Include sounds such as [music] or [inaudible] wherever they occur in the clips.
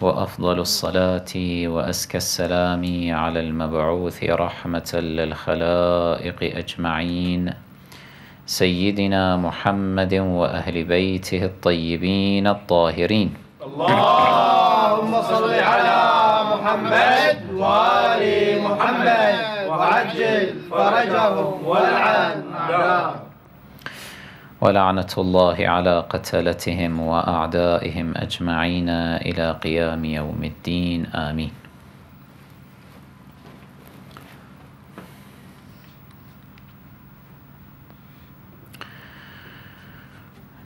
وأفضل الصلاة وأزكى السلام على المبعوث رحمة للخلائق أجمعين سيدنا محمد وأهل بيته الطيبين الطاهرين اللهم صل على محمد وآل محمد وعجل فرجه والعن ولعنة الله على قتلتهم وأعدائهم أجمعين إلى قيام يوم الدين آمين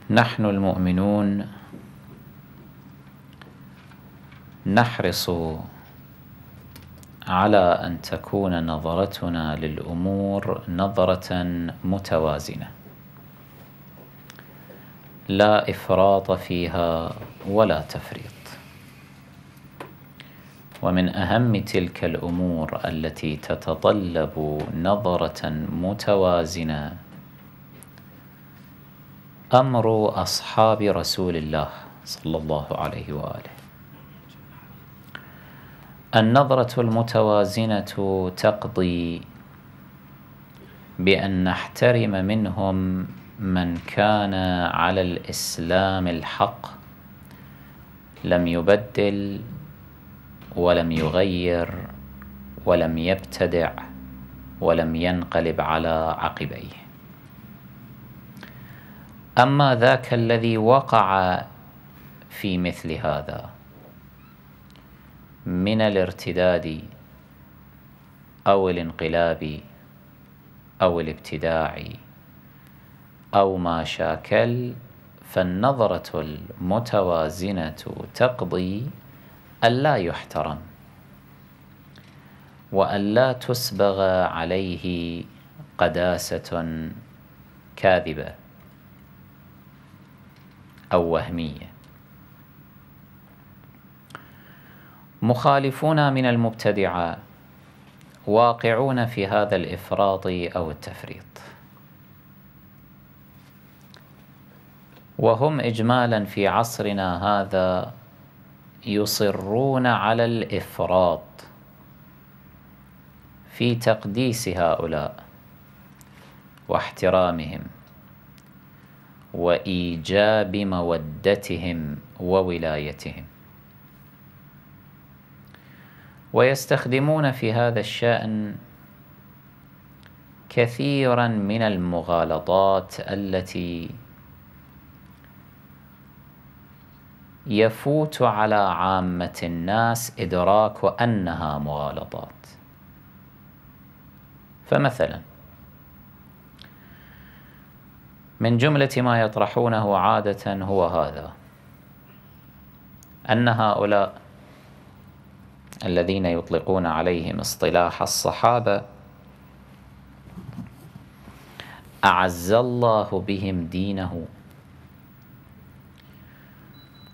نحن المؤمنون نحرص على أن تكون نظرتنا للأمور نظرة متوازنة لا إفراط فيها ولا تفريط ومن أهم تلك الأمور التي تتطلب نظرة متوازنة أمر أصحاب رسول الله صلى الله عليه وآله النظرة المتوازنة تقضي بأن نحترم منهم من كان على الإسلام الحق لم يبدل ولم يغير ولم يبتدع ولم ينقلب على عقبيه أما ذاك الذي وقع في مثل هذا من الارتداد أو الانقلاب أو الابتداع أو ما شاكل فالنظرة المتوازنة تقضي ألا يحترم وألا تسبغ عليه قداسة كاذبة أو وهمية مخالفون من المبتدعة واقعون في هذا الإفراط أو التفريط وهم إجمالا في عصرنا هذا يصرون على الإفراط في تقديس هؤلاء واحترامهم وإيجاب مودتهم وولايتهم ويستخدمون في هذا الشأن كثيرا من المغالطات التي يفوت على عامة الناس إدراك أنها مغالطات فمثلا من جملة ما يطرحونه عادة هو هذا أن هؤلاء الذين يطلقون عليهم اصطلاح الصحابة أعز الله بهم دينه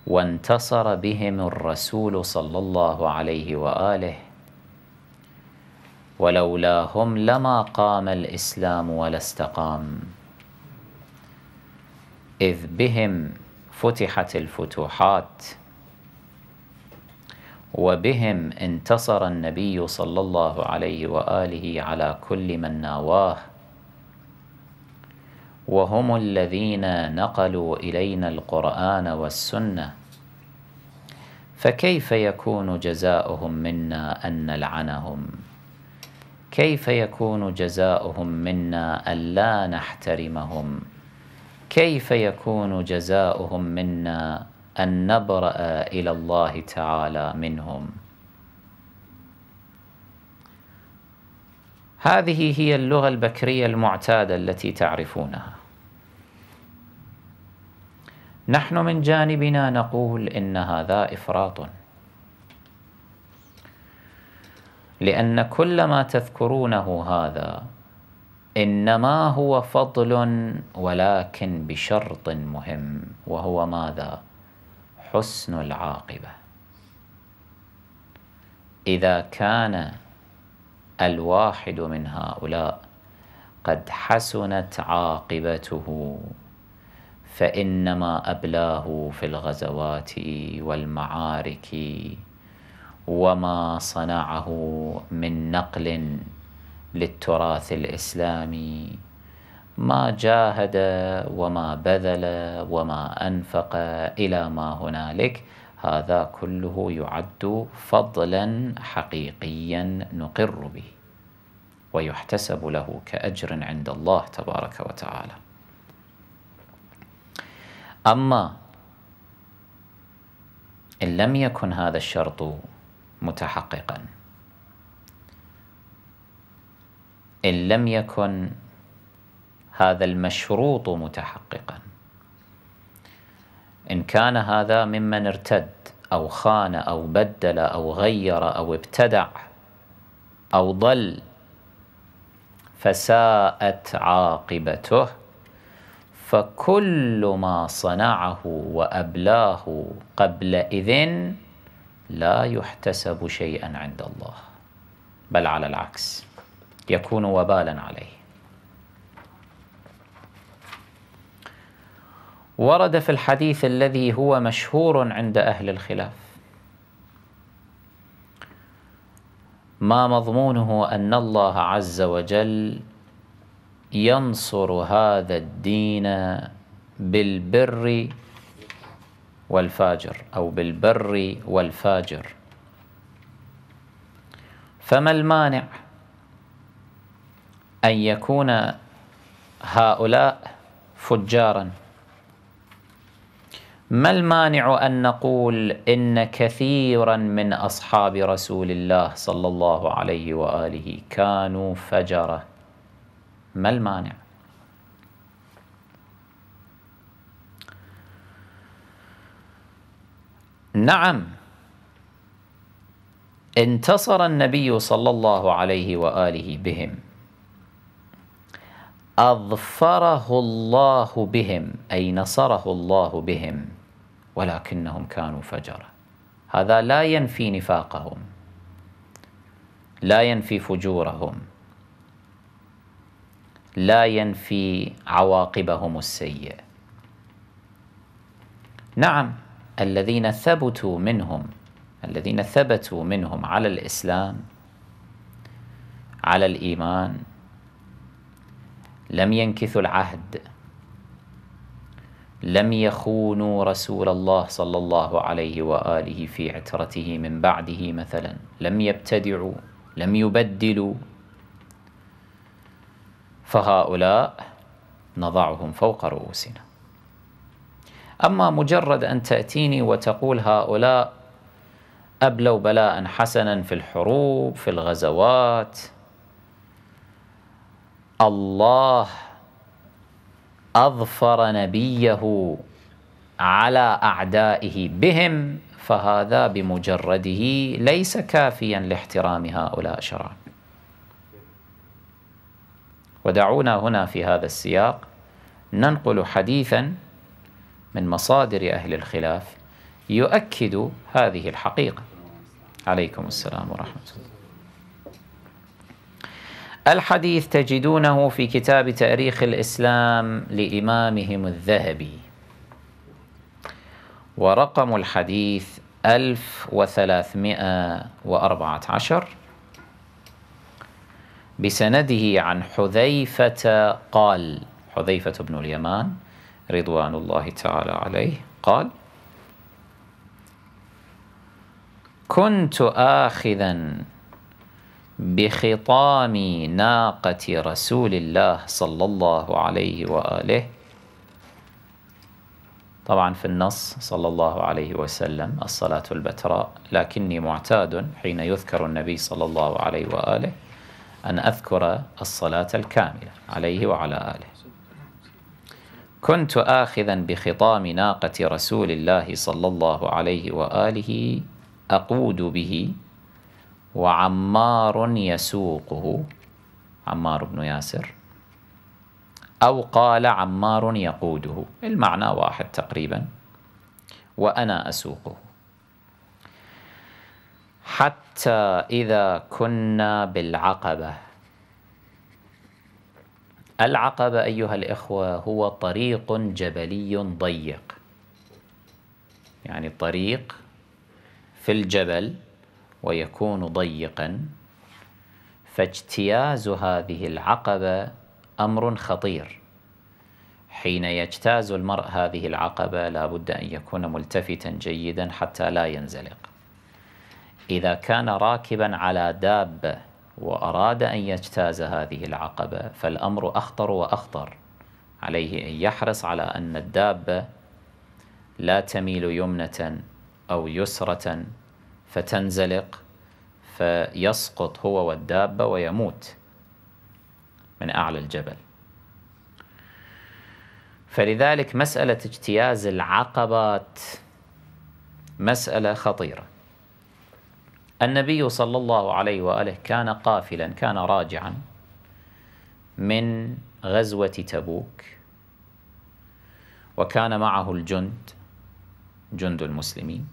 وانتصر بهم الرسول صلى الله عليه واله ولولاهم لما قام الاسلام ولا استقام اذ بهم فتحت الفتوحات وبهم انتصر النبي صلى الله عليه واله على كل من ناواه وهم الذين نقلوا الينا القران والسنه فكيف يكون جزاؤهم منا أن نلعنهم كيف يكون جزاؤهم منا أن لا نحترمهم كيف يكون جزاؤهم منا أن نبرأ إلى الله تعالى منهم هذه هي اللغة البكرية المعتادة التي تعرفونها نحن من جانبنا نقول إن هذا إفراط لأن كل ما تذكرونه هذا إنما هو فضل ولكن بشرط مهم وهو ماذا؟ حسن العاقبة إذا كان الواحد من هؤلاء قد حسنت عاقبته فإنما أبلاه في الغزوات والمعارك وما صنعه من نقل للتراث الإسلامي ما جاهد وما بذل وما أنفق إلى ما هنالك هذا كله يعد فضلا حقيقيا نقر به ويحتسب له كأجر عند الله تبارك وتعالى أما إن لم يكن هذا الشرط متحققا إن لم يكن هذا المشروط متحققا إن كان هذا ممن ارتد أو خان أو بدل أو غير أو ابتدع أو ضل فساءت عاقبته فكل ما صنعه وابلاه قبل إذن لا يحتسب شيئا عند الله بل على العكس يكون وبالا عليه ورد في الحديث الذي هو مشهور عند اهل الخلاف ما مضمونه ان الله عز وجل ينصر هذا الدين بالبر والفاجر أو بالبر والفاجر فما المانع أن يكون هؤلاء فجارا ما المانع أن نقول إن كثيرا من أصحاب رسول الله صلى الله عليه وآله كانوا فجره ما المانع نعم انتصر النبي صلى الله عليه واله بهم اظفره الله بهم اي نصره الله بهم ولكنهم كانوا فجره هذا لا ينفي نفاقهم لا ينفي فجورهم لا ينفي عواقبهم السيئه نعم الذين ثبتوا منهم الذين ثبتوا منهم على الاسلام على الايمان لم ينكثوا العهد لم يخونوا رسول الله صلى الله عليه واله في عترته من بعده مثلا لم يبتدعوا لم يبدلوا فهؤلاء نضعهم فوق رؤوسنا أما مجرد أن تأتيني وتقول هؤلاء أبلوا بلاء حسنا في الحروب في الغزوات الله أظفر نبيه على أعدائه بهم فهذا بمجرده ليس كافيا لاحترام هؤلاء شرعا ودعونا هنا في هذا السياق ننقل حديثا من مصادر أهل الخلاف يؤكد هذه الحقيقة عليكم السلام ورحمة الله الحديث تجدونه في كتاب تاريخ الإسلام لإمامهم الذهبي ورقم الحديث 1314 بسنده عن حذيفة قال حذيفة بن اليمان رضوان الله تعالى عليه قال كنت آخذا بخطام ناقة رسول الله صلى الله عليه وآله طبعا في النص صلى الله عليه وسلم الصلاة البتراء لكني معتاد حين يذكر النبي صلى الله عليه وآله أن أذكر الصلاة الكاملة عليه وعلى آله كنت آخذا بخطام ناقة رسول الله صلى الله عليه وآله أقود به وعمار يسوقه عمار بن ياسر أو قال عمار يقوده المعنى واحد تقريبا وأنا أسوقه حتى إذا كنا بالعقبة العقبة أيها الإخوة هو طريق جبلي ضيق يعني طريق في الجبل ويكون ضيقا فاجتياز هذه العقبة أمر خطير حين يجتاز المرء هذه العقبة لا بد أن يكون ملتفتا جيدا حتى لا ينزلق إذا كان راكبا على دابة وأراد أن يجتاز هذه العقبة فالأمر أخطر وأخطر عليه أن يحرص على أن الدابة لا تميل يمنة أو يسرة فتنزلق فيسقط هو والدابة ويموت من أعلى الجبل فلذلك مسألة اجتياز العقبات مسألة خطيرة النبي صلى الله عليه وآله كان قافلا كان راجعا من غزوة تبوك وكان معه الجند جند المسلمين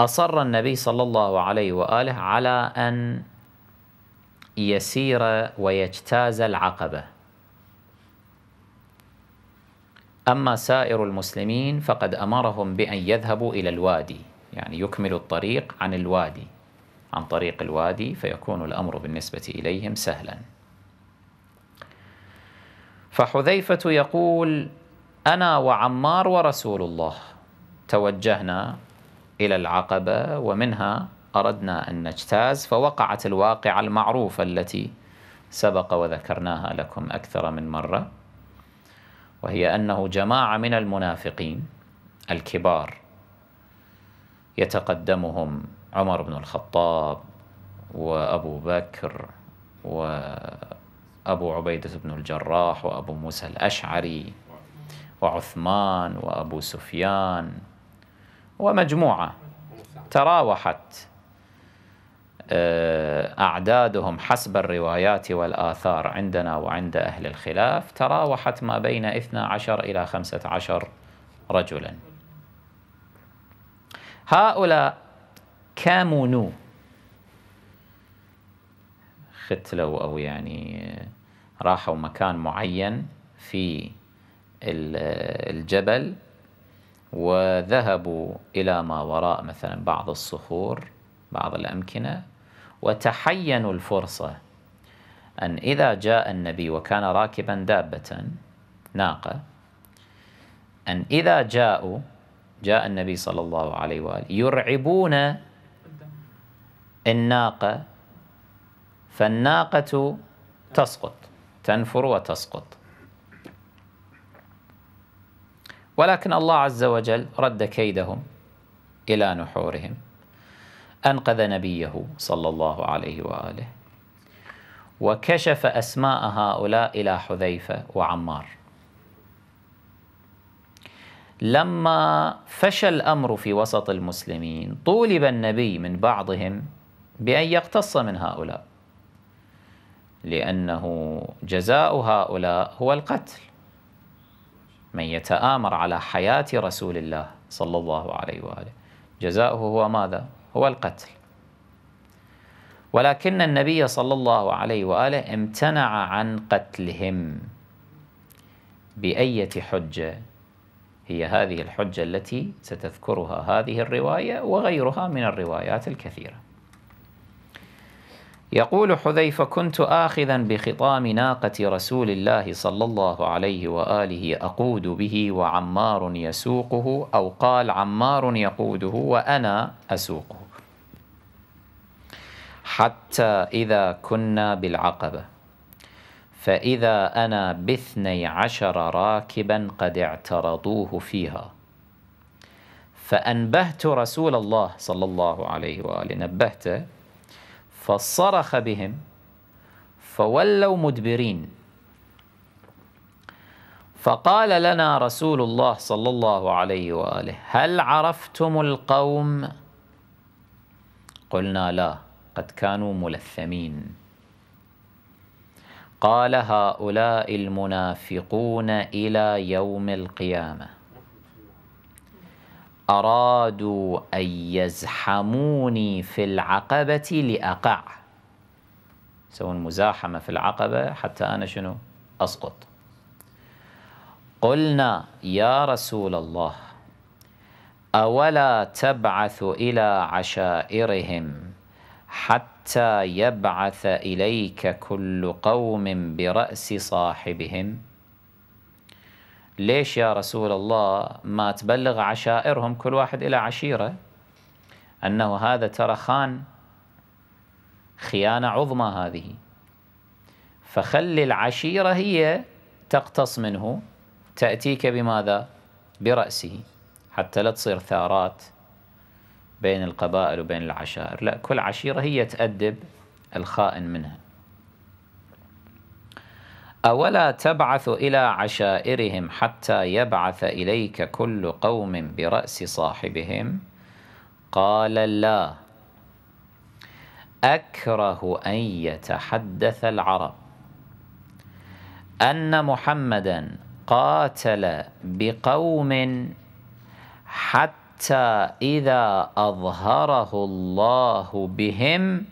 أصر النبي صلى الله عليه وآله على أن يسير ويجتاز العقبة أما سائر المسلمين فقد أمرهم بأن يذهبوا إلى الوادي يعني يكمل الطريق عن الوادي عن طريق الوادي فيكون الأمر بالنسبة إليهم سهلا فحذيفة يقول أنا وعمار ورسول الله توجهنا إلى العقبة ومنها أردنا أن نجتاز فوقعت الواقعة المعروفة التي سبق وذكرناها لكم أكثر من مرة وهي أنه جماعة من المنافقين الكبار يتقدمهم عمر بن الخطاب وأبو بكر وأبو عبيدة بن الجراح وأبو موسى الأشعري وعثمان وأبو سفيان ومجموعة تراوحت آه، أعدادهم حسب الروايات والآثار عندنا وعند أهل الخلاف تراوحت ما بين 12 إلى 15 رجلاً هؤلاء كامونوا ختلوا أو يعني راحوا مكان معين في الجبل وذهبوا إلى ما وراء مثلا بعض الصخور بعض الأمكنة وتحينوا الفرصة أن إذا جاء النبي وكان راكبا دابة ناقة أن إذا جاءوا جاء النبي صلى الله عليه وآله يرعبون الناقة فالناقة تسقط تنفر وتسقط ولكن الله عز وجل رد كيدهم إلى نحورهم أنقذ نبيه صلى الله عليه وآله وكشف أسماء هؤلاء إلى حذيفة وعمار لما فشل الامر في وسط المسلمين طولب النبي من بعضهم بان يقتص من هؤلاء لانه جزاء هؤلاء هو القتل من يتامر على حياه رسول الله صلى الله عليه واله جزاؤه هو ماذا هو القتل ولكن النبي صلى الله عليه واله امتنع عن قتلهم بايه حجه هي هذه الحجة التي ستذكرها هذه الرواية وغيرها من الروايات الكثيرة. يقول حذيفة: كنت آخذا بخطام ناقة رسول الله صلى الله عليه وآله أقود به وعمار يسوقه أو قال عمار يقوده وأنا أسوقه. حتى إذا كنا بالعقبة فإذا أنا باثني عشر راكبا قد اعترضوه فيها فأنبهت رسول الله صلى الله عليه وآله نبهته فصرخ بهم فولوا مدبرين فقال لنا رسول الله صلى الله عليه وآله هل عرفتم القوم؟ قلنا لا قد كانوا ملثمين قال هؤلاء المنافقون إلى يوم القيامة أرادوا أن يزحموني في العقبة لأقع يسوون مزاحمة في العقبة حتى أنا شنو أسقط قلنا يا رسول الله أولا تبعث إلى عشائرهم حتى حتى يبعث اليك كل قوم براس صاحبهم ليش يا رسول الله ما تبلغ عشائرهم كل واحد الى عشيره انه هذا ترى خان خيانه عظمى هذه فخلي العشيره هي تقتص منه تاتيك بماذا براسه حتى لا تصير ثارات بين القبائل وبين العشائر لا كل عشيرة هي تأدب الخائن منها أولا تبعث إلى عشائرهم حتى يبعث إليك كل قوم برأس صاحبهم قال لا أكره أن يتحدث العرب أن محمدا قاتل بقوم حتى حتى إذا أظهره الله بهم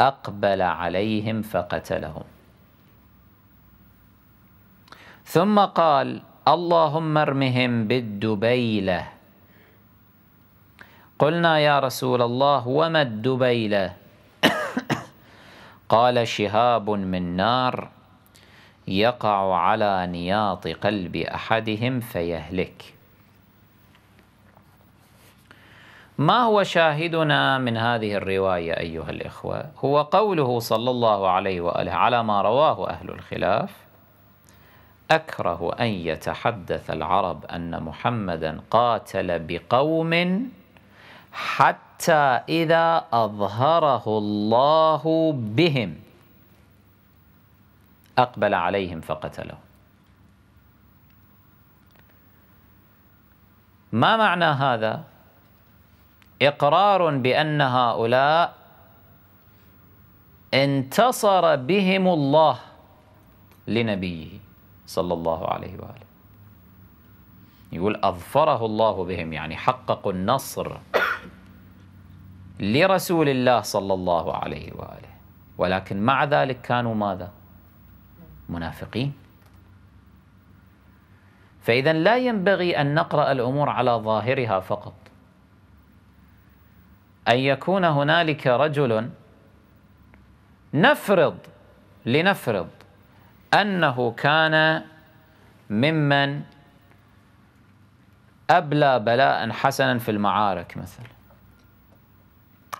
أقبل عليهم فقتلهم ثم قال اللهم ارمهم بالدبيلة قلنا يا رسول الله وما الدبيلة [coughs] قال شهاب من نار يقع على نياط قلب أحدهم فيهلك ما هو شاهدنا من هذه الرواية أيها الإخوة هو قوله صلى الله عليه وآله على ما رواه أهل الخلاف أكره أن يتحدث العرب أن محمدا قاتل بقوم حتى إذا أظهره الله بهم أقبل عليهم فقتلهم ما معنى هذا؟ إقرار بأن هؤلاء انتصر بهم الله لنبيه صلى الله عليه وآله يقول أظفره الله بهم يعني حققوا النصر لرسول الله صلى الله عليه وآله ولكن مع ذلك كانوا ماذا؟ منافقين فإذا لا ينبغي أن نقرأ الأمور على ظاهرها فقط أن يكون هنالك رجل نفرض لنفرض أنه كان ممن أبلى بلاء حسنا في المعارك مثلا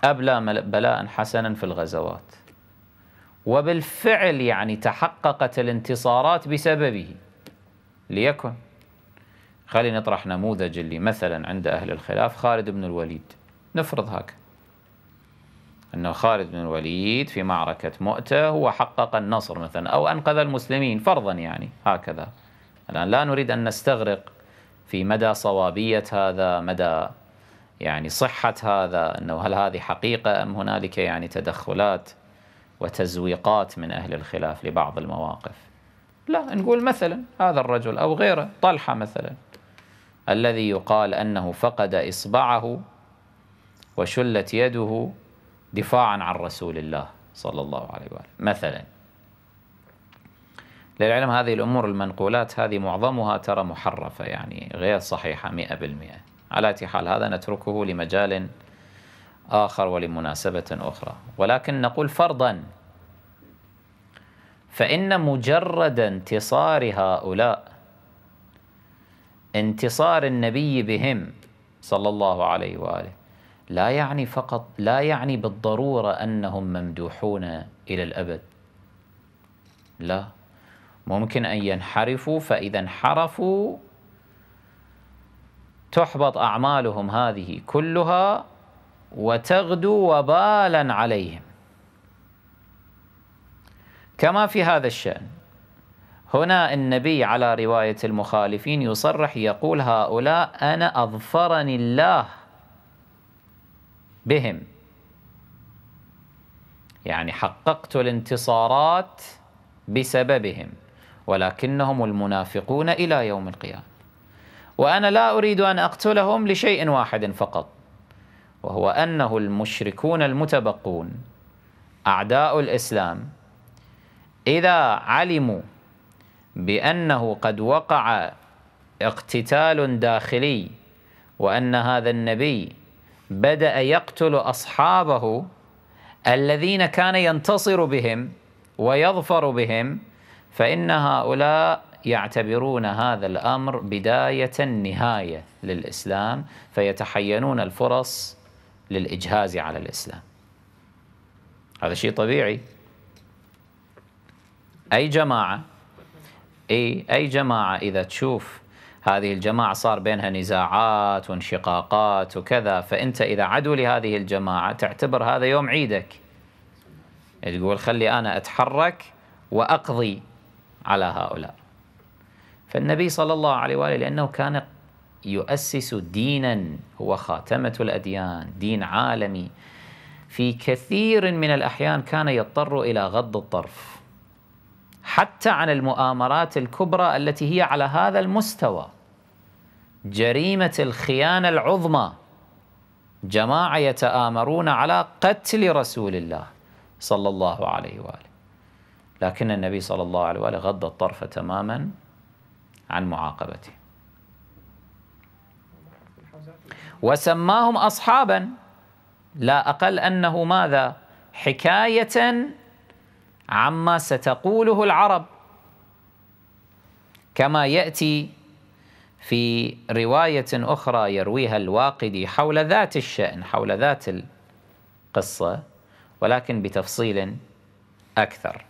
أبلى بلاء حسنا في الغزوات وبالفعل يعني تحققت الانتصارات بسببه ليكن خلينا نطرح نموذج اللي مثلا عند أهل الخلاف خالد بن الوليد نفرض هكذا أنه خالد بن الوليد في معركة مؤتة هو حقق النصر مثلا أو أنقذ المسلمين فرضا يعني هكذا الآن لا نريد أن نستغرق في مدى صوابية هذا مدى يعني صحة هذا أنه هل هذه حقيقة أم هنالك يعني تدخلات وتزويقات من أهل الخلاف لبعض المواقف لا نقول مثلا هذا الرجل أو غيره طلحة مثلا الذي يقال أنه فقد إصبعه وشلت يده دفاعا عن رسول الله صلى الله عليه وآله مثلا للعلم هذه الأمور المنقولات هذه معظمها ترى محرفة يعني غير صحيحة مئة بالمئة على حال هذا نتركه لمجال آخر ولمناسبة أخرى ولكن نقول فرضا فإن مجرد انتصار هؤلاء انتصار النبي بهم صلى الله عليه وآله لا يعني فقط لا يعني بالضروره انهم ممدوحون الى الابد لا ممكن ان ينحرفوا فاذا انحرفوا تحبط اعمالهم هذه كلها وتغدو وبالا عليهم كما في هذا الشان هنا النبي على روايه المخالفين يصرح يقول هؤلاء انا اظفرني الله بهم يعني حققت الانتصارات بسببهم ولكنهم المنافقون الى يوم القيامه وانا لا اريد ان اقتلهم لشيء واحد فقط وهو انه المشركون المتبقون اعداء الاسلام اذا علموا بانه قد وقع اقتتال داخلي وان هذا النبي بدأ يقتل أصحابه الذين كان ينتصر بهم ويظفر بهم فإن هؤلاء يعتبرون هذا الأمر بداية النهاية للإسلام فيتحينون الفرص للإجهاز على الإسلام هذا شيء طبيعي أي جماعة أي, أي جماعة إذا تشوف هذه الجماعة صار بينها نزاعات وانشقاقات وكذا فأنت إذا عدو لهذه الجماعة تعتبر هذا يوم عيدك تقول خلي أنا أتحرك وأقضي على هؤلاء فالنبي صلى الله عليه وآله لأنه كان يؤسس دينا هو خاتمة الأديان دين عالمي في كثير من الأحيان كان يضطر إلى غض الطرف حتى عن المؤامرات الكبرى التي هي على هذا المستوى جريمه الخيانه العظمى جماعه يتآمرون على قتل رسول الله صلى الله عليه واله لكن النبي صلى الله عليه واله غض الطرف تماما عن معاقبته وسماهم اصحابا لا اقل انه ماذا حكايه عما ستقوله العرب كما ياتي في روايه اخرى يرويها الواقدي حول ذات الشان حول ذات القصه ولكن بتفصيل اكثر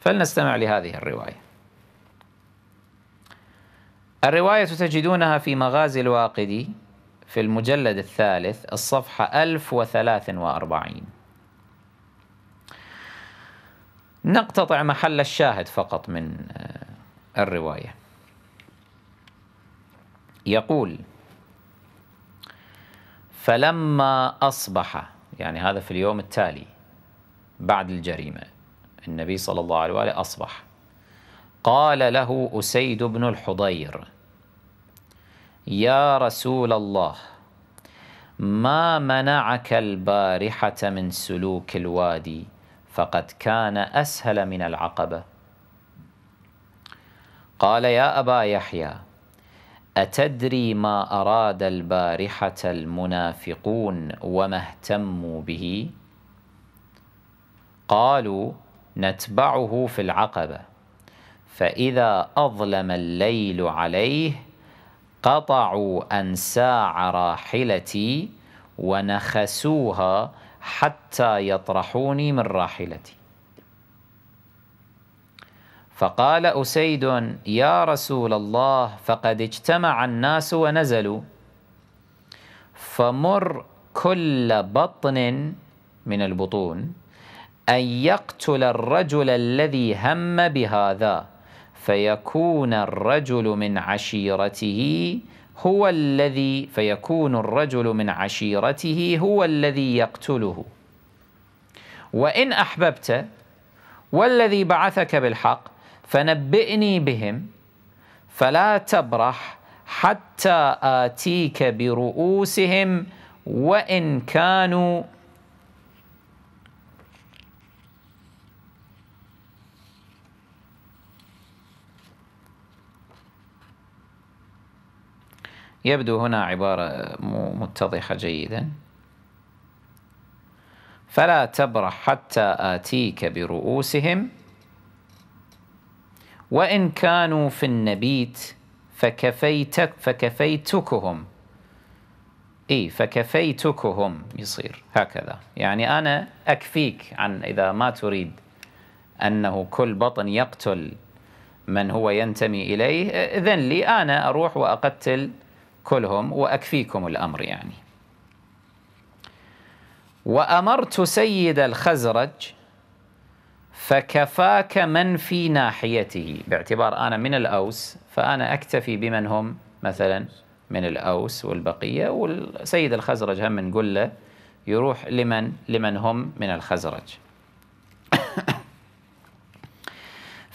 فلنستمع لهذه الروايه الروايه تجدونها في مغازي الواقدي في المجلد الثالث الصفحه 1043 نقتطع محل الشاهد فقط من آه، الرواية يقول فلما أصبح يعني هذا في اليوم التالي بعد الجريمة النبي صلى الله عليه وآله أصبح قال له أسيد بن الحضير يا رسول الله ما منعك البارحة من سلوك الوادي فقد كان أسهل من العقبة قال يا أبا يحيى أتدري ما أراد البارحة المنافقون وما اهتموا به قالوا نتبعه في العقبة فإذا أظلم الليل عليه قطعوا أنساع راحلتي ونخسوها حتى يطرحوني من راحلتي فقال أسيد يا رسول الله فقد اجتمع الناس ونزلوا فمر كل بطن من البطون أن يقتل الرجل الذي هم بهذا فيكون الرجل من عشيرته هو الذي فيكون الرجل من عشيرته هو الذي يقتله وإن أحببت والذي بعثك بالحق فنبئني بهم فلا تبرح حتى آتيك برؤوسهم وإن كانوا يبدو هنا عبارة متضحة جيدا فلا تبرح حتى آتيك برؤوسهم وإن كانوا في النبيت فكفيتك فكفيتكهم اي فكفيتكهم يصير هكذا يعني انا اكفيك عن اذا ما تريد انه كل بطن يقتل من هو ينتمي اليه اذن لي انا اروح واقتل كلهم وأكفيكم الأمر يعني وأمرت سيد الخزرج فكفاك من في ناحيته باعتبار أنا من الأوس فأنا أكتفي بمن هم مثلا من الأوس والبقية والسيد الخزرج هم نقول له يروح لمن لمن هم من الخزرج [coughs]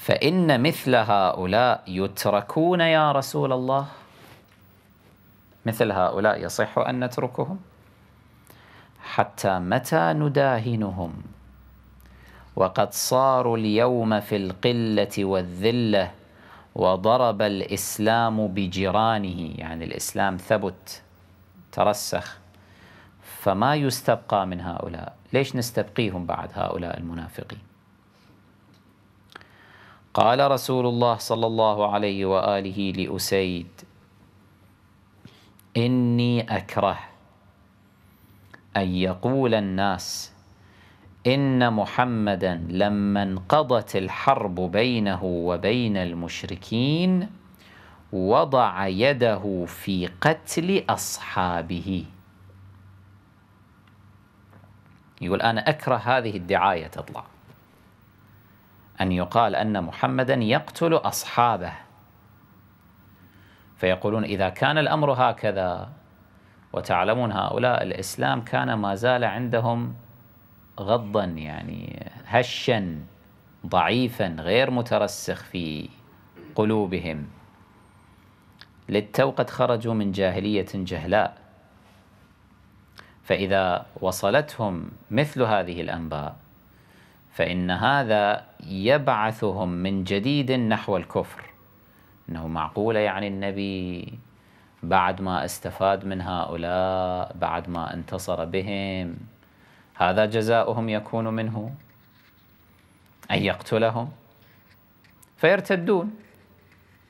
فإن مثل هؤلاء يتركون يا رسول الله مثل هؤلاء يصح أن نتركهم حتى متى نداهنهم وقد صاروا اليوم في القلة والذلة وضرب الإسلام بجيرانه يعني الإسلام ثبت ترسخ فما يستبقى من هؤلاء ليش نستبقيهم بعد هؤلاء المنافقين قال رسول الله صلى الله عليه وآله لأسيد إني أكره أن يقول الناس إن محمدا لما انقضت الحرب بينه وبين المشركين وضع يده في قتل أصحابه يقول أنا أكره هذه الدعاية تطلع أن يقال أن محمدا يقتل أصحابه فيقولون إذا كان الأمر هكذا وتعلمون هؤلاء الإسلام كان ما زال عندهم غضا يعني هشا ضعيفا غير مترسخ في قلوبهم للتو قد خرجوا من جاهلية جهلاء فإذا وصلتهم مثل هذه الأنباء فإن هذا يبعثهم من جديد نحو الكفر أنه معقولة يعني النبي بعد ما استفاد من هؤلاء بعد ما انتصر بهم هذا جزاؤهم يكون منه أن يقتلهم فيرتدون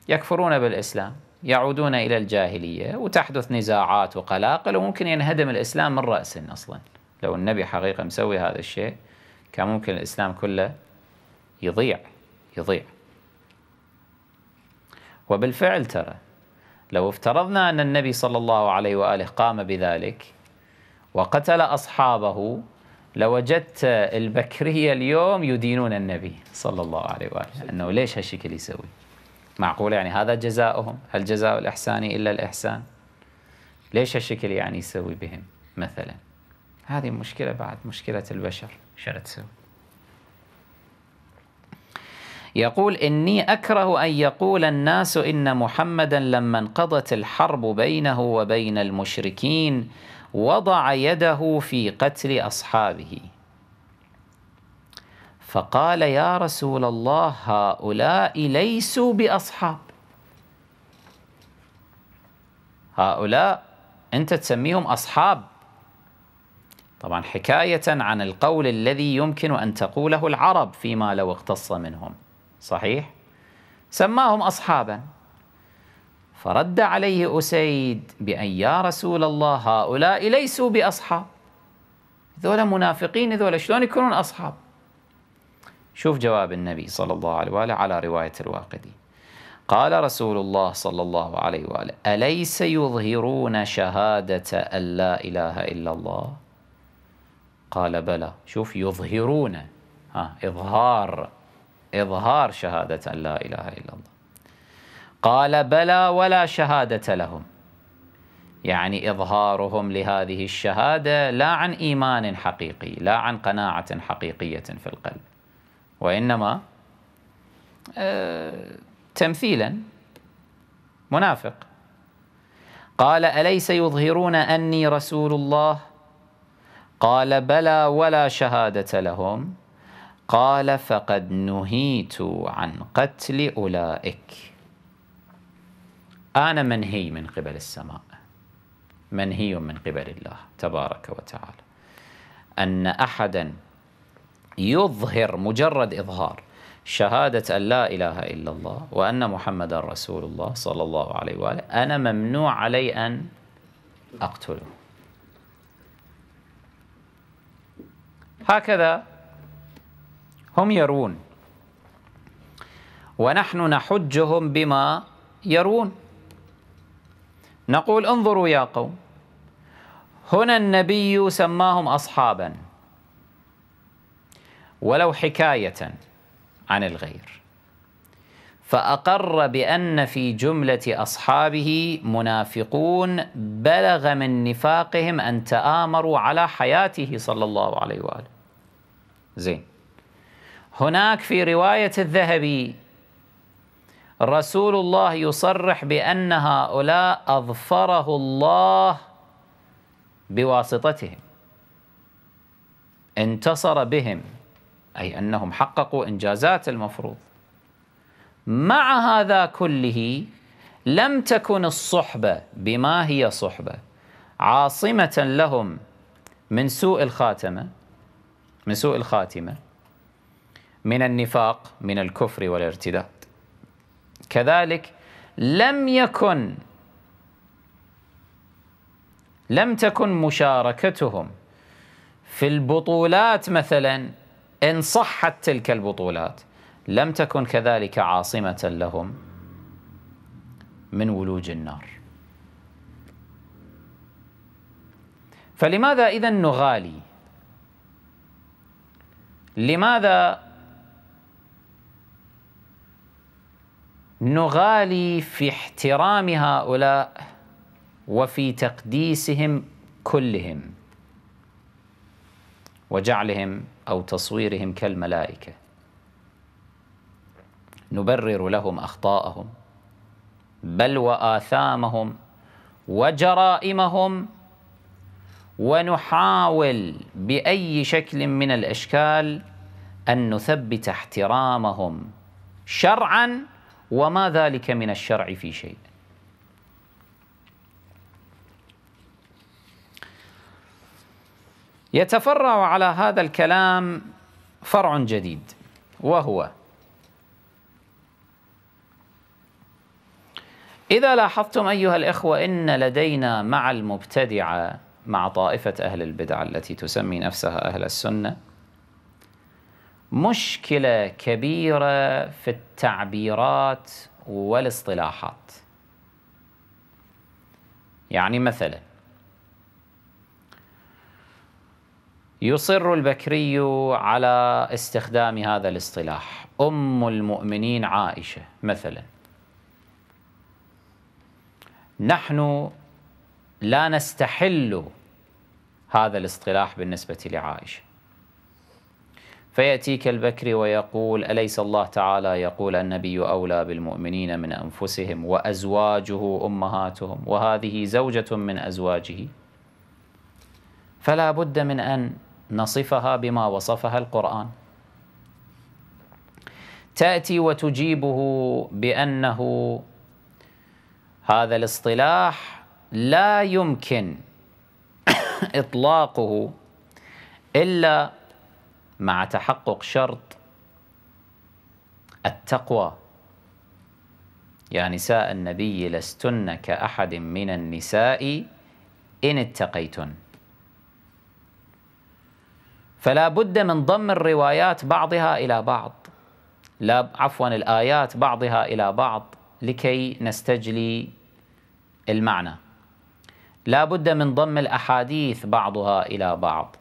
يكفرون بالإسلام يعودون إلى الجاهلية وتحدث نزاعات وقلاقل وممكن ينهدم الإسلام من راس أصلا لو النبي حقيقة مسوي هذا الشيء كان ممكن الإسلام كله يضيع يضيع وبالفعل ترى لو افترضنا أن النبي صلى الله عليه وآله قام بذلك وقتل أصحابه لوجدت البكرية اليوم يدينون النبي صلى الله عليه وآله أنه ليش هالشكل يسوي معقول يعني هذا جزاؤهم هل جزاء الإحسان إلا الإحسان ليش هالشكل يعني يسوي بهم مثلا هذه مشكلة بعد مشكلة البشر شو تسوي يقول إني أكره أن يقول الناس إن محمدا لما انقضت الحرب بينه وبين المشركين وضع يده في قتل أصحابه فقال يا رسول الله هؤلاء ليسوا بأصحاب هؤلاء أنت تسميهم أصحاب طبعا حكاية عن القول الذي يمكن أن تقوله العرب فيما لو اقتص منهم صحيح سماهم أصحابا فرد عليه أسيد بأن يا رسول الله هؤلاء ليسوا بأصحاب ذولا منافقين ذولا شلون يكونون أصحاب شوف جواب النبي صلى الله عليه وآله على رواية الواقدي قال رسول الله صلى الله عليه وآله أليس يظهرون شهادة أن لا إله إلا الله قال بلى شوف يظهرون ها إظهار إظهار شهادة أن لا إله إلا الله قال بلى ولا شهادة لهم يعني إظهارهم لهذه الشهادة لا عن إيمان حقيقي لا عن قناعة حقيقية في القلب وإنما آه، تمثيلا منافق قال أليس يظهرون أني رسول الله قال بلى ولا شهادة لهم قال فقد نهيت عن قتل أولئك أنا منهي من قبل السماء منهي من قبل الله تبارك وتعالى أن أحدا يظهر مجرد إظهار شهادة أن لا إله إلا الله وأن محمدا رسول الله صلى الله عليه وآله أنا ممنوع علي أن أقتله هكذا هم يرون ونحن نحجهم بما يرون نقول انظروا يا قوم هنا النبي سماهم اصحابا ولو حكايه عن الغير فاقر بان في جمله اصحابه منافقون بلغ من نفاقهم ان تامروا على حياته صلى الله عليه واله زين هناك في رواية الذهبي رسول الله يصرح بأن هؤلاء أظفره الله بواسطتهم انتصر بهم أي أنهم حققوا إنجازات المفروض مع هذا كله لم تكن الصحبة بما هي صحبة عاصمة لهم من سوء الخاتمة من سوء الخاتمة من النفاق من الكفر والارتداد كذلك لم يكن لم تكن مشاركتهم في البطولات مثلا ان صحت تلك البطولات لم تكن كذلك عاصمه لهم من ولوج النار فلماذا اذا نغالي لماذا نغالي في احترام هؤلاء وفي تقديسهم كلهم وجعلهم او تصويرهم كالملائكه نبرر لهم اخطاءهم بل واثامهم وجرائمهم ونحاول باي شكل من الاشكال ان نثبت احترامهم شرعا وما ذلك من الشرع في شيء يتفرع على هذا الكلام فرع جديد وهو إذا لاحظتم أيها الإخوة إن لدينا مع المبتدعة مع طائفة أهل البدع التي تسمي نفسها أهل السنة مشكلة كبيرة في التعبيرات والاصطلاحات يعني مثلا يصر البكري على استخدام هذا الاصطلاح أم المؤمنين عائشة مثلا نحن لا نستحل هذا الاصطلاح بالنسبة لعائشة فيأتيك البكر ويقول أليس الله تعالى يقول النبي أولى بالمؤمنين من أنفسهم وأزواجه أمهاتهم وهذه زوجة من أزواجه فلا بد من أن نصفها بما وصفها القرآن تأتي وتجيبه بأنه هذا الاصطلاح لا يمكن [coughs] إطلاقه إلا مع تحقق شرط التقوى يا نساء النبي لستن كأحد من النساء إن اتقيتن فلا بد من ضم الروايات بعضها إلى بعض لا عفوا الآيات بعضها إلى بعض لكي نستجلي المعنى لا بد من ضم الأحاديث بعضها إلى بعض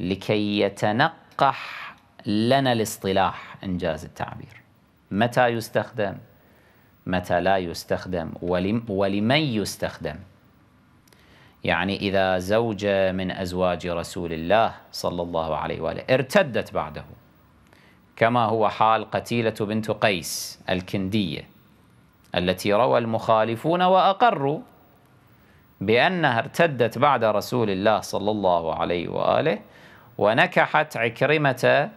لكي يتنقل يفقح لنا الاصطلاح إنجاز التعبير متى يستخدم متى لا يستخدم ولم ولمن يستخدم يعني إذا زوجة من أزواج رسول الله صلى الله عليه وآله ارتدت بعده كما هو حال قتيلة بنت قيس الكندية التي روى المخالفون وأقروا بأنها ارتدت بعد رسول الله صلى الله عليه وآله ونكحت عكرمة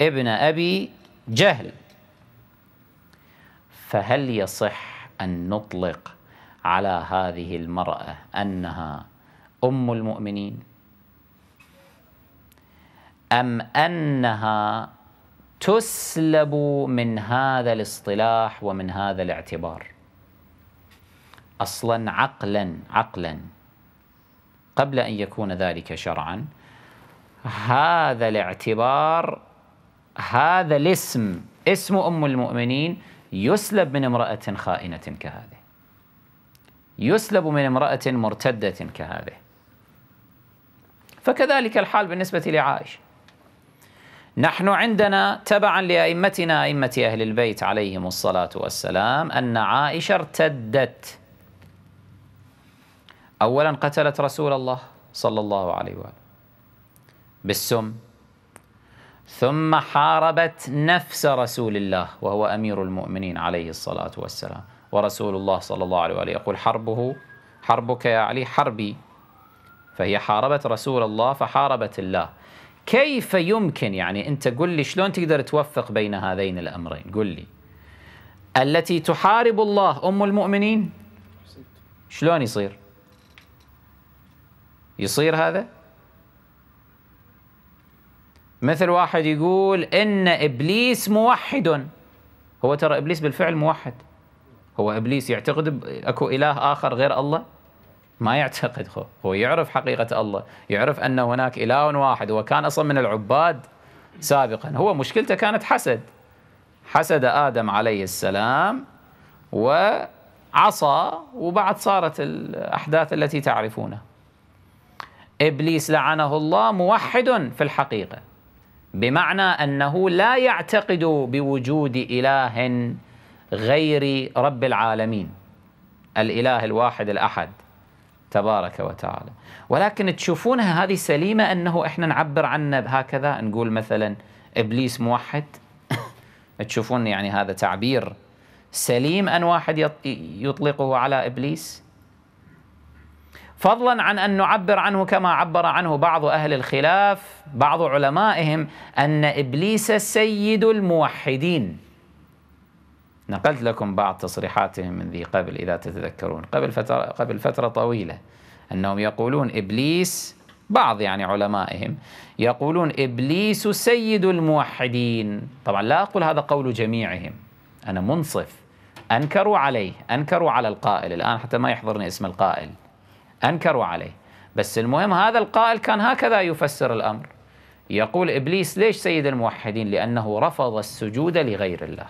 ابن أبي جهل فهل يصح أن نطلق على هذه المرأة أنها أم المؤمنين أم أنها تسلب من هذا الاصطلاح ومن هذا الاعتبار أصلا عقلا عقلا قبل أن يكون ذلك شرعا هذا الاعتبار هذا الاسم اسم أم المؤمنين يسلب من امرأة خائنة كهذه يسلب من امرأة مرتدة كهذه فكذلك الحال بالنسبة لعائشة نحن عندنا تبعا لأئمتنا أئمة أهل البيت عليهم الصلاة والسلام أن عائشة ارتدت أولا قتلت رسول الله صلى الله عليه وآله بالسم ثم حاربت نفس رسول الله وهو امير المؤمنين عليه الصلاه والسلام ورسول الله صلى الله عليه واله يقول حربه حربك يا علي حربي فهي حاربت رسول الله فحاربت الله كيف يمكن يعني انت قل لي شلون تقدر توفق بين هذين الامرين قل لي التي تحارب الله ام المؤمنين شلون يصير يصير هذا مثل واحد يقول ان ابليس موحد هو ترى ابليس بالفعل موحد هو ابليس يعتقد اكو اله اخر غير الله ما يعتقد هو هو يعرف حقيقه الله يعرف ان هناك اله واحد هو كان اصلا من العباد سابقا هو مشكلته كانت حسد حسد ادم عليه السلام وعصى وبعد صارت الاحداث التي تعرفونها ابليس لعنه الله موحد في الحقيقه بمعنى انه لا يعتقد بوجود اله غير رب العالمين الاله الواحد الاحد تبارك وتعالى ولكن تشوفونها هذه سليمه انه احنا نعبر عنه بهكذا نقول مثلا ابليس موحد [coughs] تشوفون يعني هذا تعبير سليم ان واحد يطلقه على ابليس فضلا عن ان نعبر عنه كما عبر عنه بعض اهل الخلاف بعض علمائهم ان ابليس سيد الموحدين نقلت لكم بعض تصريحاتهم من ذي قبل اذا تتذكرون قبل فتره قبل فتره طويله انهم يقولون ابليس بعض يعني علمائهم يقولون ابليس سيد الموحدين طبعا لا اقول هذا قول جميعهم انا منصف انكروا عليه انكروا على القائل الان حتى ما يحضرني اسم القائل أنكروا عليه بس المهم هذا القائل كان هكذا يفسر الأمر يقول إبليس ليش سيد الموحدين لأنه رفض السجود لغير الله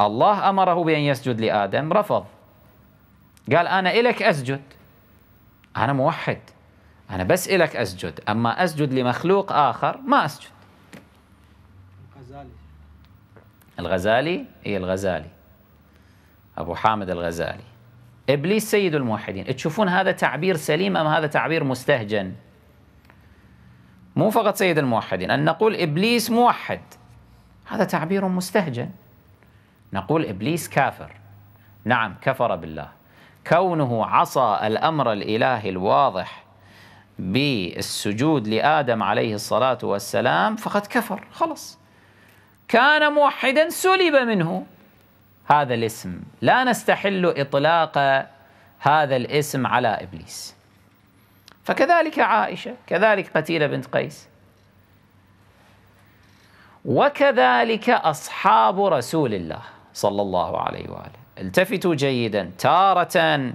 الله أمره بأن يسجد لآدم رفض قال أنا إلك أسجد أنا موحد أنا بس إلك أسجد أما أسجد لمخلوق آخر ما أسجد الغزالي الغزالي إيه الغزالي أبو حامد الغزالي ابليس سيد الموحدين تشوفون هذا تعبير سليم ام هذا تعبير مستهجن مو فقط سيد الموحدين ان نقول ابليس موحد هذا تعبير مستهجن نقول ابليس كافر نعم كفر بالله كونه عصى الامر الالهي الواضح بالسجود لادم عليه الصلاه والسلام فقد كفر خلص كان موحدا سلب منه هذا الاسم لا نستحل إطلاق هذا الاسم على إبليس فكذلك عائشة كذلك قتيلة بنت قيس وكذلك أصحاب رسول الله صلى الله عليه وآله التفتوا جيدا تارة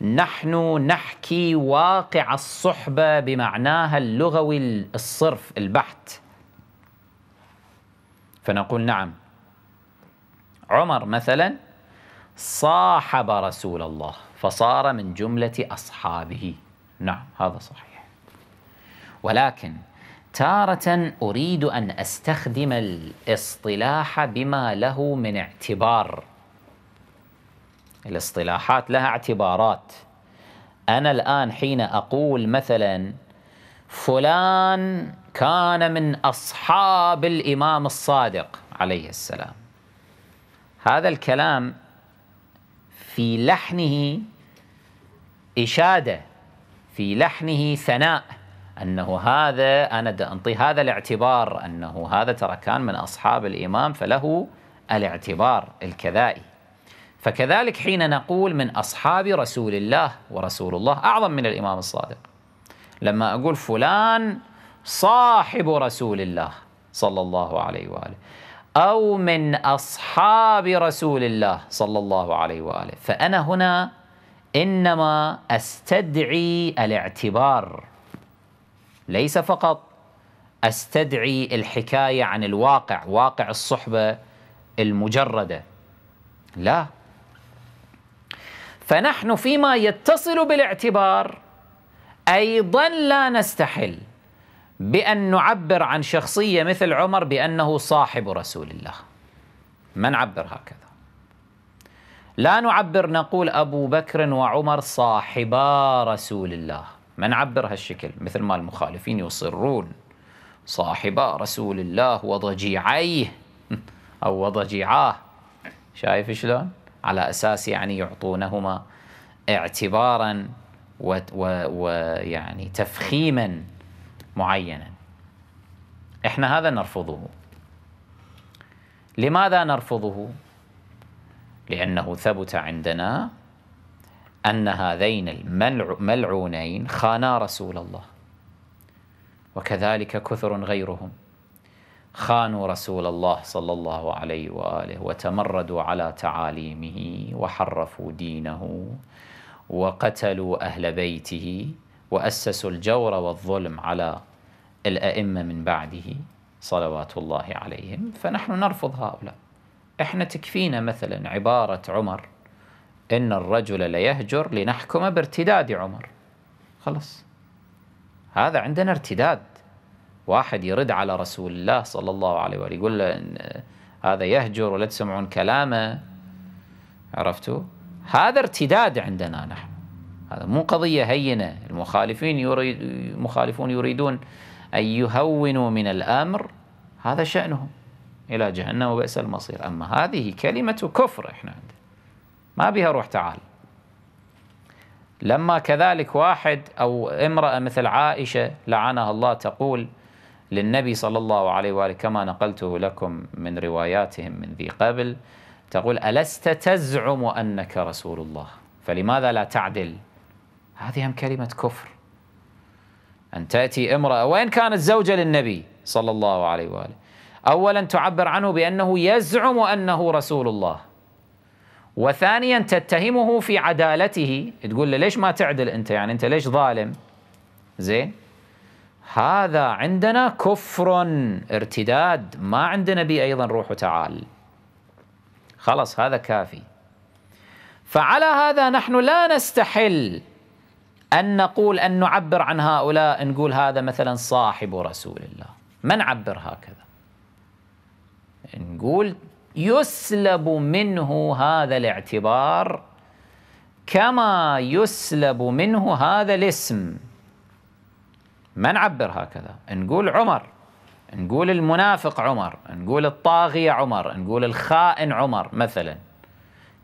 نحن نحكي واقع الصحبة بمعناها اللغوي الصرف البحت فنقول نعم عمر مثلا صاحب رسول الله فصار من جملة أصحابه نعم هذا صحيح ولكن تارة أريد أن أستخدم الاصطلاح بما له من اعتبار الاصطلاحات لها اعتبارات أنا الآن حين أقول مثلا فلان كان من أصحاب الإمام الصادق عليه السلام هذا الكلام في لحنه إشادة في لحنه ثناء أنه هذا أنا أنطي هذا الاعتبار أنه هذا ترى كان من أصحاب الإمام فله الاعتبار الكذائي فكذلك حين نقول من أصحاب رسول الله ورسول الله أعظم من الإمام الصادق لما أقول فلان صاحب رسول الله صلى الله عليه وآله أو من أصحاب رسول الله صلى الله عليه وآله فأنا هنا إنما أستدعي الاعتبار ليس فقط أستدعي الحكاية عن الواقع واقع الصحبة المجردة لا فنحن فيما يتصل بالاعتبار أيضا لا نستحل بأن نعبر عن شخصية مثل عمر بأنه صاحب رسول الله ما نعبر هكذا لا نعبر نقول أبو بكر وعمر صاحبا رسول الله ما نعبر هالشكل مثل ما المخالفين يصرون صاحبا رسول الله وضجيعيه [laughs] أو وضجيعاه شايف شلون على أساس يعني يعطونهما اعتبارا ويعني تفخيما معينا احنا هذا نرفضه لماذا نرفضه لانه ثبت عندنا ان هذين الملعونين خانا رسول الله وكذلك كثر غيرهم خانوا رسول الله صلى الله عليه واله وتمردوا على تعاليمه وحرفوا دينه وقتلوا اهل بيته وأسسوا الجور والظلم على الأئمة من بعده صلوات الله عليهم فنحن نرفض هؤلاء احنا تكفينا مثلا عبارة عمر إن الرجل ليهجر لنحكم بارتداد عمر خلاص هذا عندنا ارتداد واحد يرد على رسول الله صلى الله عليه وآله يقول له هذا يهجر ولا تسمعون كلامه عرفتوا هذا ارتداد عندنا نحن هذا مو قضية هينة المخالفين يريد المخالفون يريدون أن يهونوا من الأمر هذا شأنهم إلى جهنم وبئس المصير أما هذه كلمة كفر إحنا عندنا ما بها روح تعال لما كذلك واحد أو امرأة مثل عائشة لعنها الله تقول للنبي صلى الله عليه وآله كما نقلته لكم من رواياتهم من ذي قبل تقول ألست تزعم أنك رسول الله فلماذا لا تعدل هذه هم كلمة كفر أن تأتي امرأة وإن كانت زوجة للنبي صلى الله عليه وآله أولا تعبر عنه بأنه يزعم أنه رسول الله وثانيا تتهمه في عدالته تقول له ليش ما تعدل أنت يعني أنت ليش ظالم زين هذا عندنا كفر ارتداد ما عندنا به أيضا روح تعال خلاص هذا كافي فعلى هذا نحن لا نستحل أن نقول أن نعبر عن هؤلاء نقول هذا مثلا صاحب رسول الله ما نعبر هكذا نقول يسلب منه هذا الاعتبار كما يسلب منه هذا الاسم ما نعبر هكذا نقول عمر نقول المنافق عمر نقول الطاغية عمر نقول الخائن عمر مثلا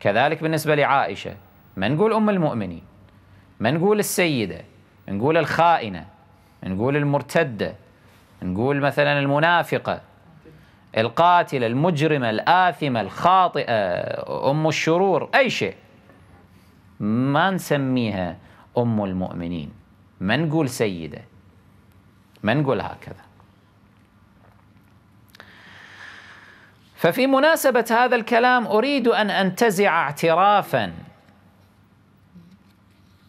كذلك بالنسبة لعائشة ما نقول أم المؤمنين ما نقول السيدة نقول الخائنة نقول المرتدة نقول مثلا المنافقة القاتلة المجرمة الآثمة الخاطئة أم الشرور أي شيء ما نسميها أم المؤمنين ما نقول سيدة ما نقول هكذا ففي مناسبة هذا الكلام أريد أن أنتزع اعترافا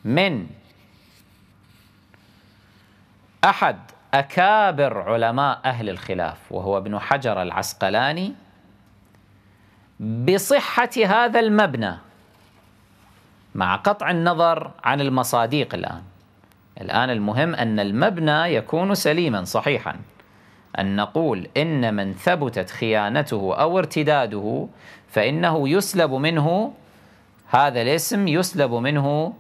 من أحد أكابر علماء أهل الخلاف وهو ابن حجر العسقلاني بصحة هذا المبنى مع قطع النظر عن المصاديق الآن الآن المهم أن المبنى يكون سليما صحيحا أن نقول إن من ثبتت خيانته أو ارتداده فإنه يسلب منه هذا الاسم يسلب منه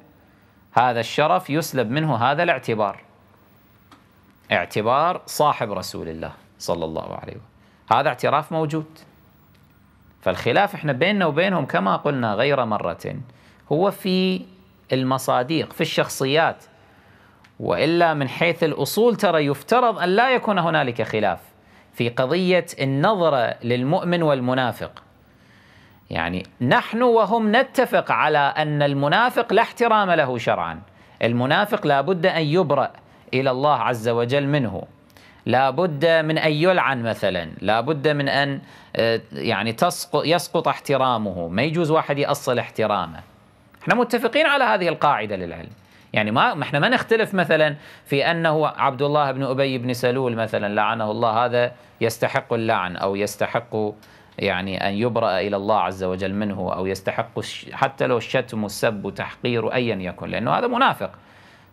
هذا الشرف يسلب منه هذا الاعتبار اعتبار صاحب رسول الله صلى الله عليه وسلم هذا اعتراف موجود فالخلاف احنا بيننا وبينهم كما قلنا غير مرة هو في المصاديق في الشخصيات والا من حيث الاصول ترى يفترض ان لا يكون هنالك خلاف في قضيه النظره للمؤمن والمنافق يعني نحن وهم نتفق على أن المنافق لا احترام له شرعا المنافق لا بد أن يبرأ إلى الله عز وجل منه لا بد من أن يلعن مثلا لا بد من أن آه، يعني تسقط يسقط احترامه ما يجوز واحد يأصل احترامه احنا متفقين على هذه القاعدة للعلم يعني ما احنا ما نختلف مثلا في انه عبد الله بن ابي بن سلول مثلا لعنه الله هذا يستحق اللعن او يستحق يعني أن يبرأ إلى الله عز وجل منه أو يستحق حتى لو الشتم والسب وتحقير أيا يكن لأنه هذا منافق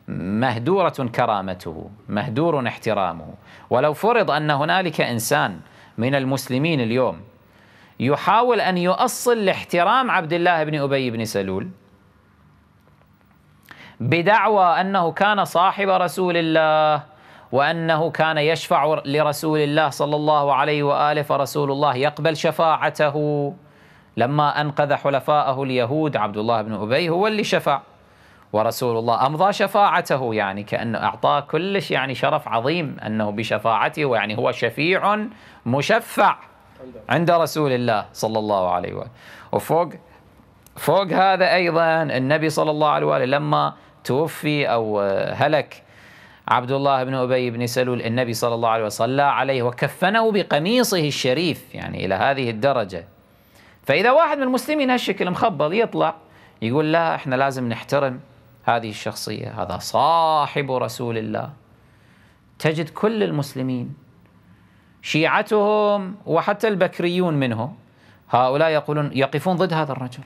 مهدورة كرامته مهدور احترامه ولو فرض أن هنالك إنسان من المسلمين اليوم يحاول أن يؤصل لاحترام عبد الله بن أبي بن سلول بدعوى أنه كان صاحب رسول الله وأنه كان يشفع لرسول الله صلى الله عليه وآله فرسول الله يقبل شفاعته لما أنقذ حلفاءه اليهود عبد الله بن أبي هو اللي شفع ورسول الله أمضى شفاعته يعني كأنه أعطاه كلش يعني شرف عظيم أنه بشفاعته يعني هو شفيع مشفع عند رسول الله صلى الله عليه وآله وفوق فوق هذا أيضا النبي صلى الله عليه وآله لما توفي أو هلك عبد الله بن أبي بن سلول النبي صلى الله عليه وسلم عليه وكفنه بقميصه الشريف يعني إلى هذه الدرجة فإذا واحد من المسلمين هالشكل مخبل يطلع يقول لا احنا لازم نحترم هذه الشخصية هذا صاحب رسول الله تجد كل المسلمين شيعتهم وحتى البكريون منهم هؤلاء يقولون يقفون ضد هذا الرجل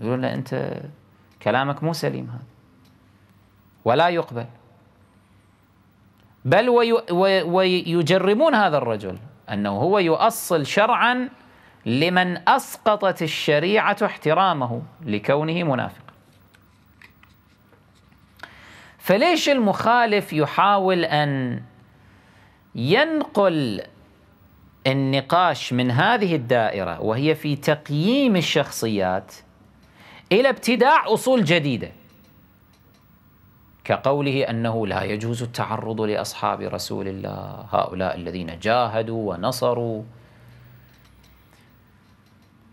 يقولون أنت كلامك مو سليم هذا ولا يقبل بل ويجرمون هذا الرجل أنه هو يؤصل شرعا لمن أسقطت الشريعة احترامه لكونه منافق فليش المخالف يحاول أن ينقل النقاش من هذه الدائرة وهي في تقييم الشخصيات إلى ابتداع أصول جديدة كقوله انه لا يجوز التعرض لاصحاب رسول الله هؤلاء الذين جاهدوا ونصروا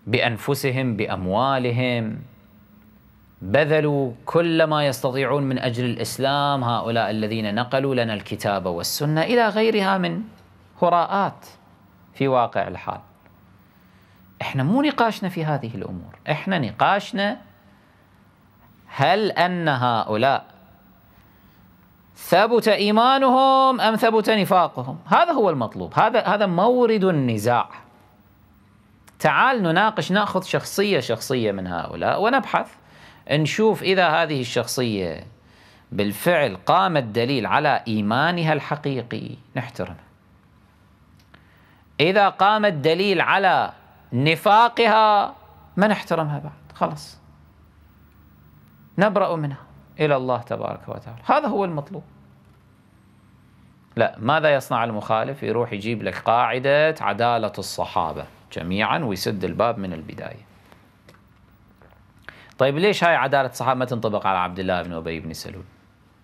بانفسهم باموالهم بذلوا كل ما يستطيعون من اجل الاسلام هؤلاء الذين نقلوا لنا الكتاب والسنه الى غيرها من هراءات في واقع الحال احنا مو نقاشنا في هذه الامور احنا نقاشنا هل ان هؤلاء ثبت ايمانهم ام ثبت نفاقهم هذا هو المطلوب هذا هذا مورد النزاع تعال نناقش ناخذ شخصيه شخصيه من هؤلاء ونبحث نشوف اذا هذه الشخصيه بالفعل قام الدليل على ايمانها الحقيقي نحترمه اذا قام الدليل على نفاقها ما نحترمها بعد خلاص نبرأ منها إلى الله تبارك وتعالى هذا هو المطلوب لا ماذا يصنع المخالف يروح يجيب لك قاعدة عدالة الصحابة جميعا ويسد الباب من البداية طيب ليش هاي عدالة الصحابة ما تنطبق على عبد الله بن أبي بن سلول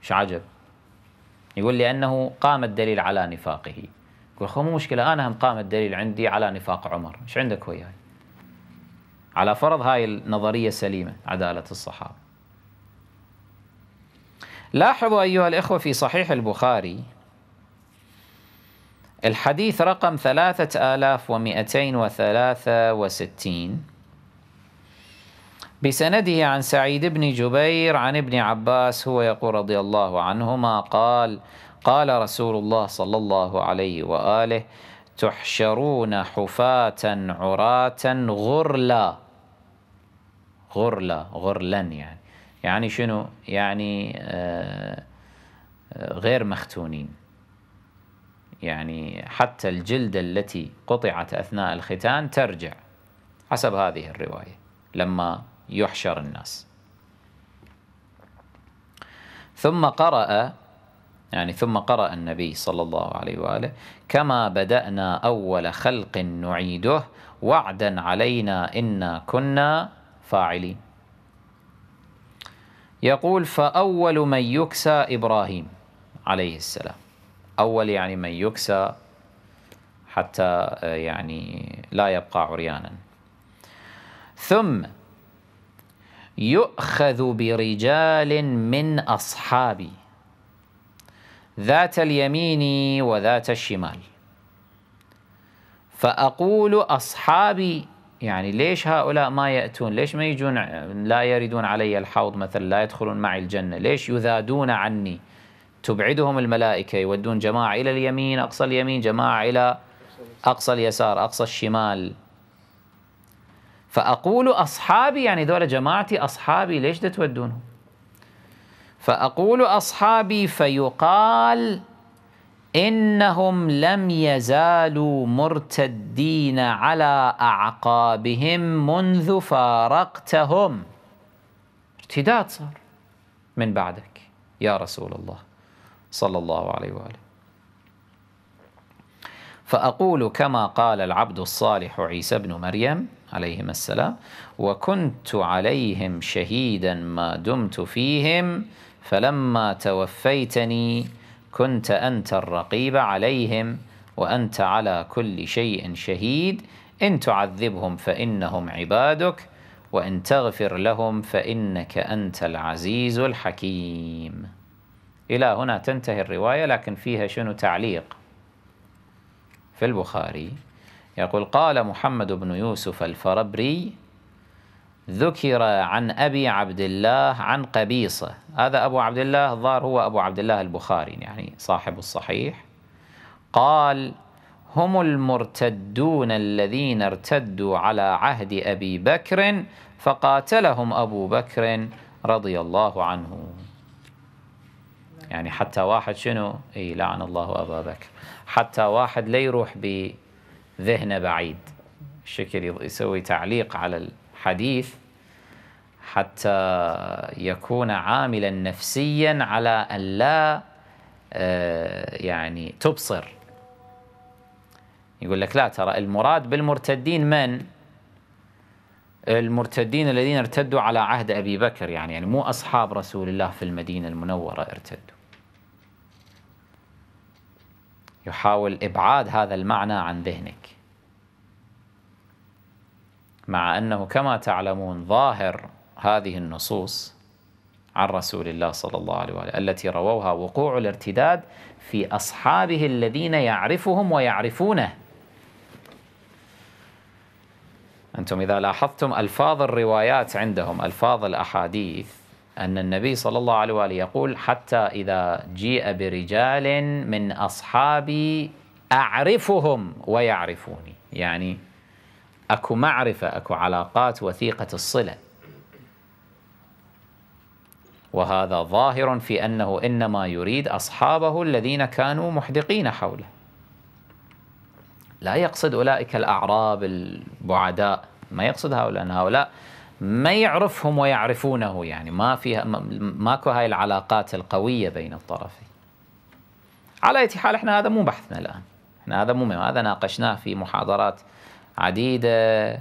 مش عجب يقول لأنه قام الدليل على نفاقه يقول خو مو مشكلة أنا هم قام الدليل عندي على نفاق عمر ايش عندك وياي على فرض هاي النظرية سليمة عدالة الصحابة لاحظوا أيها الإخوة في صحيح البخاري الحديث رقم ثلاثة آلاف ومئتين وثلاثة وستين بسنده عن سعيد بن جبير عن ابن عباس هو يقول رضي الله عنهما قال قال رسول الله صلى الله عليه وآله تحشرون حفاة عراة غرلا غرلا غرلا يعني يعني شنو يعني آه، آه، غير مختونين يعني حتى الجلدة التي قطعت أثناء الختان ترجع حسب هذه الرواية لما يحشر الناس ثم قرأ يعني ثم قرأ النبي صلى الله عليه وآله كما بدأنا أول خلق نعيده وعدا علينا إنا كنا فاعلين يقول فأول من يكسى إبراهيم عليه السلام أول يعني من يكسى حتى آه، يعني لا يبقى عريانا ثم يؤخذ برجال من أصحابي ذات اليمين وذات الشمال فأقول أصحابي يعني ليش هؤلاء ما يأتون ليش ما يجون لا يردون علي الحوض مثلا لا يدخلون معي الجنة ليش يذادون عني تبعدهم الملائكة يودون جماعة إلى اليمين أقصى اليمين جماعة إلى أقصى اليسار أقصى الشمال فأقول أصحابي يعني دول جماعتي أصحابي ليش تودونهم فأقول أصحابي فيقال انهم لم يزالوا مرتدين على اعقابهم منذ فارقتهم ارتداد صار من بعدك يا رسول الله صلى الله عليه واله فاقول كما قال العبد الصالح عيسى بن مريم عليهما السلام وكنت عليهم شهيدا ما دمت فيهم فلما توفيتني كنت أنت الرقيب عليهم وأنت على كل شيء شهيد إن تعذبهم فإنهم عبادك وإن تغفر لهم فإنك أنت العزيز الحكيم إلى هنا تنتهي الرواية لكن فيها شنو تعليق في البخاري يقول قال محمد بن يوسف الفربري ذكر عن أبي عبد الله عن قبيصة هذا أبو عبد الله الظاهر هو أبو عبد الله البخاري يعني صاحب الصحيح قال هم المرتدون الذين ارتدوا على عهد أبي بكر فقاتلهم أبو بكر رضي الله عنه يعني حتى واحد شنو اي لعن الله أبا بكر حتى واحد لا يروح بذهنه بعيد الشكل يسوي تعليق على حديث حتى يكون عاملا نفسيا على أن لا آه، يعني تبصر يقول لك لا ترى المراد بالمرتدين من؟ المرتدين الذين ارتدوا على عهد أبي بكر يعني يعني مو أصحاب رسول الله في المدينة المنورة ارتدوا يحاول إبعاد هذا المعنى عن ذهنك مع أنه كما تعلمون ظاهر هذه النصوص عن رسول الله صلى الله عليه وآله التي رووها وقوع الارتداد في أصحابه الذين يعرفهم ويعرفونه أنتم إذا لاحظتم ألفاظ الروايات عندهم ألفاظ الأحاديث أن النبي صلى الله عليه وآله يقول حتى إذا جيء برجال من أصحابي أعرفهم ويعرفوني يعني اكو معرفه اكو علاقات وثيقه الصله وهذا ظاهر في انه انما يريد اصحابه الذين كانوا محدقين حوله لا يقصد اولئك الاعراب البعداء ما يقصد هؤلاء هؤلاء ما يعرفهم ويعرفونه يعني ما فيها ماكو هاي العلاقات القويه بين الطرفين على اي حال احنا هذا مو بحثنا الان احنا هذا مو هذا ناقشناه في محاضرات عديدة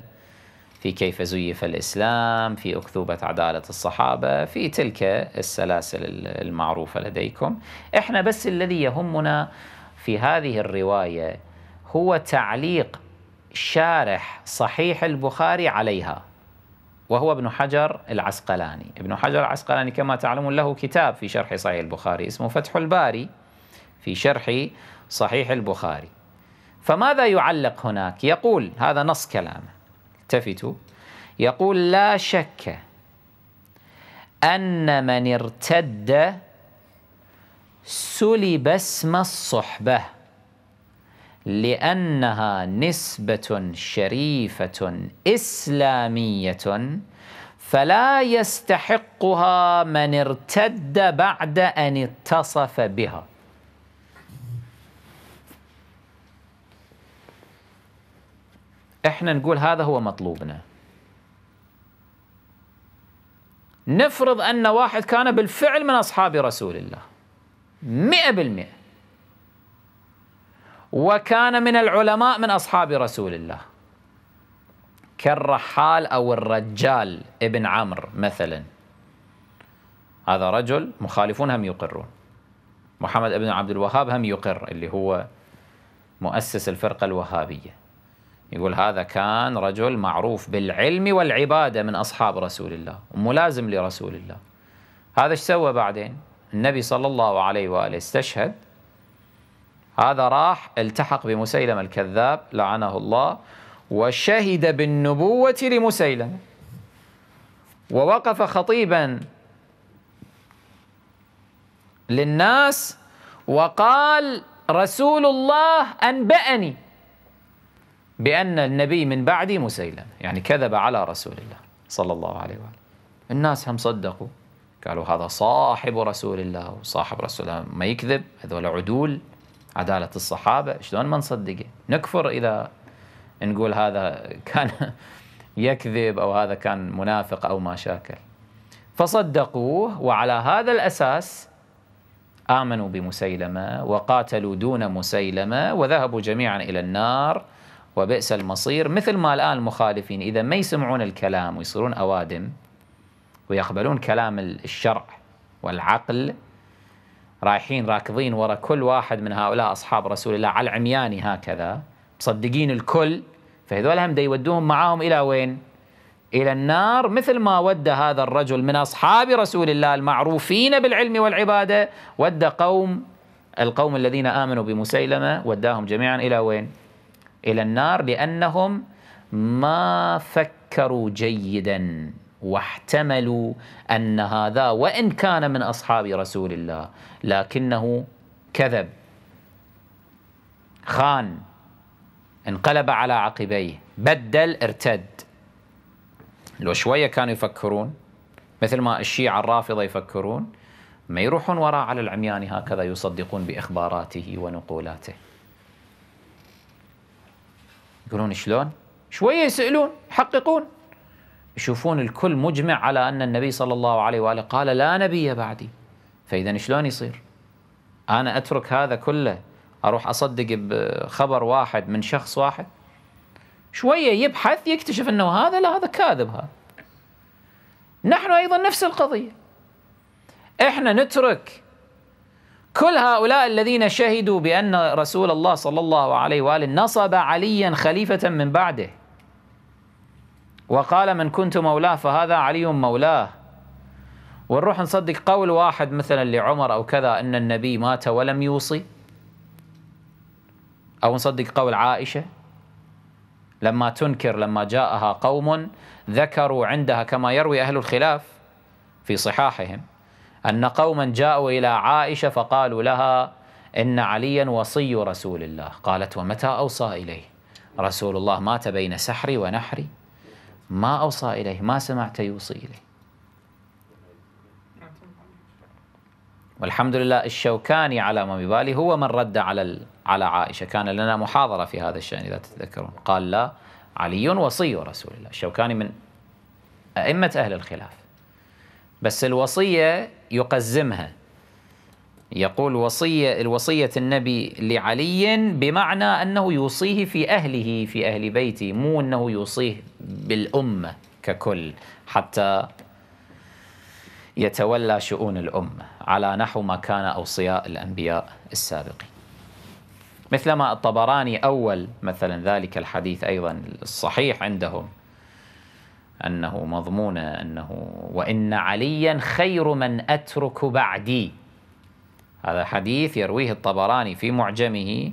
في كيف زيف الإسلام في أكذوبة عدالة الصحابة في تلك السلاسل المعروفة لديكم إحنا بس الذي يهمنا في هذه الرواية هو تعليق شارح صحيح البخاري عليها وهو ابن حجر العسقلاني ابن حجر العسقلاني كما تعلمون له كتاب في شرح صحيح البخاري اسمه فتح الباري في شرح صحيح البخاري فماذا يعلق هناك يقول هذا نص كلامه التفتوا يقول لا شك أن من ارتد سلب اسم الصحبة لأنها نسبة شريفة إسلامية فلا يستحقها من ارتد بعد أن اتصف بها احنا نقول هذا هو مطلوبنا نفرض أن واحد كان بالفعل من أصحاب رسول الله مئة بالمئة وكان من العلماء من أصحاب رسول الله كالرحال أو الرجال ابن عمرو مثلا هذا رجل مخالفون هم يقرون محمد بن عبد الوهاب هم يقر اللي هو مؤسس الفرقة الوهابية يقول هذا كان رجل معروف بالعلم والعبادة من أصحاب رسول الله وملازم لرسول الله هذا ايش سوى بعدين النبي صلى الله عليه وآله استشهد هذا راح التحق بمسيلم الكذاب لعنه الله وشهد بالنبوة لمسيلم ووقف خطيبا للناس وقال رسول الله أنبأني بأن النبي من بعدي مسيلم يعني كذب على رسول الله صلى الله عليه وآله الناس هم صدقوا قالوا هذا صاحب رسول الله وصاحب رسول الله ما يكذب هذول عدول عدالة الصحابة شلون ما نصدقه نكفر إذا نقول هذا كان [laughs] يكذب أو هذا كان منافق أو ما شاكل فصدقوه وعلى هذا الأساس آمنوا بمسيلمة وقاتلوا دون مسيلمة وذهبوا جميعا إلى النار وبئس المصير مثل ما الآن المخالفين إذا ما يسمعون الكلام ويصيرون أوادم ويقبلون كلام الشرع والعقل رايحين راكضين ورا كل واحد من هؤلاء أصحاب رسول الله على العمياني هكذا مصدقين الكل فهذول هم يودوهم معاهم إلى وين؟ إلى النار مثل ما ود هذا الرجل من أصحاب رسول الله المعروفين بالعلم والعبادة ود قوم القوم الذين آمنوا بمسيلمة وداهم جميعا إلى وين؟ إلى النار لأنهم ما فكروا جيدا واحتملوا أن هذا وإن كان من أصحاب رسول الله لكنه كذب خان انقلب على عقبيه بدل ارتد لو شوية كانوا يفكرون مثل ما الشيعة الرافضة يفكرون ما يروحون وراء على العميان هكذا يصدقون بإخباراته ونقولاته يقولون شلون؟ شويه يسالون يحققون يشوفون الكل مجمع على ان النبي صلى الله عليه واله قال لا نبي بعدي فاذا شلون يصير؟ انا اترك هذا كله اروح اصدق بخبر واحد من شخص واحد شويه يبحث يكتشف انه هذا لا هذا كاذب هذا نحن ايضا نفس القضيه احنا نترك كل هؤلاء الذين شهدوا بأن رسول الله صلى الله عليه وآله نصب عليا خليفة من بعده وقال من كنت مولاه فهذا علي مولاه ونروح نصدق قول واحد مثلا لعمر أو كذا أن النبي مات ولم يوصي أو نصدق قول عائشة لما تنكر لما جاءها قوم ذكروا عندها كما يروي أهل الخلاف في صحاحهم أن قوما جاءوا إلى عائشة فقالوا لها إن عليا وصي رسول الله قالت ومتى أوصى إليه رسول الله مات بين سحري ونحري ما أوصى إليه ما سمعت يوصي إليه والحمد لله الشوكاني على ما ببالي هو من رد على على عائشة كان لنا محاضرة في هذا الشأن إذا تتذكرون قال لا علي وصي رسول الله الشوكاني من أئمة أهل الخلاف بس الوصية يقزمها يقول وصية الوصية النبي لعلي بمعنى أنه يوصيه في أهله في أهل بيته مو أنه يوصيه بالأمة ككل حتى يتولى شؤون الأمة على نحو ما كان أوصياء الأنبياء السابقين مثلما الطبراني أول مثلا ذلك الحديث أيضا الصحيح عندهم أنه مضمون أنه وإن عليا خير من أترك بعدي هذا حديث يرويه الطبراني في معجمه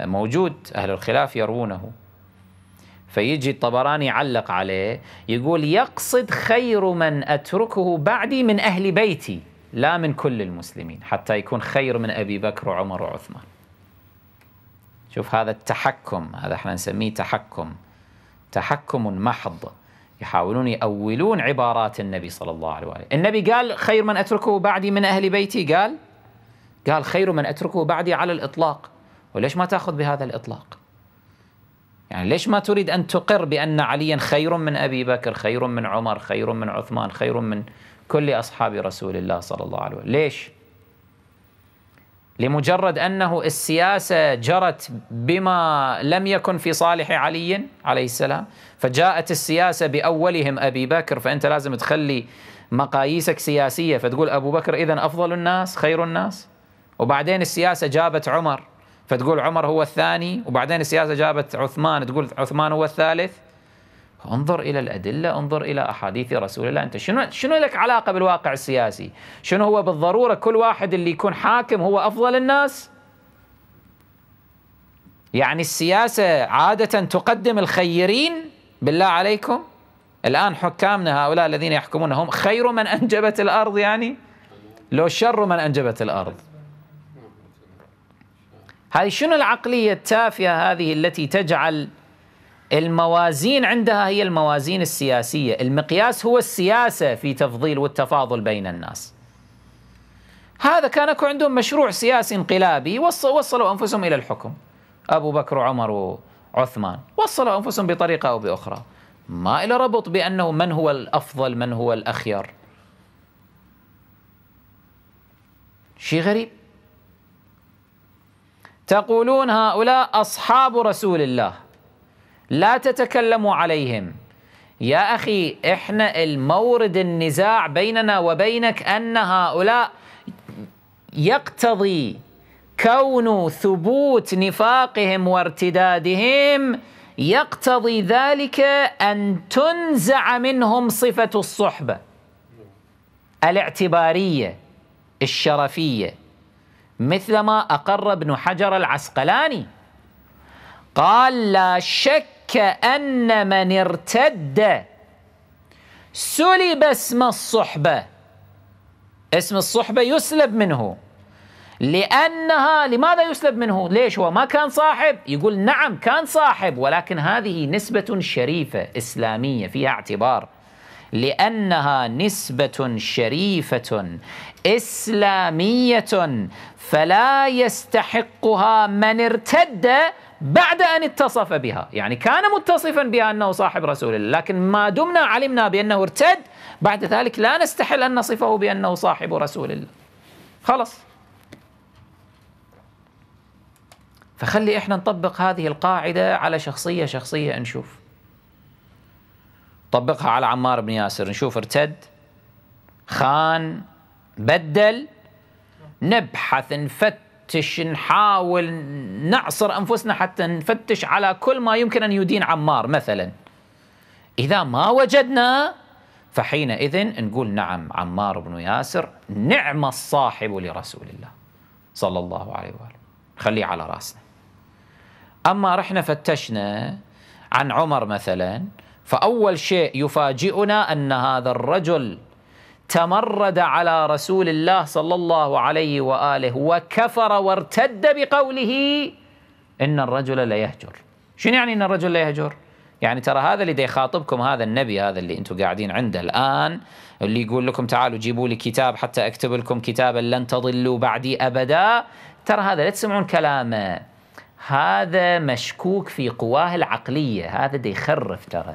موجود أهل الخلاف يروونه فيجي الطبراني علق عليه يقول يقصد خير من أتركه بعدي من أهل بيتي لا من كل المسلمين حتى يكون خير من أبي بكر وعمر وعثمان شوف هذا التحكم هذا احنا نسميه تحكم تحكم محض يحاولون يأولون عبارات النبي صلى الله عليه وآله النبي قال خير من أتركه بعدي من أهل بيتي قال قال خير من أتركه بعدي على الإطلاق وليش ما تأخذ بهذا الإطلاق يعني ليش ما تريد أن تقر بأن عليا خير من أبي بكر خير من عمر خير من عثمان خير من كل أصحاب رسول الله صلى الله عليه وسلم ليش لمجرد انه السياسه جرت بما لم يكن في صالح علي عليه السلام فجاءت السياسه باولهم ابي بكر فانت لازم تخلي مقاييسك سياسيه فتقول ابو بكر اذا افضل الناس خير الناس وبعدين السياسه جابت عمر فتقول عمر هو الثاني وبعدين السياسه جابت عثمان تقول عثمان هو الثالث انظر إلى الأدلة انظر إلى أحاديث رسول الله أنت شنو, شنو لك علاقة بالواقع السياسي شنو هو بالضرورة كل واحد اللي يكون حاكم هو أفضل الناس يعني السياسة عادة تقدم الخيرين بالله عليكم الآن حكامنا هؤلاء الذين يحكمون هم خير من أنجبت الأرض يعني لو شر من أنجبت الأرض هذه شنو العقلية التافهة هذه التي تجعل الموازين عندها هي الموازين السياسيه، المقياس هو السياسه في تفضيل والتفاضل بين الناس. هذا كان اكو عندهم مشروع سياسي انقلابي وصل وصلوا انفسهم الى الحكم. ابو بكر وعمر وعثمان، وصلوا انفسهم بطريقه او باخرى. ما إلى ربط بأنه من هو الأفضل من هو الأخير شيء غريب تقولون هؤلاء أصحاب رسول الله لا تتكلموا عليهم يا اخي احنا المورد النزاع بيننا وبينك ان هؤلاء يقتضي كون ثبوت نفاقهم وارتدادهم يقتضي ذلك ان تنزع منهم صفه الصحبه الاعتباريه الشرفيه مثلما اقر ابن حجر العسقلاني قال لا شك كأن من ارتد سلب اسم الصحبة اسم الصحبة يسلب منه لأنها لماذا يسلب منه ليش هو ما كان صاحب يقول نعم كان صاحب ولكن هذه نسبة شريفة إسلامية فيها اعتبار لأنها نسبة شريفة إسلامية فلا يستحقها من ارتد بعد أن اتصف بها يعني كان متصفا بأنه صاحب رسول الله لكن ما دمنا علمنا بأنه ارتد بعد ذلك لا نستحل أن نصفه بأنه صاحب رسول الله خلص فخلي إحنا نطبق هذه القاعدة على شخصية شخصية نشوف طبقها على عمار بن ياسر نشوف ارتد خان بدل نبحث نفتش نفتش نحاول نعصر انفسنا حتى نفتش على كل ما يمكن ان يدين عمار مثلا اذا ما وجدنا فحينئذ نقول نعم عمار بن ياسر نعم الصاحب لرسول الله صلى الله عليه واله خليه على راسنا اما رحنا فتشنا عن عمر مثلا فاول شيء يفاجئنا ان هذا الرجل تمرد على رسول الله صلى الله عليه واله وكفر وارتد بقوله ان الرجل لا يهجر شنو يعني ان الرجل لا يهجر يعني ترى هذا اللي يخاطبكم هذا النبي هذا اللي انتم قاعدين عنده الان اللي يقول لكم تعالوا جيبوا لي كتاب حتى اكتب لكم كتابا لن تضلوا بعدي ابدا ترى هذا لا تسمعون كلامه هذا مشكوك في قواه العقليه هذا يخرف ترى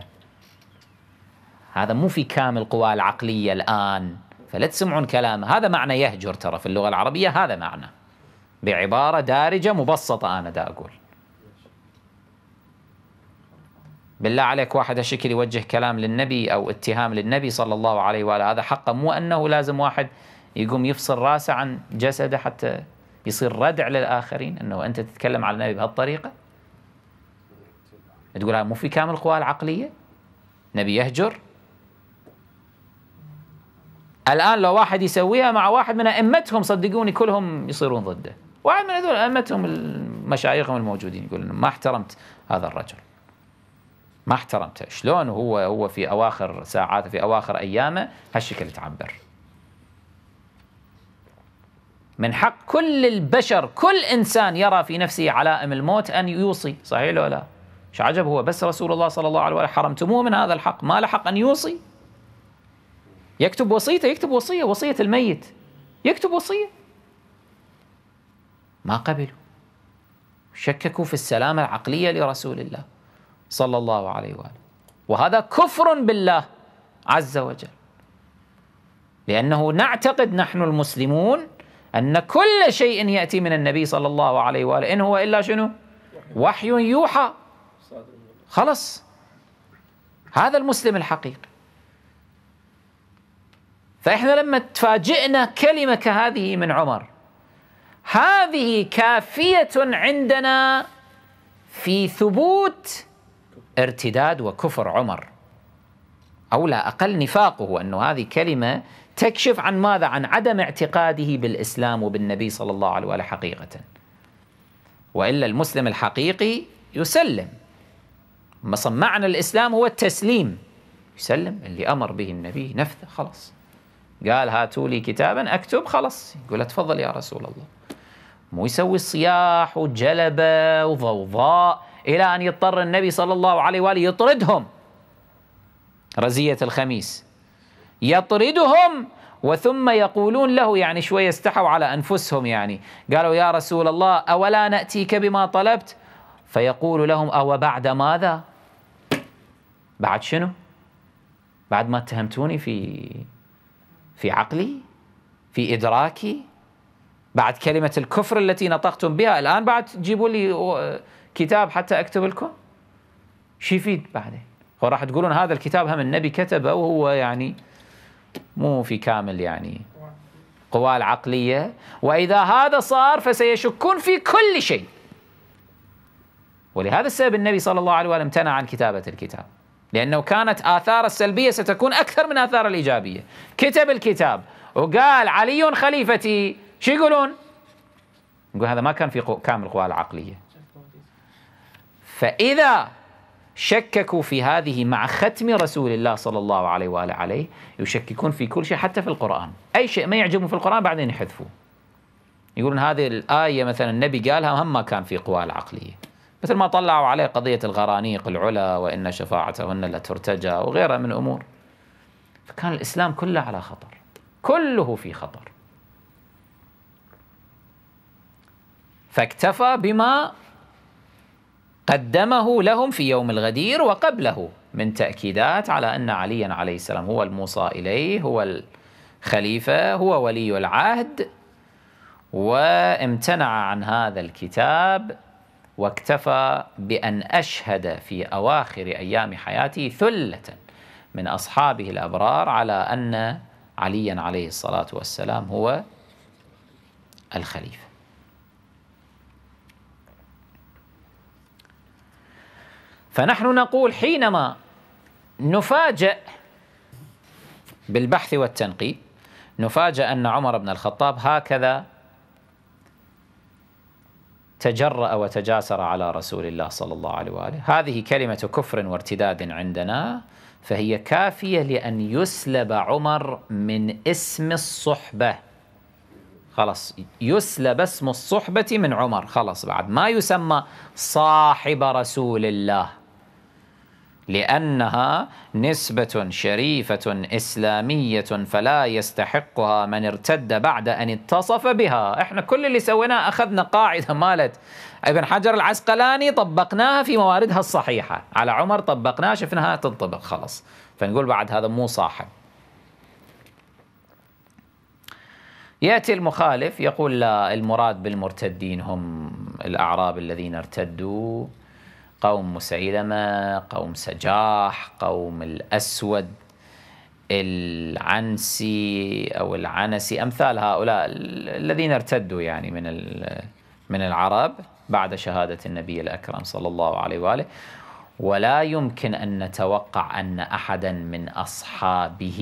هذا مو في كامل قواه العقلية الآن فلا تسمعون كلام هذا معنى يهجر ترى في اللغة العربية هذا معنى بعبارة دارجة مبسطة أنا دا أقول بالله عليك واحد هالشكل يوجه كلام للنبي أو اتهام للنبي صلى الله عليه وآله هذا حقه مو أنه لازم واحد يقوم يفصل راسه عن جسده حتى يصير ردع للآخرين أنه أنت تتكلم على النبي بهالطريقة تقول هذا مو في كامل قواه العقلية نبي يهجر الآن لو واحد يسويها مع واحد من أئمتهم صدقوني كلهم يصيرون ضده واحد من هذول أئمتهم مشايخهم الموجودين يقول ما احترمت هذا الرجل ما احترمته شلون هو هو في أواخر ساعاته في أواخر أيامه هالشكل تعبر من حق كل البشر كل إنسان يرى في نفسه علائم الموت أن يوصي صحيح ولا لا؟ شو عجب هو بس رسول الله صلى الله عليه وسلم حرمتموه من هذا الحق ما له حق أن يوصي يكتب وصيته يكتب وصية وصية الميت يكتب وصية ما قبلوا شككوا في السلامة العقلية لرسول الله صلى الله عليه وآله وهذا كفر بالله عز وجل لأنه نعتقد نحن المسلمون أن كل شيء يأتي من النبي صلى الله عليه وآله إن هو إلا شنو وحي يوحى خلص هذا المسلم الحقيقي فإحنا لما تفاجئنا كلمة كهذه من عمر هذه كافية عندنا في ثبوت ارتداد وكفر عمر أو لا أقل نفاقه أنه هذه كلمة تكشف عن ماذا؟ عن عدم اعتقاده بالإسلام وبالنبي صلى الله عليه وآله حقيقة وإلا المسلم الحقيقي يسلم معنى الإسلام هو التسليم يسلم اللي أمر به النبي نفذه خلاص قال هاتوا لي كتابا اكتب خلص يقول تفضل يا رسول الله مو يسوي صياح وجلبه وضوضاء الى ان يضطر النبي صلى الله عليه واله يطردهم رزيه الخميس يطردهم وثم يقولون له يعني شوي استحوا على انفسهم يعني قالوا يا رسول الله اولا ناتيك بما طلبت فيقول لهم او بعد ماذا بعد شنو بعد ما اتهمتوني في في عقلي في إدراكي بعد كلمة الكفر التي نطقتم بها الآن بعد تجيبوا لي آه، كتاب حتى أكتب لكم شي يفيد بعدين هو راح تقولون هذا الكتاب هم النبي كتبه وهو يعني مو في كامل يعني قوى العقلية وإذا هذا صار فسيشكون في كل شيء ولهذا السبب النبي صلى الله عليه وسلم امتنع عن كتابة الكتاب لأنه كانت آثار السلبية ستكون أكثر من آثار الإيجابية كتب الكتاب وقال علي خليفتي شو يقولون؟ نقول هذا ما كان في كامل قواه العقلية فإذا شككوا في هذه مع ختم رسول الله صلى الله عليه وآله عليه يشككون في كل شيء حتى في القرآن أي شيء ما يعجبهم في القرآن بعدين يحذفوه يقولون هذه الآية مثلا النبي قالها هم ما كان في قواه العقلية مثل ما طلعوا عليه قضية الغرانيق العلا وإن شفاعتهن لترتجى وغيرها من أمور فكان الإسلام كله على خطر كله في خطر فاكتفى بما قدمه لهم في يوم الغدير وقبله من تأكيدات على أن عليا عليه السلام هو الموصى إليه هو الخليفة هو ولي العهد وامتنع عن هذا الكتاب واكتفى بأن أشهد في أواخر أيام حياته ثلة من أصحابه الأبرار على أن عليا عليه الصلاة والسلام هو الخليفة فنحن نقول حينما نفاجأ بالبحث والتنقيب نفاجأ أن عمر بن الخطاب هكذا تجرأ وتجاسر على رسول الله صلى الله عليه واله، هذه كلمة كفر وارتداد عندنا فهي كافية لأن يسلب عمر من اسم الصحبة. خلاص يسلب اسم الصحبة من عمر، خلاص بعد ما يسمى صاحب رسول الله. لأنها نسبة شريفة إسلامية فلا يستحقها من ارتد بعد أن اتصف بها إحنا كل اللي سويناه أخذنا قاعدة مالت ابن حجر العسقلاني طبقناها في مواردها الصحيحة على عمر طبقناها شفناها تنطبق خلاص فنقول بعد هذا مو صاحب يأتي المخالف يقول لا المراد بالمرتدين هم الأعراب الذين ارتدوا قوم مسيلمة قوم سجاح قوم الأسود العنسي أو العنسي أمثال هؤلاء الذين ارتدوا يعني من من العرب بعد شهادة النبي الأكرم صلى الله عليه وآله ولا يمكن أن نتوقع أن أحدا من أصحابه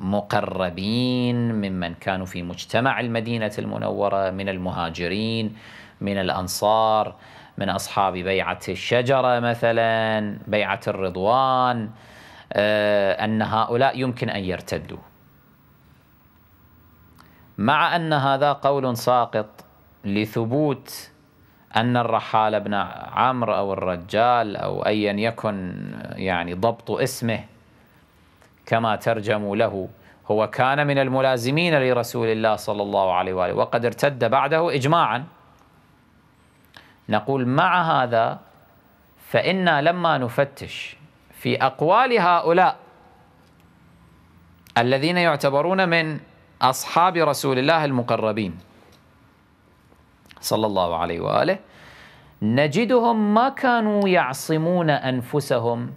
المقربين ممن كانوا في مجتمع المدينة المنورة من المهاجرين من الأنصار من أصحاب بيعة الشجرة مثلا بيعة الرضوان آه، أن هؤلاء يمكن أن يرتدوا مع أن هذا قول ساقط لثبوت أن الرحال بن عمرو أو الرجال أو أيا يكن يعني ضبط اسمه كما ترجموا له هو كان من الملازمين لرسول الله صلى الله عليه وآله وقد ارتد بعده إجماعاً نقول مع هذا فإنا لما نفتش في أقوال هؤلاء الذين يعتبرون من أصحاب رسول الله المقربين صلى الله عليه وآله نجدهم ما كانوا يعصمون أنفسهم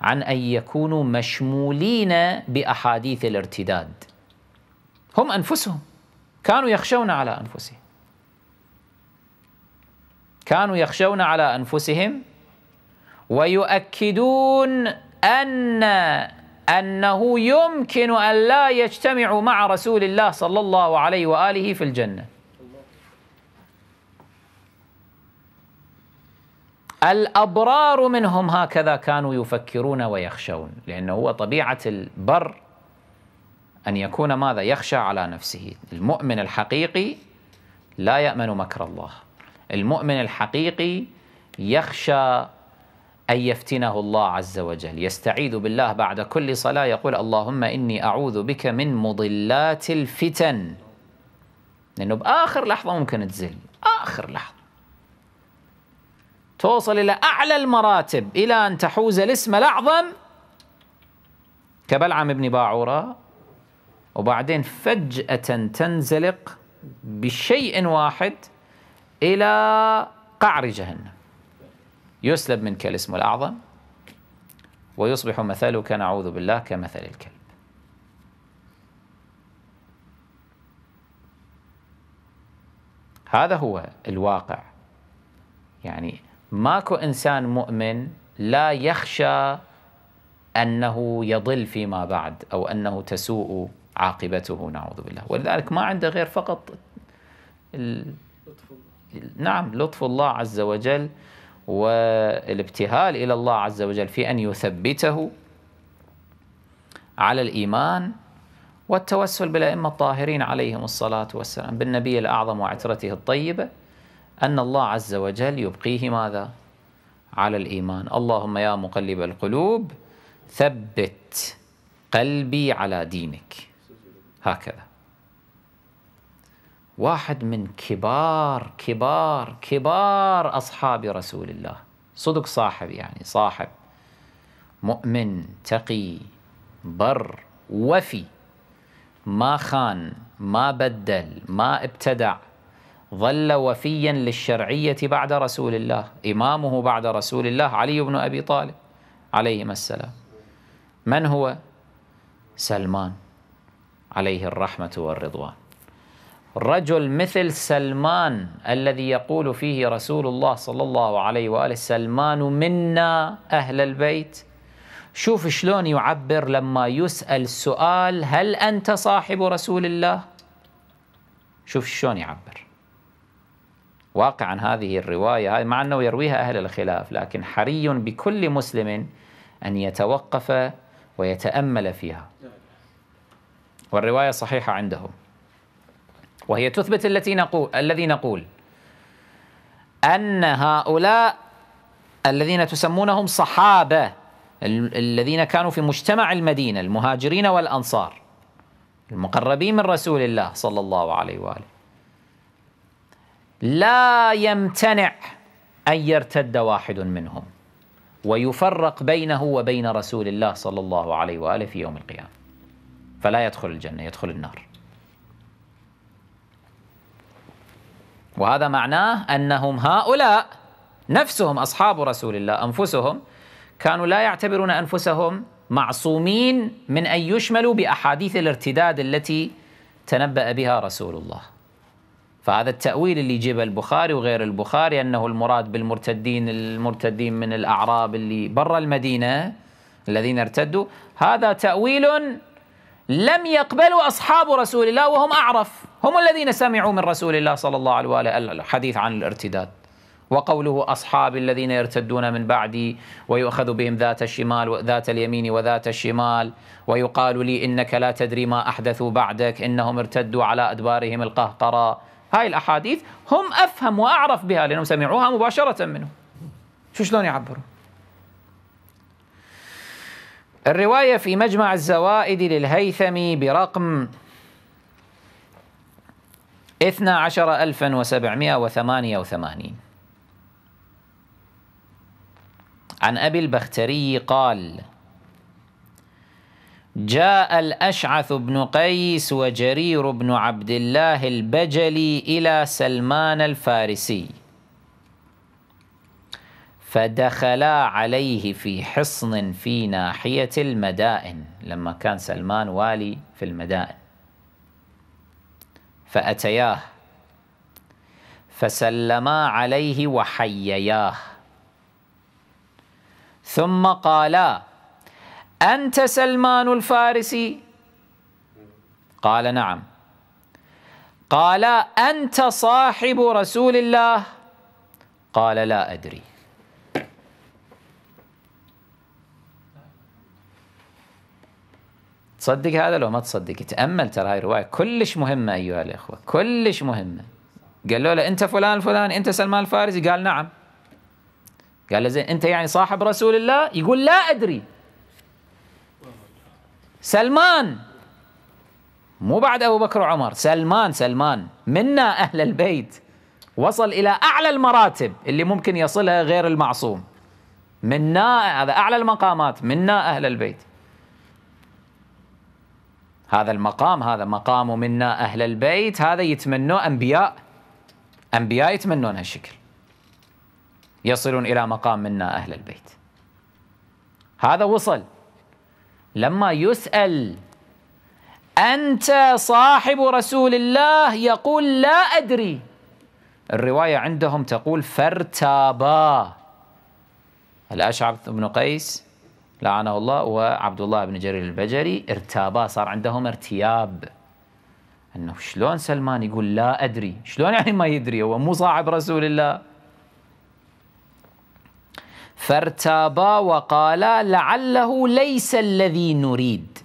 عن أن يكونوا مشمولين بأحاديث الارتداد هم أنفسهم كانوا يخشون على أنفسهم كانوا يخشون على أنفسهم ويؤكدون أن أنه يمكن أن لا يجتمع مع رسول الله صلى الله عليه وآله في الجنة الأبرار منهم هكذا كانوا يفكرون ويخشون لأنه هو طبيعة البر أن يكون ماذا يخشى على نفسه المؤمن الحقيقي لا يأمن مكر الله المؤمن الحقيقي يخشى أن يفتنه الله عز وجل يستعيذ بالله بعد كل صلاة يقول اللهم إني أعوذ بك من مضلات الفتن لأنه بآخر لحظة ممكن تزل آخر لحظة توصل إلى أعلى المراتب إلى أن تحوز الاسم الأعظم كبلعم ابن باعورة وبعدين فجأة تنزلق بشيء واحد إلى قعر جهنم يسلب منك الاسم الأعظم ويصبح مثلك نعوذ بالله كمثل الكلب هذا هو الواقع يعني ماكو إنسان مؤمن لا يخشى أنه يضل فيما بعد أو أنه تسوء عاقبته نعوذ بالله ولذلك ما عنده غير فقط نعم لطف الله عز وجل والابتهال إلى الله عز وجل في أن يثبته على الإيمان والتوسل بالأئمة الطاهرين عليهم الصلاة والسلام بالنبي الأعظم وعترته الطيبة أن الله عز وجل يبقيه ماذا؟ على الإيمان اللهم يا مقلب القلوب ثبت قلبي على دينك هكذا واحد من كبار كبار كبار أصحاب رسول الله صدق صاحب يعني صاحب مؤمن تقي بر وفي ما خان ما بدل ما ابتدع ظل وفيا للشرعية بعد رسول الله إمامه بعد رسول الله علي بن أبي طالب عليهما السلام من هو؟ سلمان عليه الرحمة والرضوان رجل مثل سلمان الذي يقول فيه رسول الله صلى الله عليه واله سلمان منا اهل البيت شوف شلون يعبر لما يسال سؤال هل انت صاحب رسول الله شوف شلون يعبر واقعا هذه الروايه مع انه يرويها اهل الخلاف لكن حري بكل مسلم ان يتوقف ويتامل فيها والروايه صحيحه عندهم وهي تثبت التي نقول الذي نقول أن هؤلاء الذين تسمونهم صحابة الذين كانوا في مجتمع المدينة المهاجرين والأنصار المقربين من رسول الله صلى الله عليه وآله لا يمتنع أن يرتد واحد منهم ويفرق بينه وبين رسول الله صلى الله عليه وآله في يوم القيامة فلا يدخل الجنة يدخل النار وهذا معناه انهم هؤلاء نفسهم اصحاب رسول الله انفسهم كانوا لا يعتبرون انفسهم معصومين من ان يشملوا باحاديث الارتداد التي تنبأ بها رسول الله. فهذا التأويل اللي يجيبه البخاري وغير البخاري انه المراد بالمرتدين المرتدين من الاعراب اللي برا المدينه الذين ارتدوا هذا تأويل لم يقبلوا أصحاب رسول الله وهم أعرف هم الذين سمعوا من رسول الله صلى الله عليه وآله الحديث عن الارتداد وقوله أصحاب الذين يرتدون من بعدي ويؤخذ بهم ذات الشمال وذات اليمين وذات الشمال ويقال لي إنك لا تدري ما أحدثوا بعدك إنهم ارتدوا على أدبارهم القهقرة هاي الأحاديث هم أفهم وأعرف بها لأنهم سمعوها مباشرة منه شو شلون يعبروا الرواية في مجمع الزوائد للهيثمي برقم 12788 عن أبي البختري قال جاء الأشعث بن قيس وجرير بن عبد الله البجلي إلى سلمان الفارسي فدخلا عليه في حصن في ناحية المدائن لما كان سلمان والي في المدائن فأتياه فسلما عليه وحيياه ثم قالا أنت سلمان الفارسي قال نعم قالا أنت صاحب رسول الله قال لا أدري تصدق هذا لو ما تصدق تأمل ترى هاي الرواية كلش مهمة أيها الإخوة كلش مهمة قالوا له أنت فلان فلان أنت سلمان الفارسي قال نعم قال له زين أنت يعني صاحب رسول الله يقول لا أدري سلمان مو بعد أبو بكر وعمر سلمان سلمان منا أهل البيت وصل إلى أعلى المراتب اللي ممكن يصلها غير المعصوم منا هذا أعلى المقامات منا أهل البيت هذا المقام هذا مقام منا أهل البيت هذا يتمنوه أنبياء أنبياء يتمنون هالشكل يصلون إلى مقام منا أهل البيت هذا وصل لما يسأل أنت صاحب رسول الله يقول لا أدري الرواية عندهم تقول فارتابا الأشعث بن قيس لعنه الله وعبد الله بن جرير البجري ارتابا صار عندهم ارتياب انه شلون سلمان يقول لا ادري شلون يعني ما يدري هو مو صاحب رسول الله فارتابا وقالا لعله ليس الذي نريد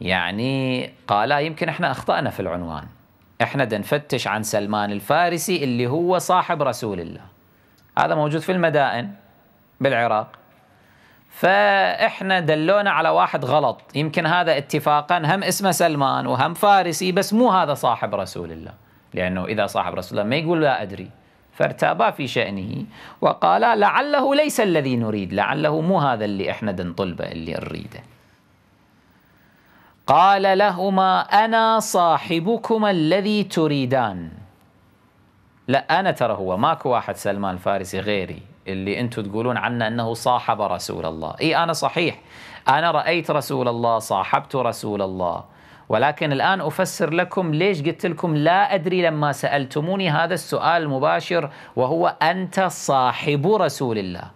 يعني قالا يمكن احنا اخطانا في العنوان احنا نفتش عن سلمان الفارسي اللي هو صاحب رسول الله هذا موجود في المدائن بالعراق فاحنا دلونا على واحد غلط يمكن هذا اتفاقا هم اسمه سلمان وهم فارسي بس مو هذا صاحب رسول الله لانه اذا صاحب رسول الله ما يقول لا ادري فارتابا في شأنه وقالا لعله ليس الذي نريد لعله مو هذا اللي احنا نطلبه اللي نريده قال لهما أنا صاحبكما الذي تريدان لا أنا ترى هو ماكو واحد سلمان فارسي غيري اللي انتم تقولون عنه انه صاحب رسول الله اي انا صحيح انا رايت رسول الله صاحبت رسول الله ولكن الان افسر لكم ليش قلت لكم لا ادري لما سالتموني هذا السؤال المباشر وهو انت صاحب رسول الله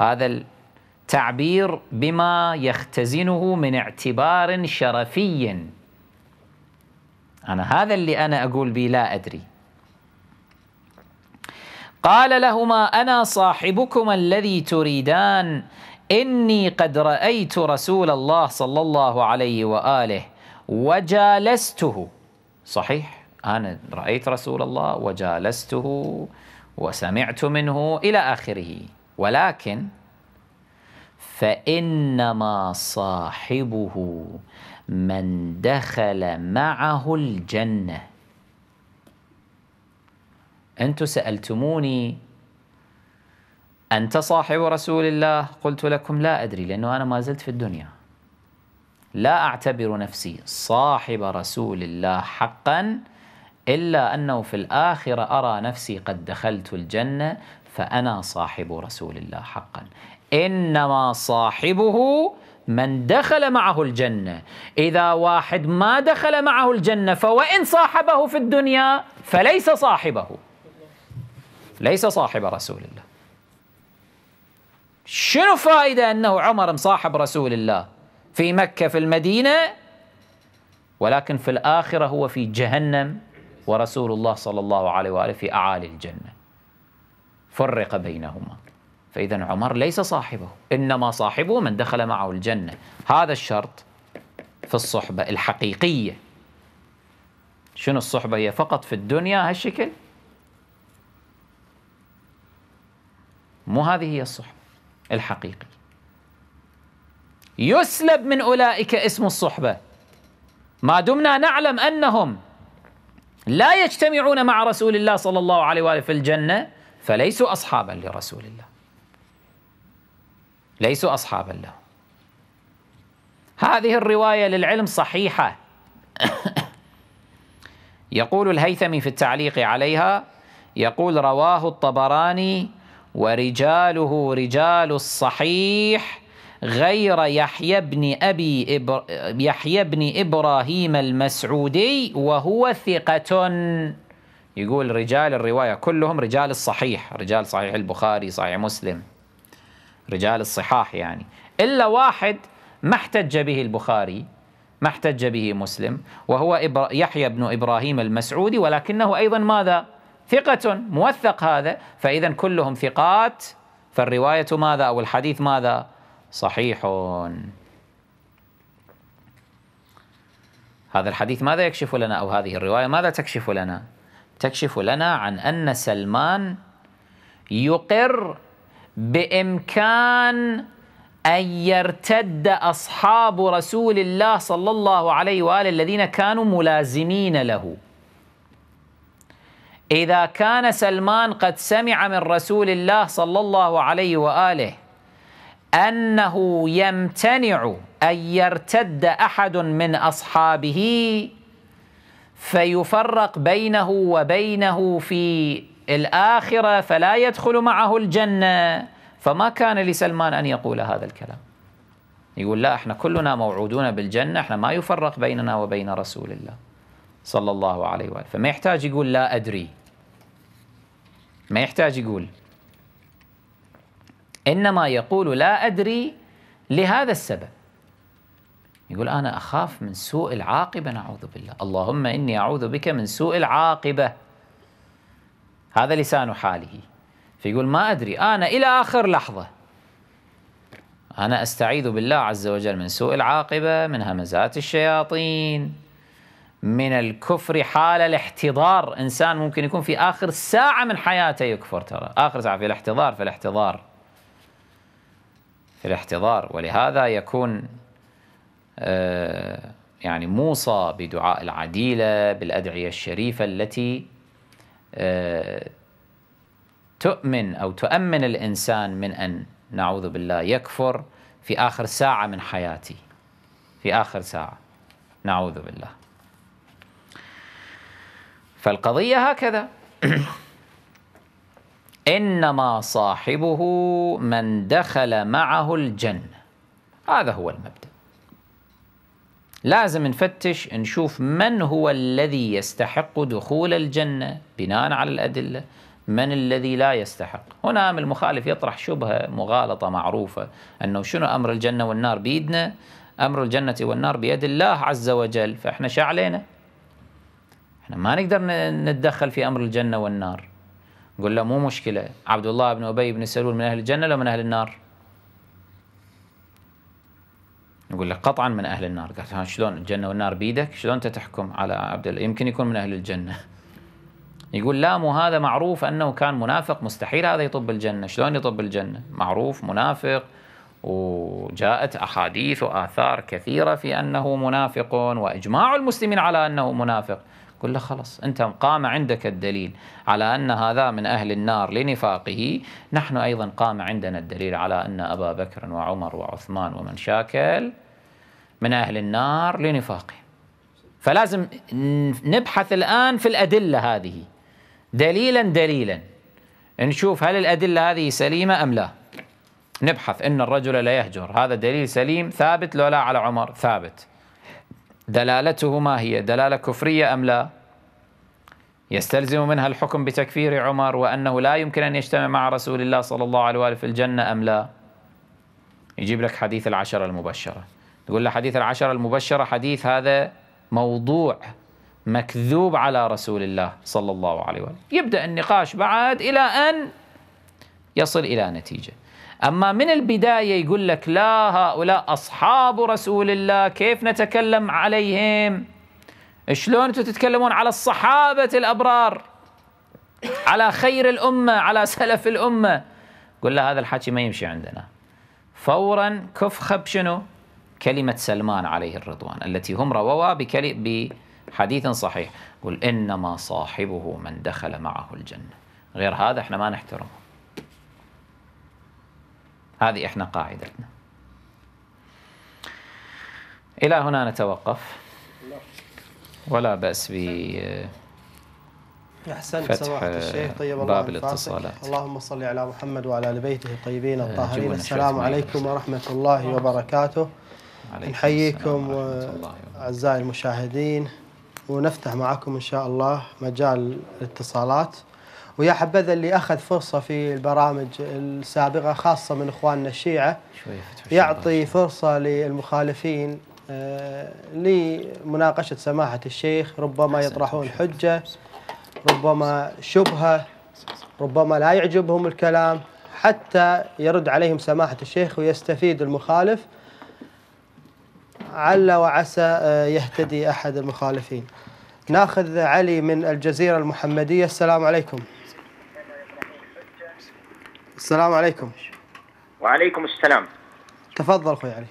هذا التعبير بما يختزنه من اعتبار شرفي انا هذا اللي انا اقول به لا ادري قال لهما انا صاحبكما الذي تريدان اني قد رايت رسول الله صلى الله عليه واله وجالسته صحيح انا رايت رسول الله وجالسته وسمعت منه الى اخره ولكن فانما صاحبه من دخل معه الجنه أنتم سألتموني أنت صاحب رسول الله قلت لكم لا أدري لأنه أنا ما زلت في الدنيا لا أعتبر نفسي صاحب رسول الله حقا إلا أنه في الآخرة أرى نفسي قد دخلت الجنة فأنا صاحب رسول الله حقا إنما صاحبه من دخل معه الجنة إذا واحد ما دخل معه الجنة فوإن صاحبه في الدنيا فليس صاحبه ليس صاحب رسول الله شنو فائدة أنه عمر مصاحب رسول الله في مكة في المدينة ولكن في الآخرة هو في جهنم ورسول الله صلى الله عليه وآله في أعالي الجنة فرق بينهما فإذا عمر ليس صاحبه إنما صاحبه من دخل معه الجنة هذا الشرط في الصحبة الحقيقية شنو الصحبة هي فقط في الدنيا هالشكل مو هذه هي الصحبة الحقيقي يسلب من أولئك اسم الصحبة ما دمنا نعلم أنهم لا يجتمعون مع رسول الله صلى الله عليه وآله في الجنة فليسوا أصحابا لرسول الله ليسوا أصحابا له هذه الرواية للعلم صحيحة يقول الهيثمي في التعليق عليها يقول رواه الطبراني ورجاله رجال الصحيح غير يحيى بن أبي إبر... يحيى بن إبراهيم المسعودي وهو ثقة يقول رجال الرواية كلهم رجال الصحيح رجال صحيح البخاري صحيح مسلم رجال الصحاح يعني إلا واحد ما احتج به البخاري ما احتج به مسلم وهو يحيى بن إبراهيم المسعودي ولكنه أيضا ماذا ثقة موثق هذا فإذا كلهم ثقات فالرواية ماذا أو الحديث ماذا صحيح هذا الحديث ماذا يكشف لنا أو هذه الرواية ماذا تكشف لنا تكشف لنا عن أن سلمان يقر بإمكان أن يرتد أصحاب رسول الله صلى الله عليه وآله الذين كانوا ملازمين له إذا كان سلمان قد سمع من رسول الله صلى الله عليه وآله أنه يمتنع أن يرتد أحد من أصحابه فيفرق بينه وبينه في الآخرة فلا يدخل معه الجنة فما كان لسلمان أن يقول هذا الكلام يقول لا احنا كلنا موعودون بالجنة احنا ما يفرق بيننا وبين رسول الله صلى الله عليه وآله فما يحتاج يقول لا أدري ما يحتاج يقول انما يقول لا ادري لهذا السبب يقول انا اخاف من سوء العاقبه نعوذ بالله اللهم اني اعوذ بك من سوء العاقبه هذا لسان حاله فيقول ما ادري انا الى اخر لحظه انا استعيذ بالله عز وجل من سوء العاقبه من همزات الشياطين من الكفر حال الاحتضار إنسان ممكن يكون في آخر ساعة من حياته يكفر ترى آخر ساعة في الاحتضار في الاحتضار في الاحتضار ولهذا يكون آه، يعني موصى بدعاء العديلة بالأدعية الشريفة التي آه، تؤمن أو تؤمن الإنسان من أن نعوذ بالله يكفر في آخر ساعة من حياتي في آخر ساعة نعوذ بالله فالقضية هكذا [coughs] إنما صاحبه من دخل معه الجنة هذا هو المبدأ لازم نفتش نشوف من هو الذي يستحق دخول الجنة بناء على الأدلة من الذي لا يستحق هنا المخالف يطرح شبهة مغالطة معروفة أنه شنو أمر الجنة والنار بيدنا أمر الجنة والنار بيد الله عز وجل فإحنا شعلينا احنا ما نقدر نتدخل في امر الجنه والنار نقول له مو مشكله عبد الله بن ابي بن سلول من اهل الجنه لو من اهل النار نقول له قطعا من اهل النار قال شلون الجنه والنار بيدك شلون انت تحكم على عبد الله يمكن يكون من اهل الجنه [laughs] يقول لا مو هذا معروف انه كان منافق مستحيل هذا يطب الجنه شلون يطب الجنه معروف منافق وجاءت احاديث واثار كثيره في انه منافق واجماع المسلمين على انه منافق قل له خلاص أنت قام عندك الدليل على أن هذا من أهل النار لنفاقه نحن أيضا قام عندنا الدليل على أن أبا بكر وعمر وعثمان ومن شاكل من أهل النار لنفاقه فلازم نبحث الآن في الأدلة هذه دليلا دليلا نشوف هل الأدلة هذه سليمة أم لا نبحث إن الرجل لا يهجر هذا دليل سليم ثابت لو لا على عمر ثابت دلالته ما هي دلالة كفرية أم لا يستلزم منها الحكم بتكفير عمر وأنه لا يمكن أن يجتمع مع رسول الله صلى الله عليه وآله في الجنة أم لا يجيب لك حديث العشرة المبشرة تقول له حديث العشرة المبشرة حديث هذا موضوع مكذوب على رسول الله صلى الله عليه وآله يبدأ النقاش بعد إلى أن يصل إلى نتيجة أما من البداية يقول لك لا هؤلاء أصحاب رسول الله كيف نتكلم عليهم شلون أنتم تتكلمون على الصحابة الأبرار على خير الأمة على سلف الأمة قل له هذا الحكي ما يمشي عندنا فورا كف خب شنو كلمة سلمان عليه الرضوان التي هم رووها بحديث صحيح قل إنما صاحبه من دخل معه الجنة غير هذا احنا ما نحترمه هذه احنا قاعدتنا الى هنا نتوقف ولا باس ب احسنت سماحه الشيخ طيب الله باب الاتصالات اللهم صل على محمد وعلى ال بيته الطيبين آه، الطاهرين السلام عليكم ورحمه الله وبركاته نحييكم اعزائي المشاهدين ونفتح معكم ان شاء الله مجال الاتصالات ويا حبذا اللي اخذ فرصه في البرامج السابقه خاصه من اخواننا الشيعه يعطي فرصه للمخالفين آه، لمناقشه سماحه الشيخ ربما يطرحون حجه ربما شبهه ربما لا يعجبهم الكلام حتى يرد عليهم سماحه الشيخ ويستفيد المخالف عل وعسى آه، يهتدي احد المخالفين ناخذ علي من الجزيره المحمديه السلام عليكم السلام عليكم وعليكم السلام تفضل اخوي علي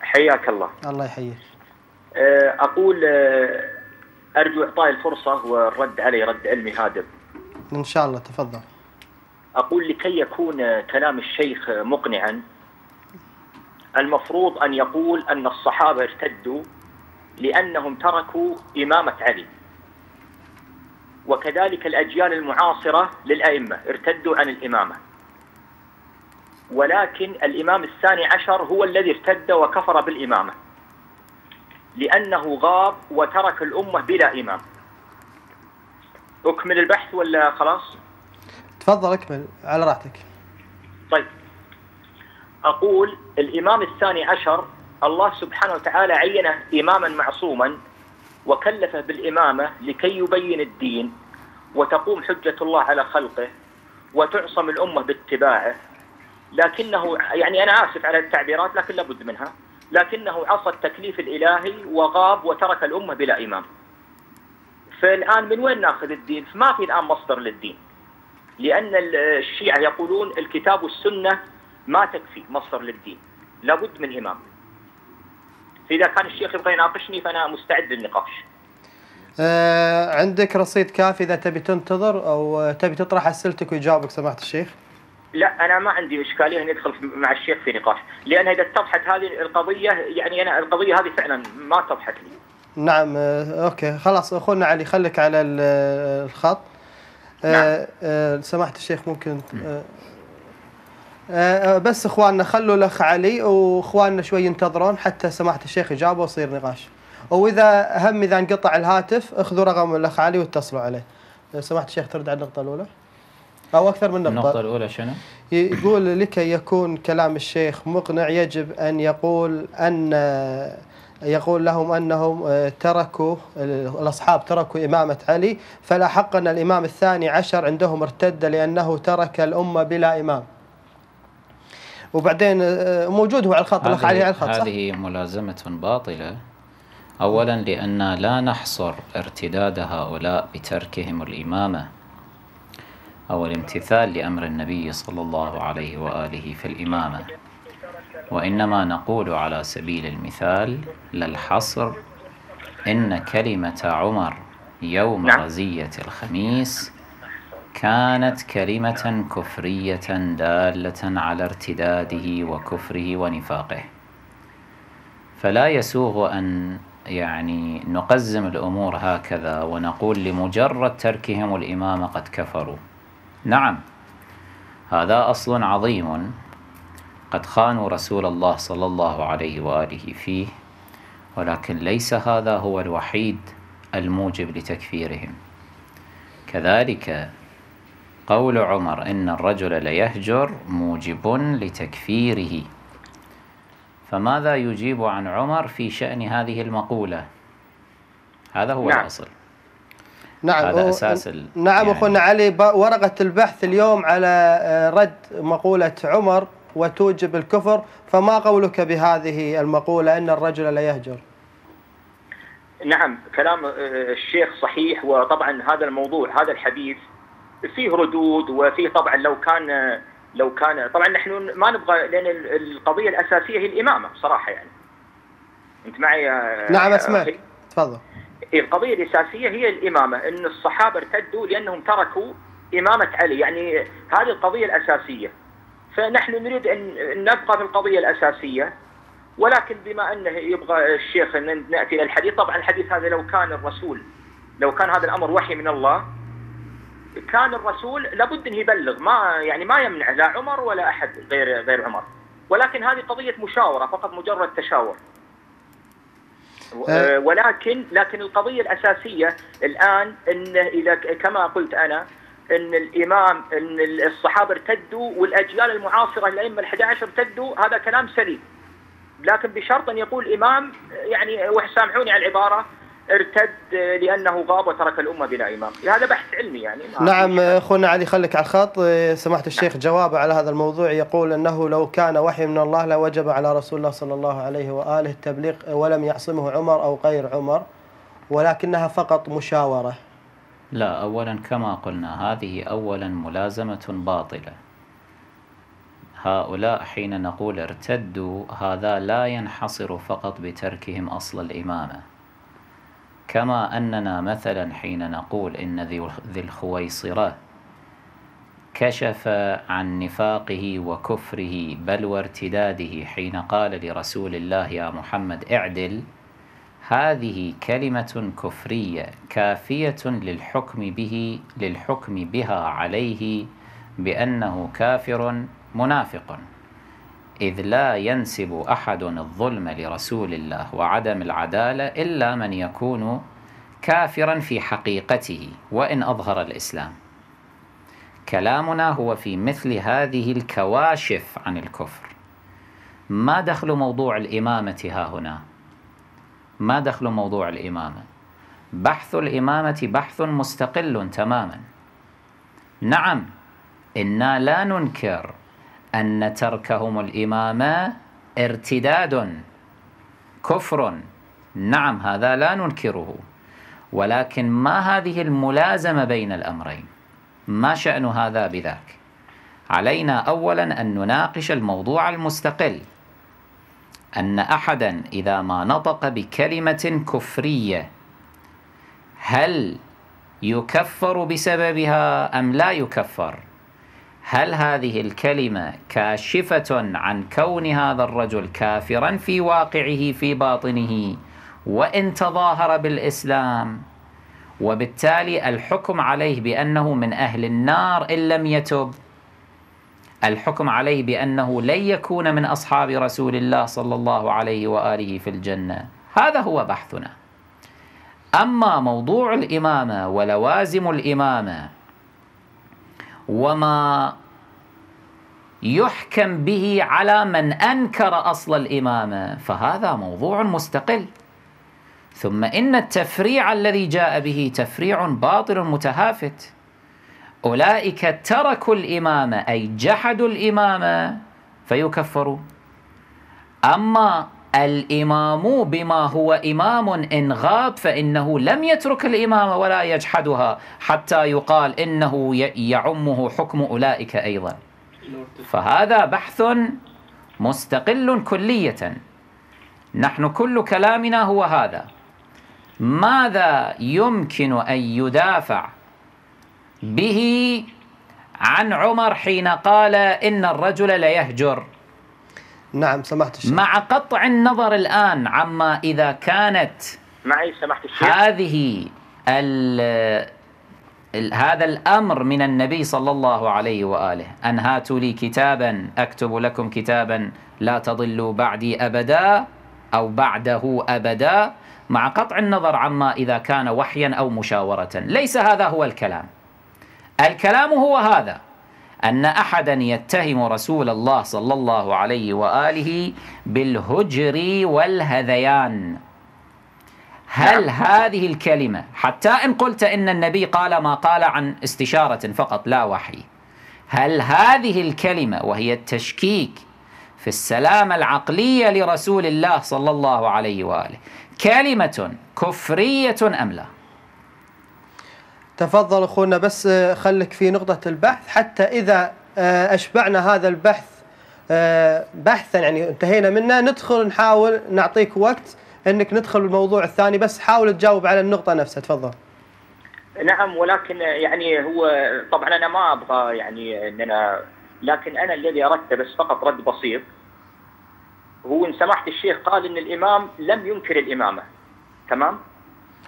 حياك الله الله يحييك آه، اقول آه، ارجو اعطائي الفرصه والرد علي رد علمي هادب ان شاء الله تفضل اقول لكي يكون كلام الشيخ مقنعا المفروض ان يقول ان الصحابه ارتدوا لانهم تركوا امامه علي وكذلك الأجيال المعاصرة للأئمة ارتدوا عن الإمامة ولكن الإمام الثاني عشر هو الذي ارتد وكفر بالإمامة لأنه غاب وترك الأمة بلا إمام أكمل البحث ولا خلاص؟ تفضل أكمل على راحتك طيب أقول الإمام الثاني عشر الله سبحانه وتعالى عينه إماما معصوما وكلفه بالإمامة لكي يبين الدين وتقوم حجة الله على خلقه وتعصم الأمة باتباعه لكنه يعني أنا آسف على التعبيرات لكن لابد منها لكنه عصى التكليف الإلهي وغاب وترك الأمة بلا إمام فالآن من وين ناخذ الدين؟ ما في الآن مصدر للدين لأن الشيعة يقولون الكتاب والسنة ما تكفي مصدر للدين لابد من إمام فاذا كان الشيخ يبغى يناقشني فانا مستعد للنقاش. آه عندك رصيد كافي اذا تبي تنتظر او تبي تطرح اسئلتك ويجاوبك سماحه الشيخ؟ لا انا ما عندي اشكاليه اني ادخل مع الشيخ في نقاش، لان اذا اتضحت هذه القضيه يعني انا القضيه هذه فعلا ما اتضحت لي. نعم آه، اوكي خلاص اخونا علي خليك على الخط. آه، نعم. آه سماحه الشيخ ممكن آه آه، آه، بس اخواننا خلوا الاخ علي واخواننا شوي ينتظرون حتى سماحه الشيخ اجابه ويصير نقاش واذا هم اذا انقطع الهاتف اخذوا رقم الاخ علي واتصلوا عليه آه، سماحه الشيخ ترد على النقطه الاولى او اكثر من نقطه النقطه الاولى شنو يقول لكي يكون كلام الشيخ مقنع يجب ان يقول ان يقول لهم انهم تركوا الاصحاب تركوا امامه علي فلا حق ان الامام الثاني عشر عندهم ارتد لانه ترك الامه بلا امام وبعدين آه، موجود هو على الخط الاخ علي على الخط هذه ملازمه باطله اولا لان لا نحصر ارتداد هؤلاء بتركهم الامامه او الامتثال لامر النبي صلى الله عليه واله في الامامه وانما نقول على سبيل المثال للحصر ان كلمه عمر يوم رزيه نعم. الخميس كانت كلمة كفرية دالة على ارتداده وكفره ونفاقه فلا يسوغ أن يعني نقزم الأمور هكذا ونقول لمجرد تركهم الإمام قد كفروا نعم هذا أصل عظيم قد خانوا رسول الله صلى الله عليه وآله فيه ولكن ليس هذا هو الوحيد الموجب لتكفيرهم كذلك قول عمر إن الرجل ليهجر موجب لتكفيره فماذا يجيب عن عمر في شأن هذه المقولة هذا هو نعم. الأصل نعم هذا و... أساس ال... نعم يعني... أخونا علي ب... ورقة البحث اليوم على آه، رد مقولة عمر وتوجب الكفر فما قولك بهذه المقولة أن الرجل لا يهجر نعم كلام آه، الشيخ صحيح وطبعا هذا الموضوع هذا الحديث فيه ردود وفيه طبعا لو كان لو كان طبعا نحن ما نبغى لان القضيه الاساسيه هي الامامه بصراحه يعني انت معي نعم اسمعك تفضل إيه، القضيه الاساسيه هي الامامه ان الصحابه ارتدوا لانهم تركوا امامه علي يعني هذه القضيه الاساسيه فنحن نريد ان نبقى في القضيه الاساسيه ولكن بما انه يبغى الشيخ ان ناتي الى الحديث طبعا الحديث هذا لو كان الرسول لو كان هذا الامر وحي من الله كان الرسول لابد انه يبلغ ما يعني ما يمنع لا عمر ولا احد غير غير عمر ولكن هذه قضيه مشاوره فقط مجرد تشاور آه. آه، ولكن لكن القضيه الاساسيه الان انه اذا كما قلت انا ان الامام ان الصحابه ارتدوا والاجيال المعاصره الائمه ال11 ارتدوا هذا كلام سليم لكن بشرط ان يقول امام يعني وسامحوني على العباره ارتد لانه غاب وترك الامه بلا امام، هذا بحث علمي يعني نعم اخونا علي خليك على الخط سماحه الشيخ نعم. جواب على هذا الموضوع يقول انه لو كان وحي من الله لوجب على رسول الله صلى الله عليه واله التبليغ ولم يعصمه عمر او غير عمر ولكنها فقط مشاوره لا اولا كما قلنا هذه اولا ملازمه باطله هؤلاء حين نقول ارتدوا هذا لا ينحصر فقط بتركهم اصل الامامه كما أننا مثلا حين نقول إن ذي الخويصرة كشف عن نفاقه وكفره بل وارتداده حين قال لرسول الله يا محمد اعدل هذه كلمة كفرية كافية للحكم به للحكم بها عليه بأنه كافر منافق إذ لا ينسب أحد الظلم لرسول الله وعدم العدالة إلا من يكون كافرا في حقيقته وإن أظهر الإسلام كلامنا هو في مثل هذه الكواشف عن الكفر ما دخل موضوع الإمامة ها هنا ما دخل موضوع الإمامة بحث الإمامة بحث مستقل تماما نعم إنا لا ننكر أن تركهم الإمامة ارتداد كفر نعم هذا لا ننكره ولكن ما هذه الملازمة بين الأمرين ما شأن هذا بذاك علينا أولا أن نناقش الموضوع المستقل أن أحدا إذا ما نطق بكلمة كفرية هل يكفر بسببها أم لا يكفر؟ هل هذه الكلمة كاشفة عن كون هذا الرجل كافرا في واقعه في باطنه وإن تظاهر بالإسلام وبالتالي الحكم عليه بأنه من أهل النار إن لم يتب الحكم عليه بأنه لن يكون من أصحاب رسول الله صلى الله عليه وآله في الجنة هذا هو بحثنا أما موضوع الإمامة ولوازم الإمامة وما يحكم به على من انكر اصل الامامه فهذا موضوع مستقل ثم ان التفريع الذي جاء به تفريع باطل متهافت اولئك تركوا الامامه اي جحدوا الامامه فيكفروا اما الإمام بما هو إمام إن غاب فإنه لم يترك الإمامة ولا يجحدها حتى يقال إنه يعمه حكم أولئك أيضا فهذا بحث مستقل كلية نحن كل كلامنا هو هذا ماذا يمكن أن يدافع به عن عمر حين قال إن الرجل ليهجر نعم سمحت الشيخ مع قطع النظر الآن عما إذا كانت معي سمحت الشيخ هذه الـ هذا الأمر من النبي صلى الله عليه وآله أن هاتوا لي كتابا أكتب لكم كتابا لا تضلوا بعدي أبدا أو بعده أبدا مع قطع النظر عما إذا كان وحيا أو مشاورة ليس هذا هو الكلام الكلام هو هذا أن أحدا يتهم رسول الله صلى الله عليه وآله بالهجر والهذيان هل نعم. هذه الكلمة حتى إن قلت إن النبي قال ما قال عن استشارة فقط لا وحي هل هذه الكلمة وهي التشكيك في السلامة العقلية لرسول الله صلى الله عليه وآله كلمة كفرية أم لا؟ تفضل أخونا بس خلك في نقطة البحث حتى إذا آه، أشبعنا هذا البحث آه، بحثا يعني انتهينا منه ندخل نحاول نعطيك وقت أنك ندخل بالموضوع الثاني بس حاول تجاوب على النقطة نفسها تفضل نعم ولكن يعني هو طبعا أنا ما أبغى يعني اننا لكن أنا الذي أردت بس فقط رد بسيط هو إن سمحت الشيخ قال أن الإمام لم ينكر الإمامة تمام؟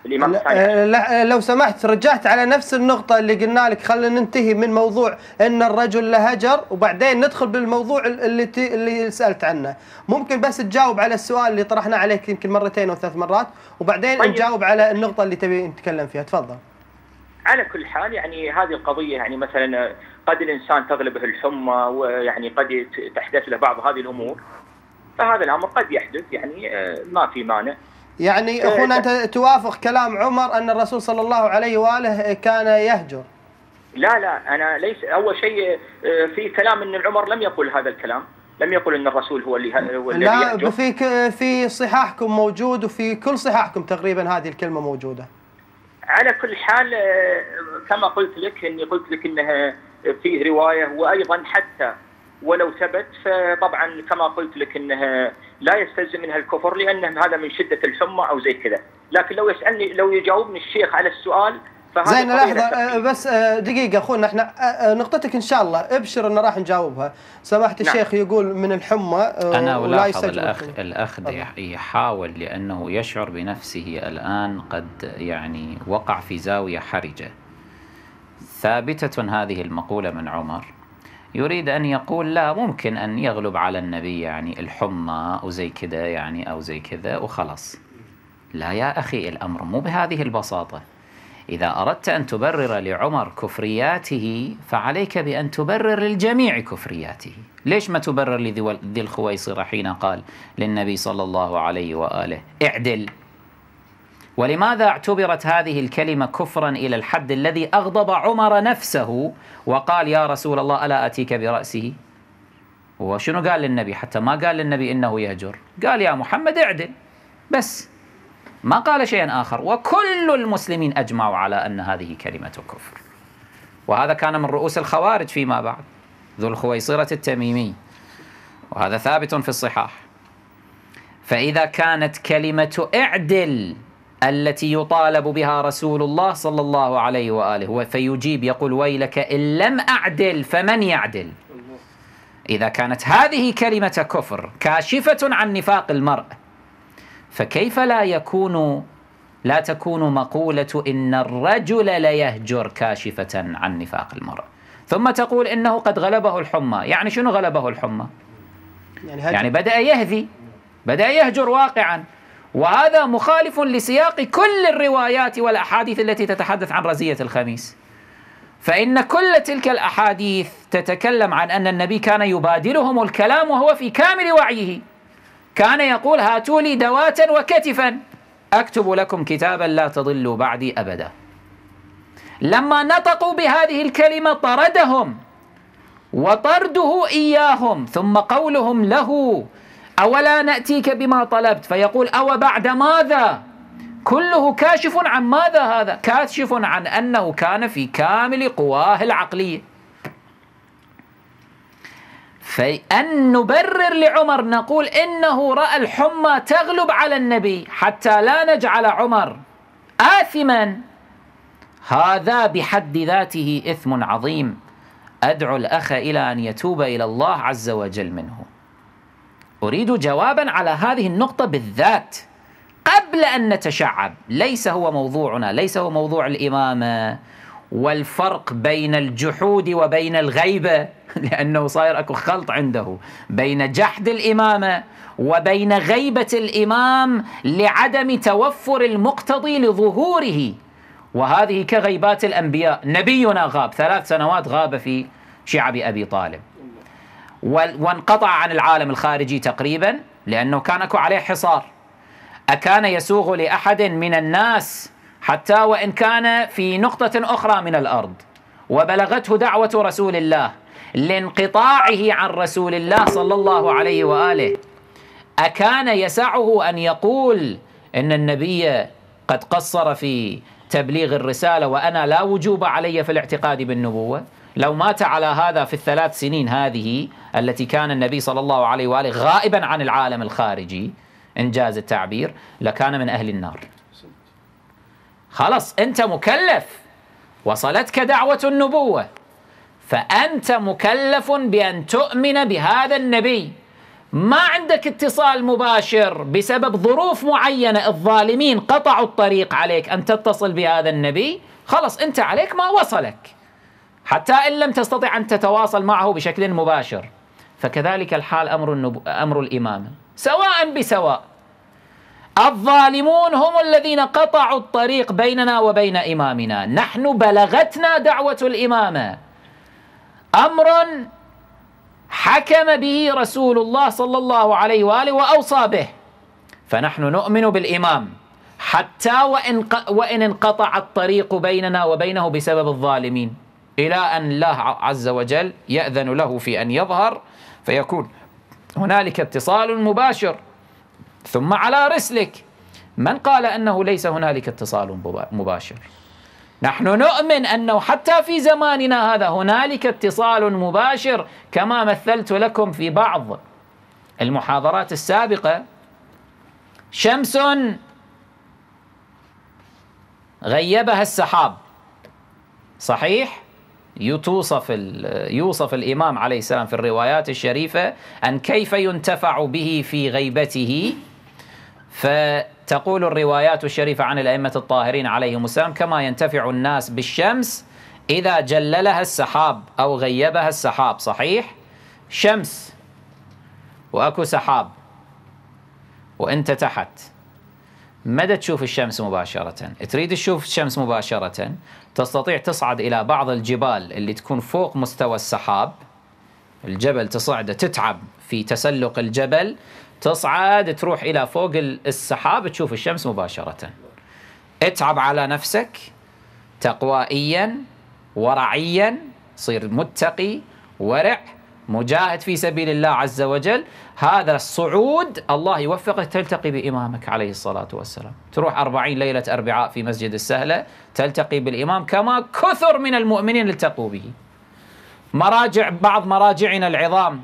الامام لا آه، آه، لو سمحت رجعت على نفس النقطه اللي قلنا لك خلينا ننتهي من موضوع ان الرجل له هجر وبعدين ندخل بالموضوع اللي اللي سالت عنه ممكن بس تجاوب على السؤال اللي طرحناه عليك يمكن مرتين او ثلاث مرات وبعدين طيب. نجاوب على النقطه اللي تبي نتكلم فيها تفضل على كل حال يعني هذه القضيه يعني مثلا آه، قد الانسان تغلبه الحمى ويعني قد تحدث له بعض هذه الامور فهذا الامر قد يحدث يعني ما في مانع يعني إيه، اخونا إيه. انت توافق كلام عمر ان الرسول صلى الله عليه واله كان يهجر لا لا انا ليس اول شيء آه، في كلام ان عمر لم يقل هذا الكلام لم يقل ان الرسول هو اللي هو لا يهجر. في في صحاحكم موجود وفي كل صحاحكم تقريبا هذه الكلمه موجوده على كل حال آه، كما قلت لك اني قلت لك انها فيه روايه وايضا حتى ولو ثبت فطبعا كما قلت لك انه لا يستلزم منها الكفر لانه هذا من شده الحمى او زي كذا، لكن لو يسالني لو يجاوبني الشيخ على السؤال زين لحظة أه، بس أه، دقيقة اخونا احنا أه، نقطتك ان شاء الله ابشر ان راح نجاوبها، سماحة نعم. الشيخ يقول من الحمى أنا ولا الاخ الاخ يحاول لانه يشعر بنفسه الان قد يعني وقع في زاوية حرجة. ثابتة هذه المقولة من عمر يريد أن يقول لا ممكن أن يغلب على النبي يعني الحمى وزي كذا يعني أو زي كذا وخلاص لا يا أخي الأمر مو بهذه البساطة إذا أردت أن تبرر لعمر كفرياته فعليك بأن تبرر للجميع كفرياته ليش ما تبرر لذي الخويصرة حين قال للنبي صلى الله عليه وآله اعدل ولماذا اعتبرت هذه الكلمة كفرا إلى الحد الذي أغضب عمر نفسه وقال يا رسول الله ألا أتيك برأسه وشنو قال للنبي حتى ما قال للنبي إنه يهجر قال يا محمد اعدل بس ما قال شيئا آخر وكل المسلمين أجمعوا على أن هذه كلمة كفر وهذا كان من رؤوس الخوارج فيما بعد ذو الخويصرة التميمي وهذا ثابت في الصحاح فإذا كانت كلمة اعدل التي يطالب بها رسول الله صلى الله عليه وآله فيجيب يقول ويلك إن لم أعدل فمن يعدل إذا كانت هذه كلمة كفر كاشفة عن نفاق المرء فكيف لا يكون لا تكون مقولة إن الرجل ليهجر كاشفة عن نفاق المرء ثم تقول إنه قد غلبه الحمى يعني شنو غلبه الحمى يعني, يعني بدأ يهذي بدأ يهجر واقعا وهذا مخالف لسياق كل الروايات والأحاديث التي تتحدث عن رزية الخميس فإن كل تلك الأحاديث تتكلم عن أن النبي كان يبادلهم الكلام وهو في كامل وعيه كان يقول هاتوا لي دواة وكتفا أكتب لكم كتابا لا تضلوا بعدي أبدا لما نطقوا بهذه الكلمة طردهم وطرده إياهم ثم قولهم له أولا نأتيك بما طلبت فيقول أو بعد ماذا كله كاشف عن ماذا هذا كاشف عن أنه كان في كامل قواه العقلية فأن نبرر لعمر نقول إنه رأى الحمى تغلب على النبي حتى لا نجعل عمر آثما هذا بحد ذاته إثم عظيم أدعو الأخ إلى أن يتوب إلى الله عز وجل منه أريد جوابا على هذه النقطة بالذات قبل أن نتشعب ليس هو موضوعنا ليس هو موضوع الإمامة والفرق بين الجحود وبين الغيبة [laughs] لأنه صاير أكو خلط عنده بين جحد الإمامة وبين غيبة الإمام لعدم توفر المقتضي لظهوره وهذه كغيبات الأنبياء نبينا غاب ثلاث سنوات غاب في شعب أبي طالب وانقطع عن العالم الخارجي تقريبا لأنه كان عليه حصار أكان يسوغ لأحد من الناس حتى وإن كان في نقطة أخرى من الأرض وبلغته دعوة رسول الله لانقطاعه عن رسول الله صلى الله عليه وآله أكان يسعه أن يقول إن النبي قد قصر في تبليغ الرسالة وأنا لا وجوب علي في الاعتقاد بالنبوة لو مات على هذا في الثلاث سنين هذه التي كان النبي صلى الله عليه وآله غائبا عن العالم الخارجي إن جاز التعبير لكان من أهل النار خلاص أنت مكلف وصلتك دعوة النبوة فأنت مكلف بأن تؤمن بهذا النبي ما عندك اتصال مباشر بسبب ظروف معينة الظالمين قطعوا الطريق عليك أن تتصل بهذا النبي خلص أنت عليك ما وصلك حتى إن لم تستطع أن تتواصل معه بشكل مباشر فكذلك الحال أمر, النبو أمر الإمامة سواء بسواء الظالمون هم الذين قطعوا الطريق بيننا وبين إمامنا نحن بلغتنا دعوة الإمامة أمر حكم به رسول الله صلى الله عليه وآله وأوصى به فنحن نؤمن بالإمام حتى وإن, وإن انقطع الطريق بيننا وبينه بسبب الظالمين إلى أن الله عز وجل يأذن له في أن يظهر فيكون هنالك اتصال مباشر ثم على رسلك من قال أنه ليس هنالك اتصال مباشر نحن نؤمن أنه حتى في زماننا هذا هنالك اتصال مباشر كما مثلت لكم في بعض المحاضرات السابقة شمس غيبها السحاب صحيح يتوصف يوصف الإمام عليه السلام في الروايات الشريفة أن كيف ينتفع به في غيبته فتقول الروايات الشريفة عن الأئمة الطاهرين عليهم السلام كما ينتفع الناس بالشمس إذا جللها السحاب أو غيبها السحاب صحيح؟ شمس وأكو سحاب وأنت تحت مدى تشوف الشمس مباشرة تريد تشوف الشمس مباشرة تستطيع تصعد إلى بعض الجبال اللي تكون فوق مستوى السحاب الجبل تصعده تتعب في تسلق الجبل تصعد تروح إلى فوق السحاب تشوف الشمس مباشرة اتعب على نفسك تقوائيا ورعيا صير متقي ورع مجاهد في سبيل الله عز وجل هذا الصعود الله يوفقه تلتقي بإمامك عليه الصلاة والسلام تروح أربعين ليلة أربعاء في مسجد السهلة تلتقي بالإمام كما كثر من المؤمنين التقوا به مراجع بعض مراجعنا العظام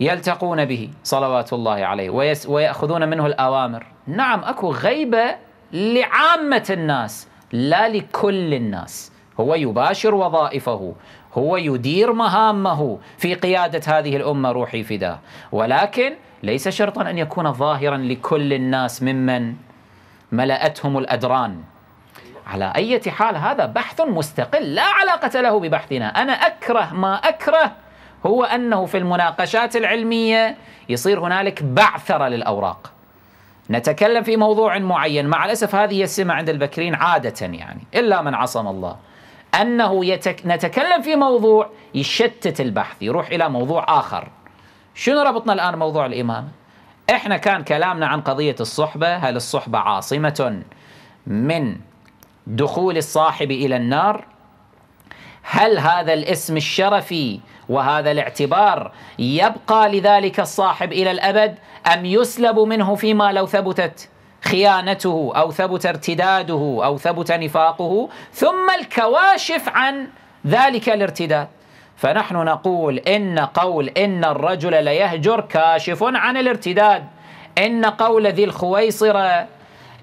يلتقون به صلوات الله عليه ويأخذون منه الأوامر نعم أكو غيبة لعامة الناس لا لكل الناس هو يباشر وظائفه هو يدير مهامه في قيادة هذه الأمة روحي فداه ولكن ليس شرطا أن يكون ظاهرا لكل الناس ممن ملأتهم الأدران على أي حال هذا بحث مستقل لا علاقة له ببحثنا أنا أكره ما أكره هو أنه في المناقشات العلمية يصير هنالك بعثرة للأوراق نتكلم في موضوع معين مع الأسف هذه السمة عند البكرين عادة يعني إلا من عصم الله أنه يتك... نتكلم في موضوع يشتت البحث يروح إلى موضوع آخر شنو ربطنا الآن موضوع الإمامة؟ إحنا كان كلامنا عن قضية الصحبة هل الصحبة عاصمة من دخول الصاحب إلى النار؟ هل هذا الاسم الشرفي وهذا الاعتبار يبقى لذلك الصاحب إلى الأبد أم يسلب منه فيما لو ثبتت خيانته او ثبت ارتداده او ثبت نفاقه ثم الكواشف عن ذلك الارتداد فنحن نقول ان قول ان الرجل ليهجر كاشف عن الارتداد ان قول ذي الخويصره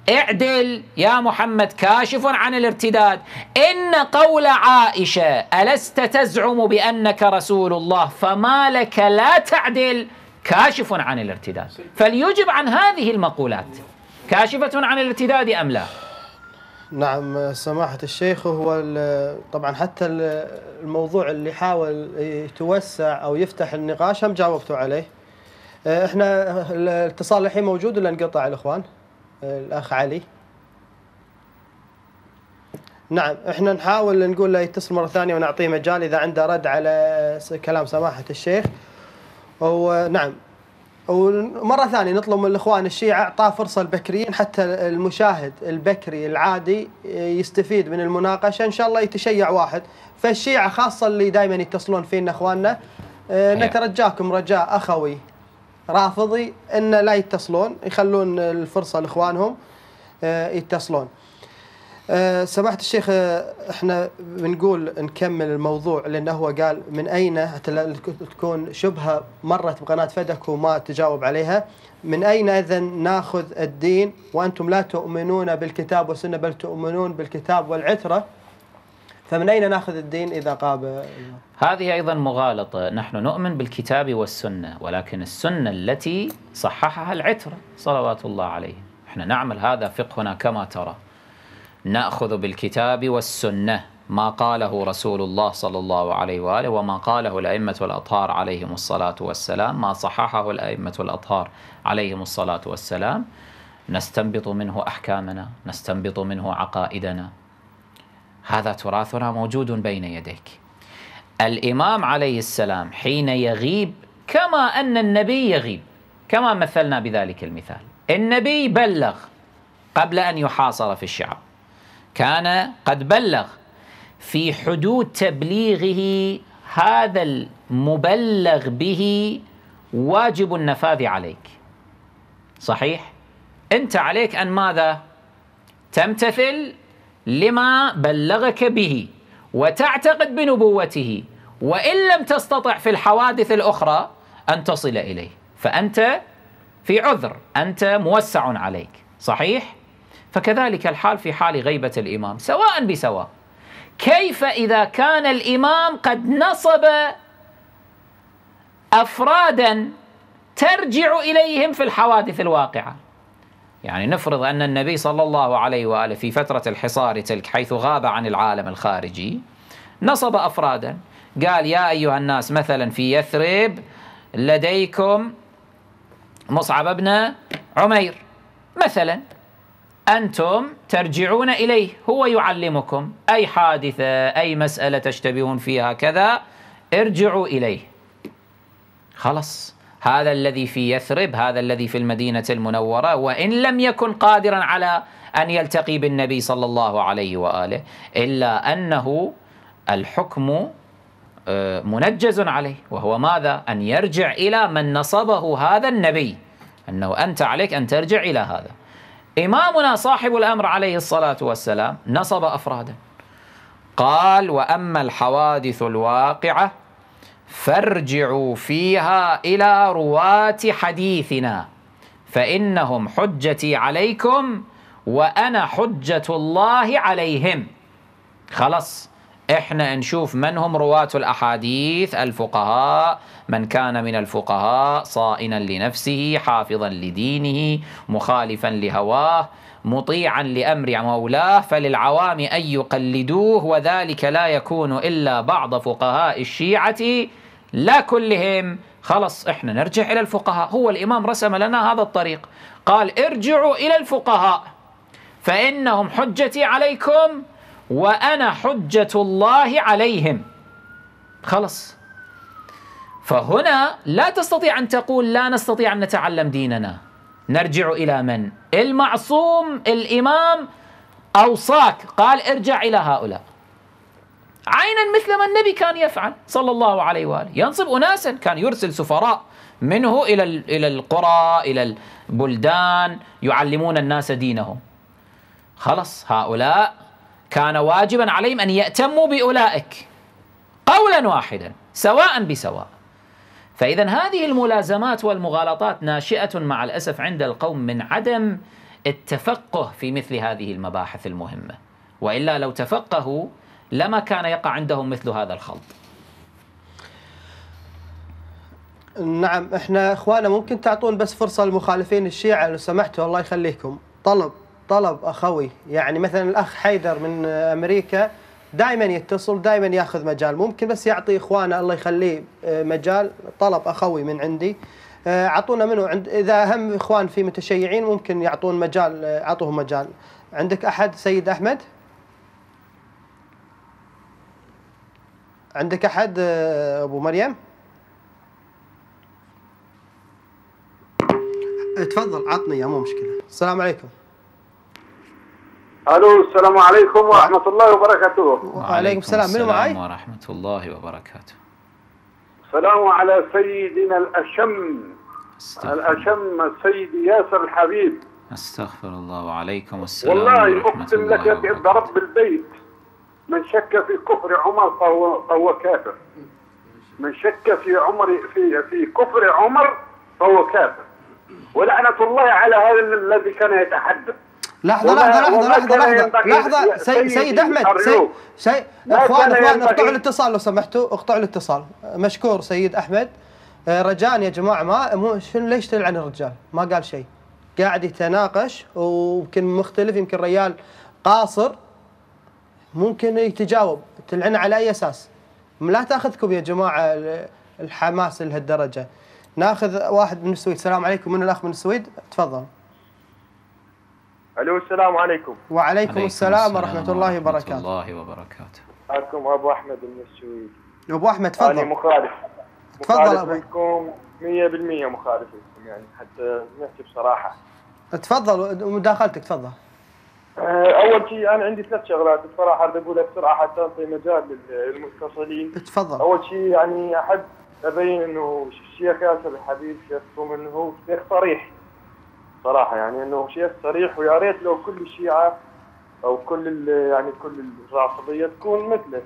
اعدل يا محمد كاشف عن الارتداد ان قول عائشه الست تزعم بانك رسول الله فما لك لا تعدل كاشف عن الارتداد فليجب عن هذه المقولات كاشفة عن الارتداد أم لا؟ نعم سماحة الشيخ هو طبعا حتى الموضوع اللي حاول يتوسع أو يفتح النقاش هم جاوبتوا عليه آه، احنا الاتصال الحين موجود ولا انقطع الإخوان؟ الأخ علي نعم احنا نحاول نقول له يتصل مره ثانيه ونعطيه مجال اذا عنده رد على كلام سماحه الشيخ ونعم ومره ثانيه نطلب من الاخوان الشيعه اعطاء فرصه البكريين حتى المشاهد البكري العادي يستفيد من المناقشه ان شاء الله يتشيع واحد فالشيعه خاصه اللي دائما يتصلون فينا اخواننا آه، نترجاكم رجاء اخوي رافضي ان لا يتصلون يخلون الفرصه لاخوانهم آه، يتصلون آه، سماحة الشيخ آه، احنا بنقول نكمل الموضوع لانه هو قال من اين حتى تكون شبهة مرت بقناة فدك وما تجاوب عليها من اين اذا ناخذ الدين وانتم لا تؤمنون بالكتاب والسنة بل تؤمنون بالكتاب والعترة فمن اين ناخذ الدين اذا قاب هذه ايضا مغالطة نحن نؤمن بالكتاب والسنة ولكن السنة التي صححها العترة صلوات الله عليه احنا نعمل هذا فقهنا كما ترى ناخذ بالكتاب والسنه ما قاله رسول الله صلى الله عليه واله وما قاله الائمه الاطهار عليهم الصلاه والسلام ما صححه الائمه الاطهار عليهم الصلاه والسلام نستنبط منه احكامنا نستنبط منه عقائدنا هذا تراثنا موجود بين يديك الامام عليه السلام حين يغيب كما ان النبي يغيب كما مثلنا بذلك المثال النبي بلغ قبل ان يحاصر في الشعب كان قد بلغ في حدود تبليغه هذا المبلغ به واجب النفاذ عليك صحيح انت عليك ان ماذا تمتثل لما بلغك به وتعتقد بنبوته وان لم تستطع في الحوادث الاخرى ان تصل اليه فانت في عذر انت موسع عليك صحيح فكذلك الحال في حال غيبة الإمام سواء بسواء كيف إذا كان الإمام قد نصب أفرادا ترجع إليهم في الحوادث الواقعة يعني نفرض أن النبي صلى الله عليه وآله في فترة الحصار تلك حيث غاب عن العالم الخارجي نصب أفرادا قال يا أيها الناس مثلا في يثرب لديكم مصعب بن عمير مثلا أنتم ترجعون إليه هو يعلمكم أي حادثة أي مسألة تشتبهون فيها كذا ارجعوا إليه خلاص هذا الذي في يثرب هذا الذي في المدينة المنورة وإن لم يكن قادرا على أن يلتقي بالنبي صلى الله عليه وآله إلا أنه الحكم آه، منجز عليه وهو ماذا؟ أن يرجع إلى من نصبه هذا النبي أنه أنت عليك أن ترجع إلى هذا إمامنا صاحب الأمر عليه الصلاة والسلام نصب أفرادا قال وأما الحوادث الواقعة فارجعوا فيها إلى رواة حديثنا فإنهم حجتي عليكم وأنا حجة الله عليهم خلاص احنا نشوف من هم رواة الاحاديث الفقهاء من كان من الفقهاء صائنا لنفسه حافظا لدينه مخالفا لهواه مطيعا لامر مولاه فللعوام ان يقلدوه وذلك لا يكون الا بعض فقهاء الشيعه لا كلهم خلص احنا نرجع الى الفقهاء هو الامام رسم لنا هذا الطريق قال ارجعوا الى الفقهاء فانهم حجتي عليكم وأنا حجة الله عليهم خلص فهنا لا تستطيع أن تقول لا نستطيع أن نتعلم ديننا نرجع إلى من؟ المعصوم الإمام أوصاك قال ارجع إلى هؤلاء عينا مثل ما النبي كان يفعل صلى الله عليه واله، ينصب اناسا كان يرسل سفراء منه الى الى القرى الى البلدان يعلمون الناس دينهم. خلص هؤلاء كان واجبا عليهم أن يأتموا بأولئك قولا واحدا سواء بسواء فإذا هذه الملازمات والمغالطات ناشئة مع الأسف عند القوم من عدم التفقه في مثل هذه المباحث المهمة وإلا لو تفقهوا لما كان يقع عندهم مثل هذا الخلط نعم احنا اخوانا ممكن تعطون بس فرصه للمخالفين الشيعه لو سمحتوا الله يخليكم طلب طلب اخوي يعني مثلا الاخ حيدر من امريكا دائما يتصل دائما ياخذ مجال ممكن بس يعطي اخوانه الله يخليه آه، مجال طلب اخوي من عندي آه، اعطونا منه عند اذا هم اخوان في متشيعين ممكن يعطون مجال آه، اعطوهم مجال عندك احد سيد احمد عندك احد ابو مريم تفضل عطني مو مشكله السلام عليكم الو السلام عليكم ورحمه الله وبركاته وعليكم السلام منو معي ورحمه الله وبركاته السلام على سيدنا الاشم الاشم السيد ياسر الحبيب استغفر الله وعليكم السلام والله اقسم لك برب البيت من شك في كفر عمر فهو فهو كافر من شك في عمر في في كفر عمر فهو كافر ولعنه الله على هذا الذي كان يتحدث لحظة لحظة لحظة لحظة لحظة لحظة سيد, سيد أحمد سيد, سيد إخوان إخوان اقطعوا الاتصال لو سمحتوا اقطعوا الاتصال مشكور سيد أحمد آه، رجاء يا جماعة ما مو شنو ليش تلعن الرجال؟ ما قال شيء قاعد يتناقش ويمكن مختلف يمكن ريال قاصر ممكن يتجاوب تلعن على أي أساس؟ لا تاخذكم يا جماعة الحماس لهالدرجة ناخذ واحد من السويد السلام عليكم من الأخ من السويد تفضل الو السلام عليكم وعليكم عليكم السلام ورحمه الله وبركاته الله وبركاته معكم ابو احمد من السويد ابو احمد تفضل انا مخالف تفضل ابو 100% مخالف يعني حتى نحكي بصراحه تفضل مداخلتك تفضل آه، اول شيء انا عندي ثلاث شغلات بصراحه اريد اقولها بسرعه حتى اعطي مجال للمتصلين تفضل اول شيء يعني احب ابين انه الشيخ ياسر الحبيب شيخكم انه شيخ صريح صراحه يعني انه شيخ صريح ويا ريت لو كل الشيعه او كل يعني كل الرافضيه تكون مثله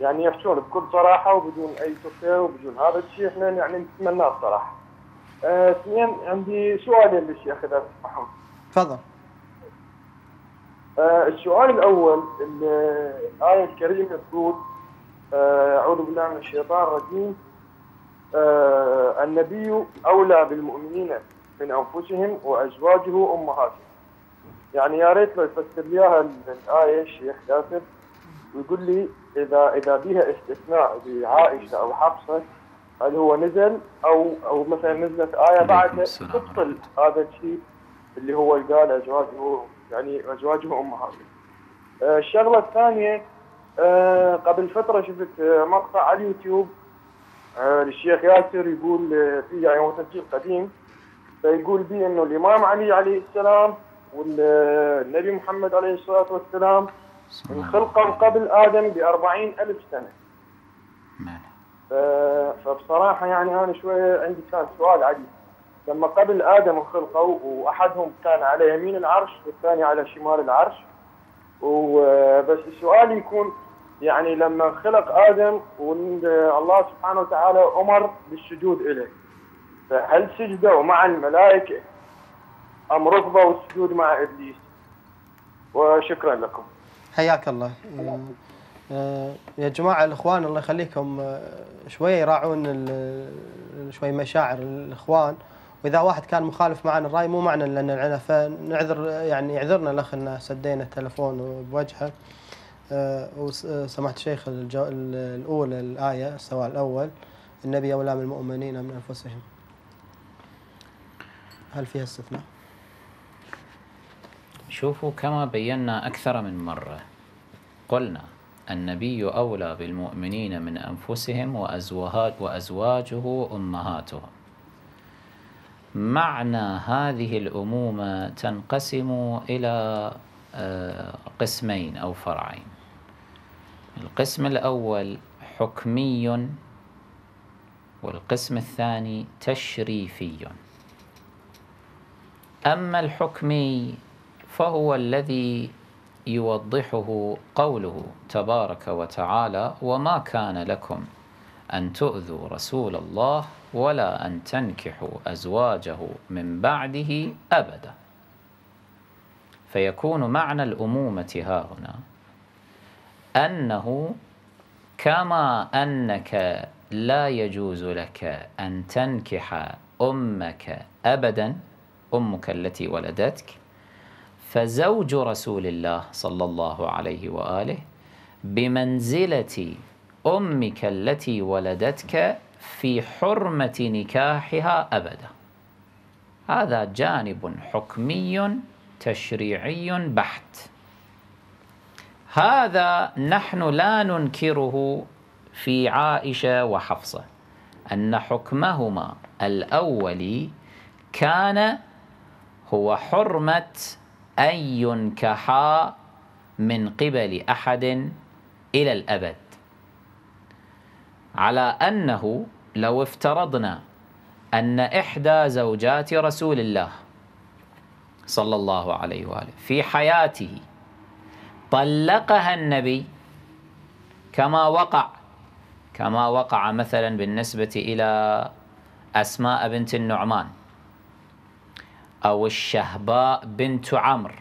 يعني يحشون بكل صراحه وبدون اي تفه وبدون هذا الشيء احنا يعني نتمناه الصراحه. آه، اثنين آه عندي سؤالين للشيخ اذا تسمحوا. تفضل. آه السؤال الاول الايه الكريمه تقول آه اعوذ بالله من الشيطان الرجيم آه النبي اولى بالمؤمنين من انفسهم وازواجه امهاتهم. يعني يا ريت لو يفسر لي اياها الايه الشيخ ياسر ويقول لي اذا اذا بها استثناء بعائشه او حفصه هل هو نزل او او مثلا نزلت ايه بعد تبطل هذا الشيء اللي هو قال ازواجه يعني ازواجه امهاتهم. آه، الشغله الثانيه آه، قبل فتره شفت آه، مقطع على اليوتيوب للشيخ ياسر يقول في يعني هو تسجيل قديم فيقول به انه الامام علي عليه السلام والنبي محمد عليه الصلاه والسلام انخلقوا قبل ادم ب ألف سنه. فبصراحه يعني انا شويه عندي كان سؤال عجيب. لما قبل ادم انخلقوا واحدهم كان على يمين العرش والثاني على شمال العرش. وبس السؤال يكون يعني لما خلق ادم والله سبحانه وتعالى امر بالسجود اليه. فهل سجدوا مع الملائكة أم رفضوا السجود مع إبليس وشكرا لكم حياك الله آه، آه، يا جماعة الإخوان الله يخليكم آه، شوية يراعون شوي مشاعر الإخوان وإذا واحد كان مخالف معنا الرأي مو معنى لأن العنف فنعذر يعني يعذرنا الأخ أن سدينا التلفون بوجهه وسمحت شيخ الأولى الآية السؤال الأول النبي أولى من المؤمنين من أنفسهم هل فيها استثناء؟ شوفوا كما بينا أكثر من مرة قلنا النبي أولى بالمؤمنين من أنفسهم وأزواج وأزواجه أمهاتهم معنى هذه الأمومة تنقسم إلى آه، قسمين أو فرعين القسم الأول حكمي والقسم الثاني تشريفي أما الحكمي فهو الذي يوضحه قوله تبارك وتعالى وما كان لكم أن تؤذوا رسول الله ولا أن تنكحوا أزواجه من بعده أبدا فيكون معنى الأمومة ها هنا أنه كما أنك لا يجوز لك أن تنكح أمك أبداً أمك التي ولدتك فزوج رسول الله صلى الله عليه وآله بمنزلة أمك التي ولدتك في حرمة نكاحها أبدا هذا جانب حكمي تشريعي بحت هذا نحن لا ننكره في عائشة وحفصة أن حكمهما الأولي كان هو حرمة أن ينكحا من قبل أحد إلى الأبد على أنه لو افترضنا أن إحدى زوجات رسول الله صلى الله عليه وآله في حياته طلقها النبي كما وقع كما وقع مثلا بالنسبة إلى أسماء بنت النعمان أو الشهباء بنت عمرو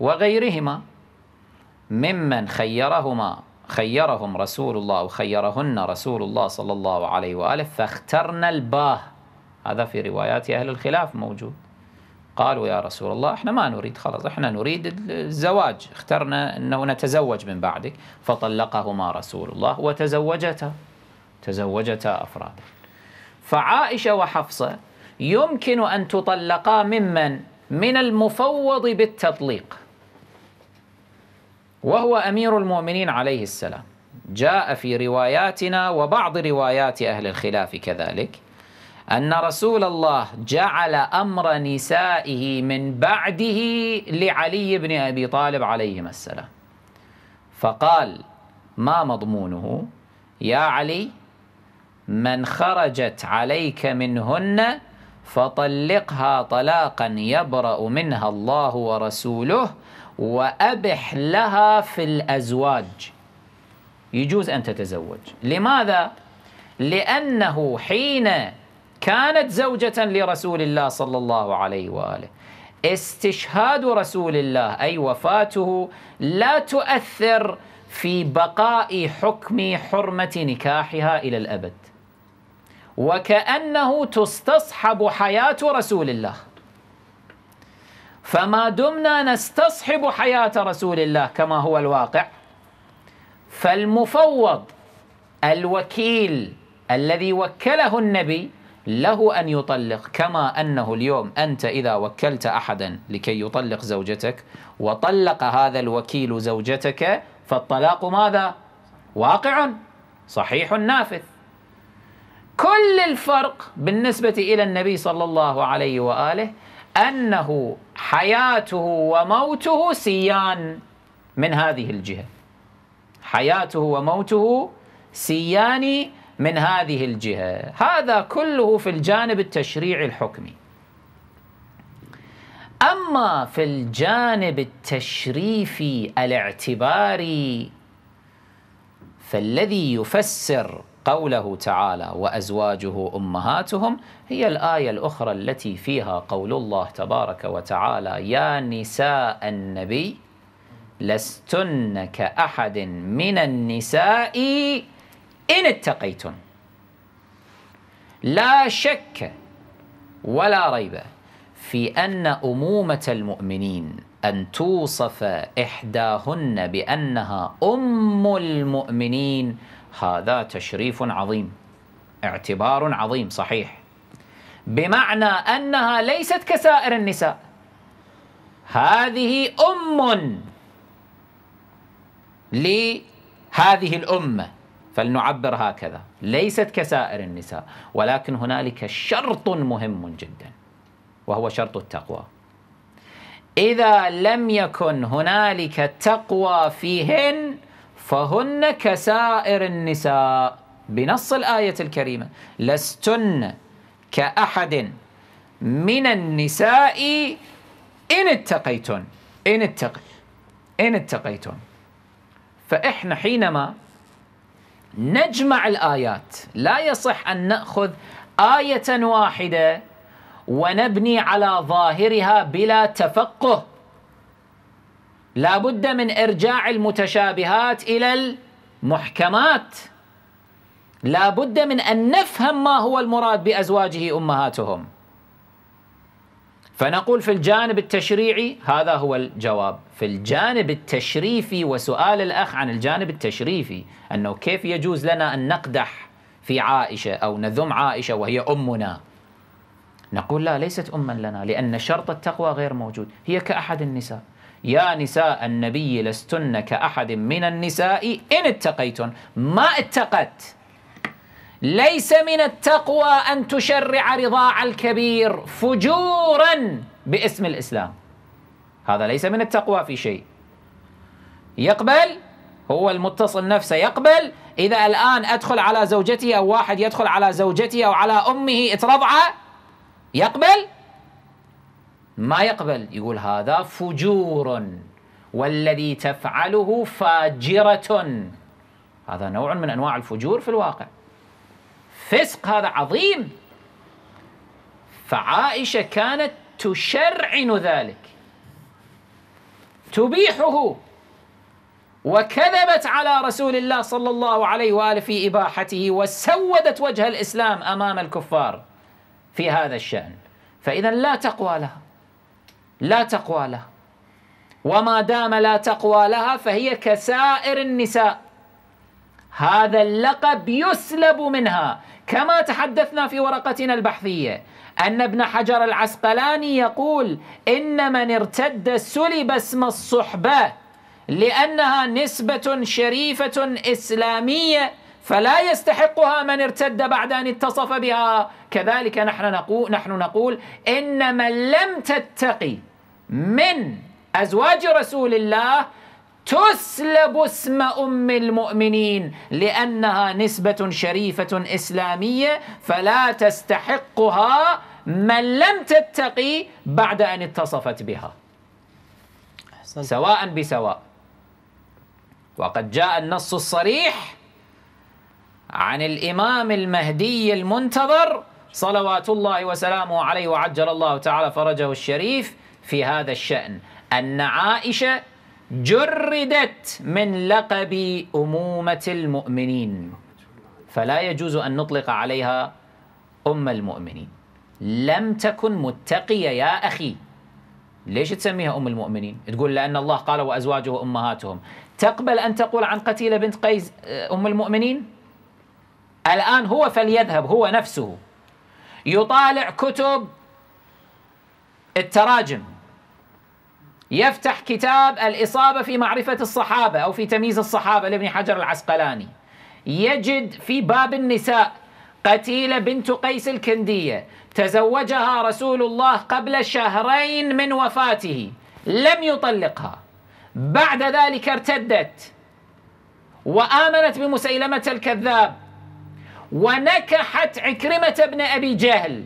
وغيرهما ممن خيرهما خيرهم رسول الله وخيرهن رسول الله صلى الله عليه وآله فاخترن الباه هذا في روايات أهل الخلاف موجود قالوا يا رسول الله احنا ما نريد خلاص احنا نريد الزواج اخترنا انه نتزوج من بعدك فطلقهما رسول الله وتزوجتا تزوجتا افرادا فعائشه وحفصه يمكن أن تطلقا ممن من المفوض بالتطليق وهو أمير المؤمنين عليه السلام جاء في رواياتنا وبعض روايات أهل الخلاف كذلك أن رسول الله جعل أمر نسائه من بعده لعلي بن أبي طالب عليهما السلام فقال ما مضمونه يا علي من خرجت عليك منهن فطلقها طلاقا يبرأ منها الله ورسوله وأبح لها في الأزواج يجوز أن تتزوج لماذا؟ لأنه حين كانت زوجة لرسول الله صلى الله عليه وآله استشهاد رسول الله أي وفاته لا تؤثر في بقاء حكم حرمة نكاحها إلى الأبد وكأنه تستصحب حياة رسول الله فما دمنا نستصحب حياة رسول الله كما هو الواقع فالمفوض الوكيل الذي وكله النبي له أن يطلق كما أنه اليوم أنت إذا وكلت أحدا لكي يطلق زوجتك وطلق هذا الوكيل زوجتك فالطلاق ماذا؟ واقع صحيح نافذ كل الفرق بالنسبة إلى النبي صلى الله عليه وآله أنه حياته وموته سيان من هذه الجهة حياته وموته سيان من هذه الجهة هذا كله في الجانب التشريعي الحكمي أما في الجانب التشريفي الاعتباري فالذي يفسر قوله تعالى وازواجه امهاتهم هي الايه الاخرى التي فيها قول الله تبارك وتعالى يا نساء النبي لستن كاحد من النساء ان اتقيتن لا شك ولا ريب في ان امومه المؤمنين ان توصف احداهن بانها ام المؤمنين هذا تشريف عظيم اعتبار عظيم صحيح بمعنى انها ليست كسائر النساء هذه ام لهذه الامه فلنعبر هكذا ليست كسائر النساء ولكن هنالك شرط مهم جدا وهو شرط التقوى اذا لم يكن هنالك تقوى فيهن فهن كسائر النساء بنص الآية الكريمة لستن كأحد من النساء إن اتقيتن إن اتقي إن اتقيتن فإحنا حينما نجمع الآيات لا يصح أن نأخذ آية واحدة ونبني على ظاهرها بلا تفقه لابد من ارجاع المتشابهات الى المحكمات لابد من ان نفهم ما هو المراد بازواجه امهاتهم فنقول في الجانب التشريعي هذا هو الجواب في الجانب التشريفي وسؤال الاخ عن الجانب التشريفي انه كيف يجوز لنا ان نقدح في عائشه او نذم عائشه وهي امنا نقول لا ليست اما لنا لان شرط التقوى غير موجود هي كاحد النساء يا نساء النبي لستن كأحد من النساء إن اتقيتن ما اتقت ليس من التقوى أن تشرع رضاع الكبير فجورا باسم الإسلام هذا ليس من التقوى في شيء يقبل هو المتصل نفسه يقبل إذا الآن أدخل على زوجتي أو واحد يدخل على زوجتي أو على أمه اترضعه يقبل ما يقبل يقول هذا فجور والذي تفعله فاجرة هذا نوع من أنواع الفجور في الواقع فسق هذا عظيم فعائشة كانت تشرعن ذلك تبيحه وكذبت على رسول الله صلى الله عليه واله في اباحته وسودت وجه الاسلام امام الكفار في هذا الشان فاذا لا تقوى لها لا تقوى لها وما دام لا تقوى لها فهي كسائر النساء هذا اللقب يسلب منها كما تحدثنا في ورقتنا البحثيه ان ابن حجر العسقلاني يقول ان من ارتد سلب اسم الصحبه لانها نسبه شريفه اسلاميه فلا يستحقها من ارتد بعد ان اتصف بها كذلك نحن نقول نحن نقول ان من لم تتقي من أزواج رسول الله تسلب اسم ام المؤمنين لانها نسبه شريفه اسلاميه فلا تستحقها من لم تتقي بعد ان اتصفت بها أحسنت. سواء بسواء وقد جاء النص الصريح عن الامام المهدي المنتظر صلوات الله وسلامه عليه وعجل الله تعالى فرجه الشريف في هذا الشأن أن عائشة جردت من لقب أمومة المؤمنين فلا يجوز أن نطلق عليها أم المؤمنين لم تكن متقية يا أخي ليش تسميها أم المؤمنين تقول لأن الله قال وأزواجه أمهاتهم تقبل أن تقول عن قتيلة بنت قيس آه، أم المؤمنين الآن هو فليذهب هو نفسه يطالع كتب التراجم يفتح كتاب الإصابة في معرفة الصحابة أو في تمييز الصحابة لابن حجر العسقلاني يجد في باب النساء قتيلة بنت قيس الكندية تزوجها رسول الله قبل شهرين من وفاته لم يطلقها بعد ذلك ارتدت وآمنت بمسيلمة الكذاب ونكحت عكرمة بن أبي جهل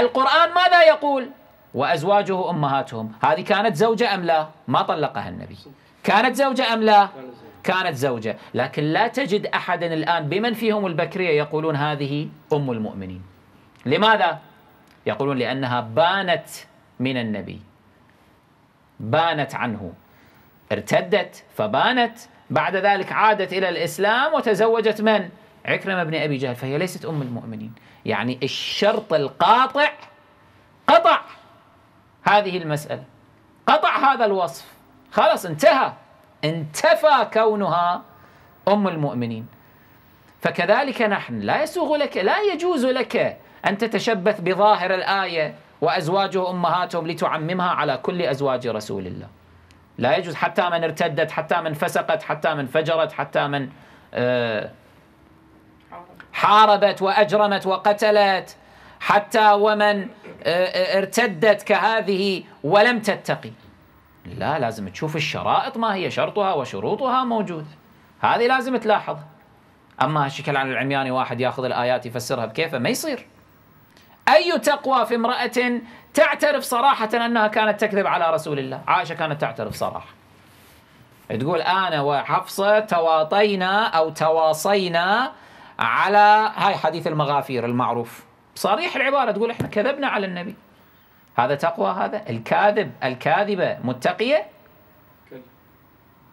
القرآن ماذا يقول وأزواجه أمهاتهم هذه كانت زوجة أم لا ما طلقها النبي كانت زوجة أم لا كانت زوجة لكن لا تجد أحدا الآن بمن فيهم البكرية يقولون هذه أم المؤمنين لماذا؟ يقولون لأنها بانت من النبي بانت عنه ارتدت فبانت بعد ذلك عادت إلى الإسلام وتزوجت من؟ عكرمة بن أبي جهل فهي ليست أم المؤمنين يعني الشرط القاطع قطع هذه المسألة قطع هذا الوصف خلاص انتهى انتفى كونها أم المؤمنين فكذلك نحن لا يسوغ لك لا يجوز لك أن تتشبث بظاهر الآية وأزواجه أمهاتهم لتعممها على كل أزواج رسول الله لا يجوز حتى من ارتدت حتى من فسقت حتى من فجرت حتى من آه حاربت واجرمت وقتلت حتى ومن آه، آه، ارتدت كهذه ولم تتقي لا لازم تشوف الشرائط ما هي شرطها وشروطها موجوده هذه لازم تلاحظها اما الشكل عن العمياني واحد ياخذ الايات يفسرها بكيفه ما يصير اي تقوى في امراه تعترف صراحه انها كانت تكذب على رسول الله عائشه كانت تعترف صراحه تقول انا وحفصه تواطينا او تواصينا على هاي حديث المغافير المعروف صريح العبارة تقول إحنا كذبنا على النبي هذا تقوى هذا الكاذب الكاذبة متقية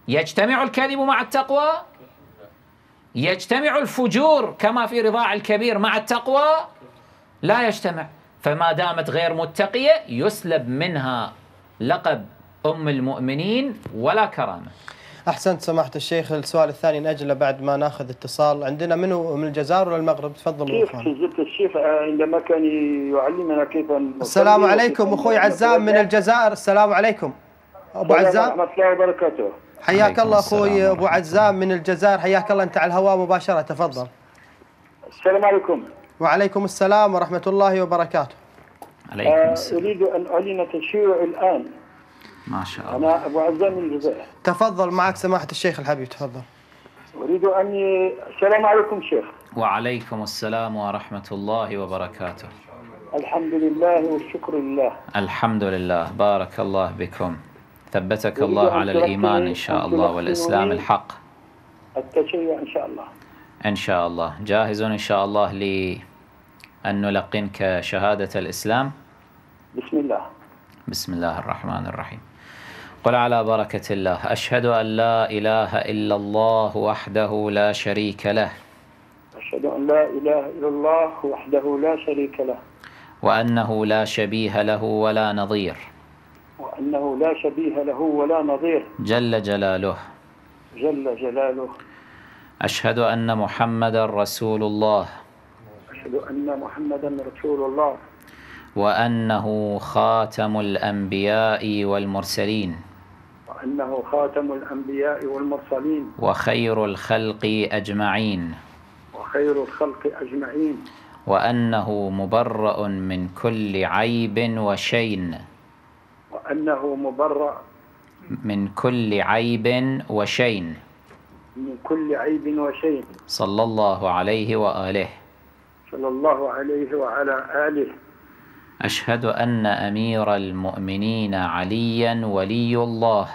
يجتمع الكذب مع التقوى يجتمع الفجور كما في رضاع الكبير مع التقوى لا يجتمع فما دامت غير متقية يسلب منها لقب أم المؤمنين ولا كرامة احسنت سماحه الشيخ السؤال الثاني ناجله بعد ما ناخذ اتصال عندنا منو من الجزائر ولا المغرب تفضلوا كيف جبت الشيخ آه، عندما كان يعلمنا كيف السلام عليكم اخوي عزام من الجزائر السلام عليكم ابو عزام ورحمه الله وبركاته حياك الله اخوي ابو عزام من الجزائر حياك الله انت على الهواء مباشره تفضل السلام عليكم وعليكم السلام ورحمه الله وبركاته عليكم آه، السلام اريد ان اعلن تشيع الان ما شاء الله أنا أبو عزام من الجزائر تفضل معك سماحة الشيخ الحبيب تفضل أريد أن السلام عليكم شيخ وعليكم السلام ورحمة الله وبركاته الحمد لله والشكر لله الحمد لله بارك الله بكم ثبتك الله على الإيمان إن شاء الله والإسلام الحق التشيع إن شاء الله إن شاء الله جاهز إن شاء الله أن نلقنك شهادة الإسلام بسم الله بسم الله الرحمن الرحيم قل على بركة الله أشهد أن لا إله إلا الله وحده لا شريك له أشهد أن لا إله إلا الله وحده لا شريك له وأنه لا شبيه له ولا نظير وأنه لا شبيه له ولا نظير جل جلاله جل جلاله أشهد أن محمدا رسول الله أشهد أن محمدا رسول الله وأنه خاتم الأنبياء والمرسلين أنه خاتم الأنبياء والمرسلين وخير الخلق أجمعين وخير الخلق أجمعين وأنه مبرأ من كل عيب وشين وأنه مبرأ من كل عيب وشين من كل عيب وشين صلى الله عليه وآله صلى الله عليه وعلى آله أشهد أن أمير المؤمنين عليا ولي الله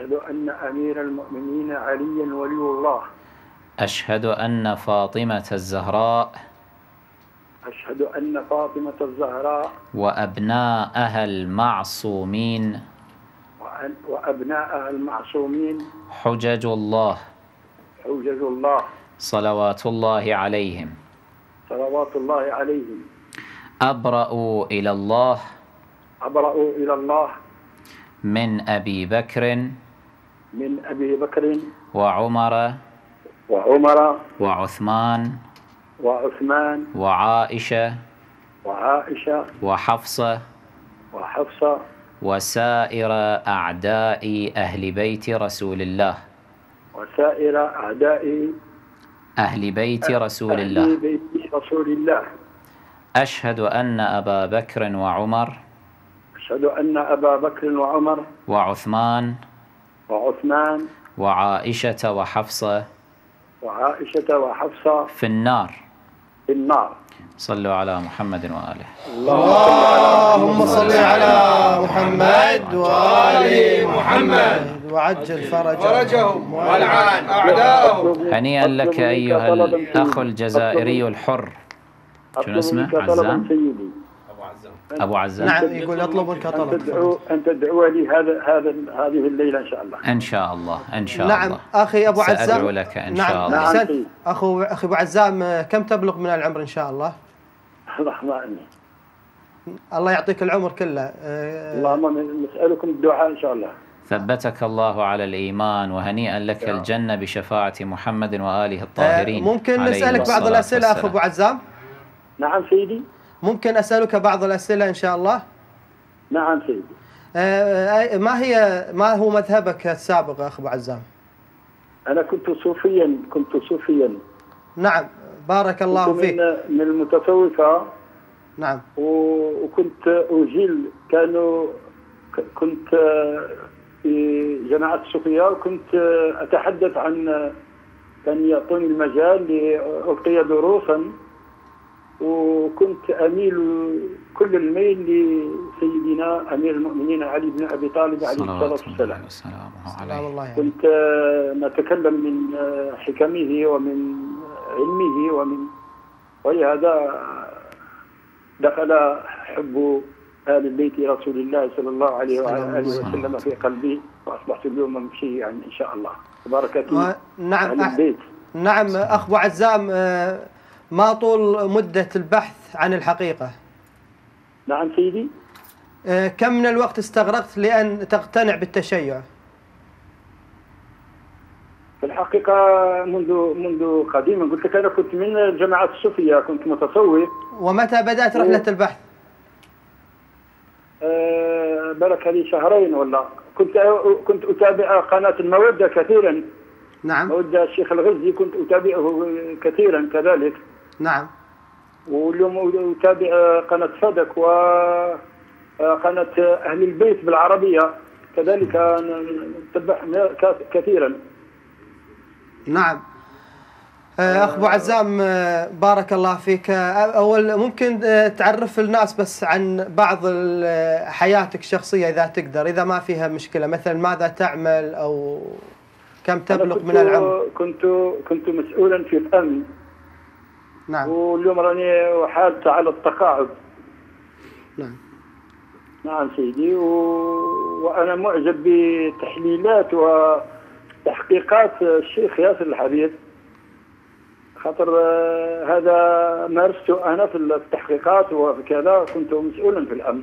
أشهد أن أمير المؤمنين عليا ولي الله أشهد أن فاطمة الزهراء أشهد أن فاطمة الزهراء وأبناءها المعصومين وأبناءها المعصومين حجج الله حجج الله صلوات الله عليهم صلوات الله عليهم أبرأوا إلى الله أبرأوا إلى الله من أبي بكر من أبي بكر وعمر وعمر وعثمان وعثمان وعائشة وعائشة وحفصة وحفصة وسائر أعداء أهل بيت رسول الله وسائر أعداء أهل بيت رسول أهل الله أهل بيت رسول الله أشهد أن أبا بكر وعمر أشهد أن أبا بكر وعمر وعثمان وعثمان وعائشة وحفصة وعائشة وحفصة في النار في النار صلوا على محمد وآله اللهم صل على محمد وآل محمد وعجل فرجهم والعن أعداءهم هنيئا لك أيها الأخ الجزائري الحر شنو اسمه عزام؟ ابو نعم. عزام نعم يقول يطلب كطلب ان تدعو ان تدعو لي هذا هذا هذه الليله ان شاء الله ان شاء الله ان شاء نعم، الله نعم اخي ابو عزام سادعو لك ان نعم شاء الله نعم اخو اخي ابو عزام كم تبلغ من العمر ان شاء الله؟ لحظه الله يعطيك العمر كله أه، اللهم نسالكم الدعاء ان شاء الله ثبتك الله على الإيمان وهنيئا لك يا. الجنة بشفاعة محمد وآله أه، الطاهرين ممكن نسألك بعض الأسئلة أخو أبو عزام نعم سيدي ممكن أسألك بعض الأسئلة إن شاء الله نعم سيدي آه، آه، آه، ما هي ما هو مذهبك السابق أخ أبو عزام أنا كنت صوفيا كنت صوفيا نعم بارك الله فيك من, من المتصوفة نعم وكنت أجيل كانوا كنت في جماعة الصوفية وكنت أتحدث عن كان يعطوني المجال لألقي دروسا وكنت أميل كل الميل لسيدنا أمير المؤمنين علي بن أبي طالب عليه الصلاة والسلام سلام الله كنت آه، نتكلم من آه، حكمه ومن علمه ومن ولهذا دخل حب آل بيت رسول الله صلى الله عليه وعلى آله وسلم في قلبي وأصبحت اليوم امشي يعني إن شاء الله بارك الله نعم البيت نعم ابو عزام آه، ما طول مدة البحث عن الحقيقة؟ نعم سيدي آه، كم من الوقت استغرقت لأن تقتنع بالتشيع؟ في الحقيقة منذ منذ قديما قلت لك أنا كنت من الجماعة الصوفية كنت متصوف ومتى بدأت رحلة آه. البحث؟ أه لي شهرين ولا كنت كنت أتابع قناة المودة كثيرا نعم مودة الشيخ الغزي كنت أتابعه كثيرا كذلك نعم واليوم أتابع قناة صدق وقناة آه، أهل البيت بالعربية كذلك نتبع كثيرا نعم آه، اخ ابو عزام آه، بارك الله فيك اول ممكن تعرف الناس بس عن بعض حياتك الشخصيه اذا تقدر اذا ما فيها مشكله مثلا ماذا تعمل او كم تبلغ من العمر كنت كنت مسؤولا في الامن نعم واليوم راني حادثة على التقاعد نعم نعم سيدي و... وانا معجب بتحليلات وتحقيقات الشيخ ياسر الحبيب خاطر آه، هذا مارسته انا في التحقيقات وكذا كنت مسؤولا في الامن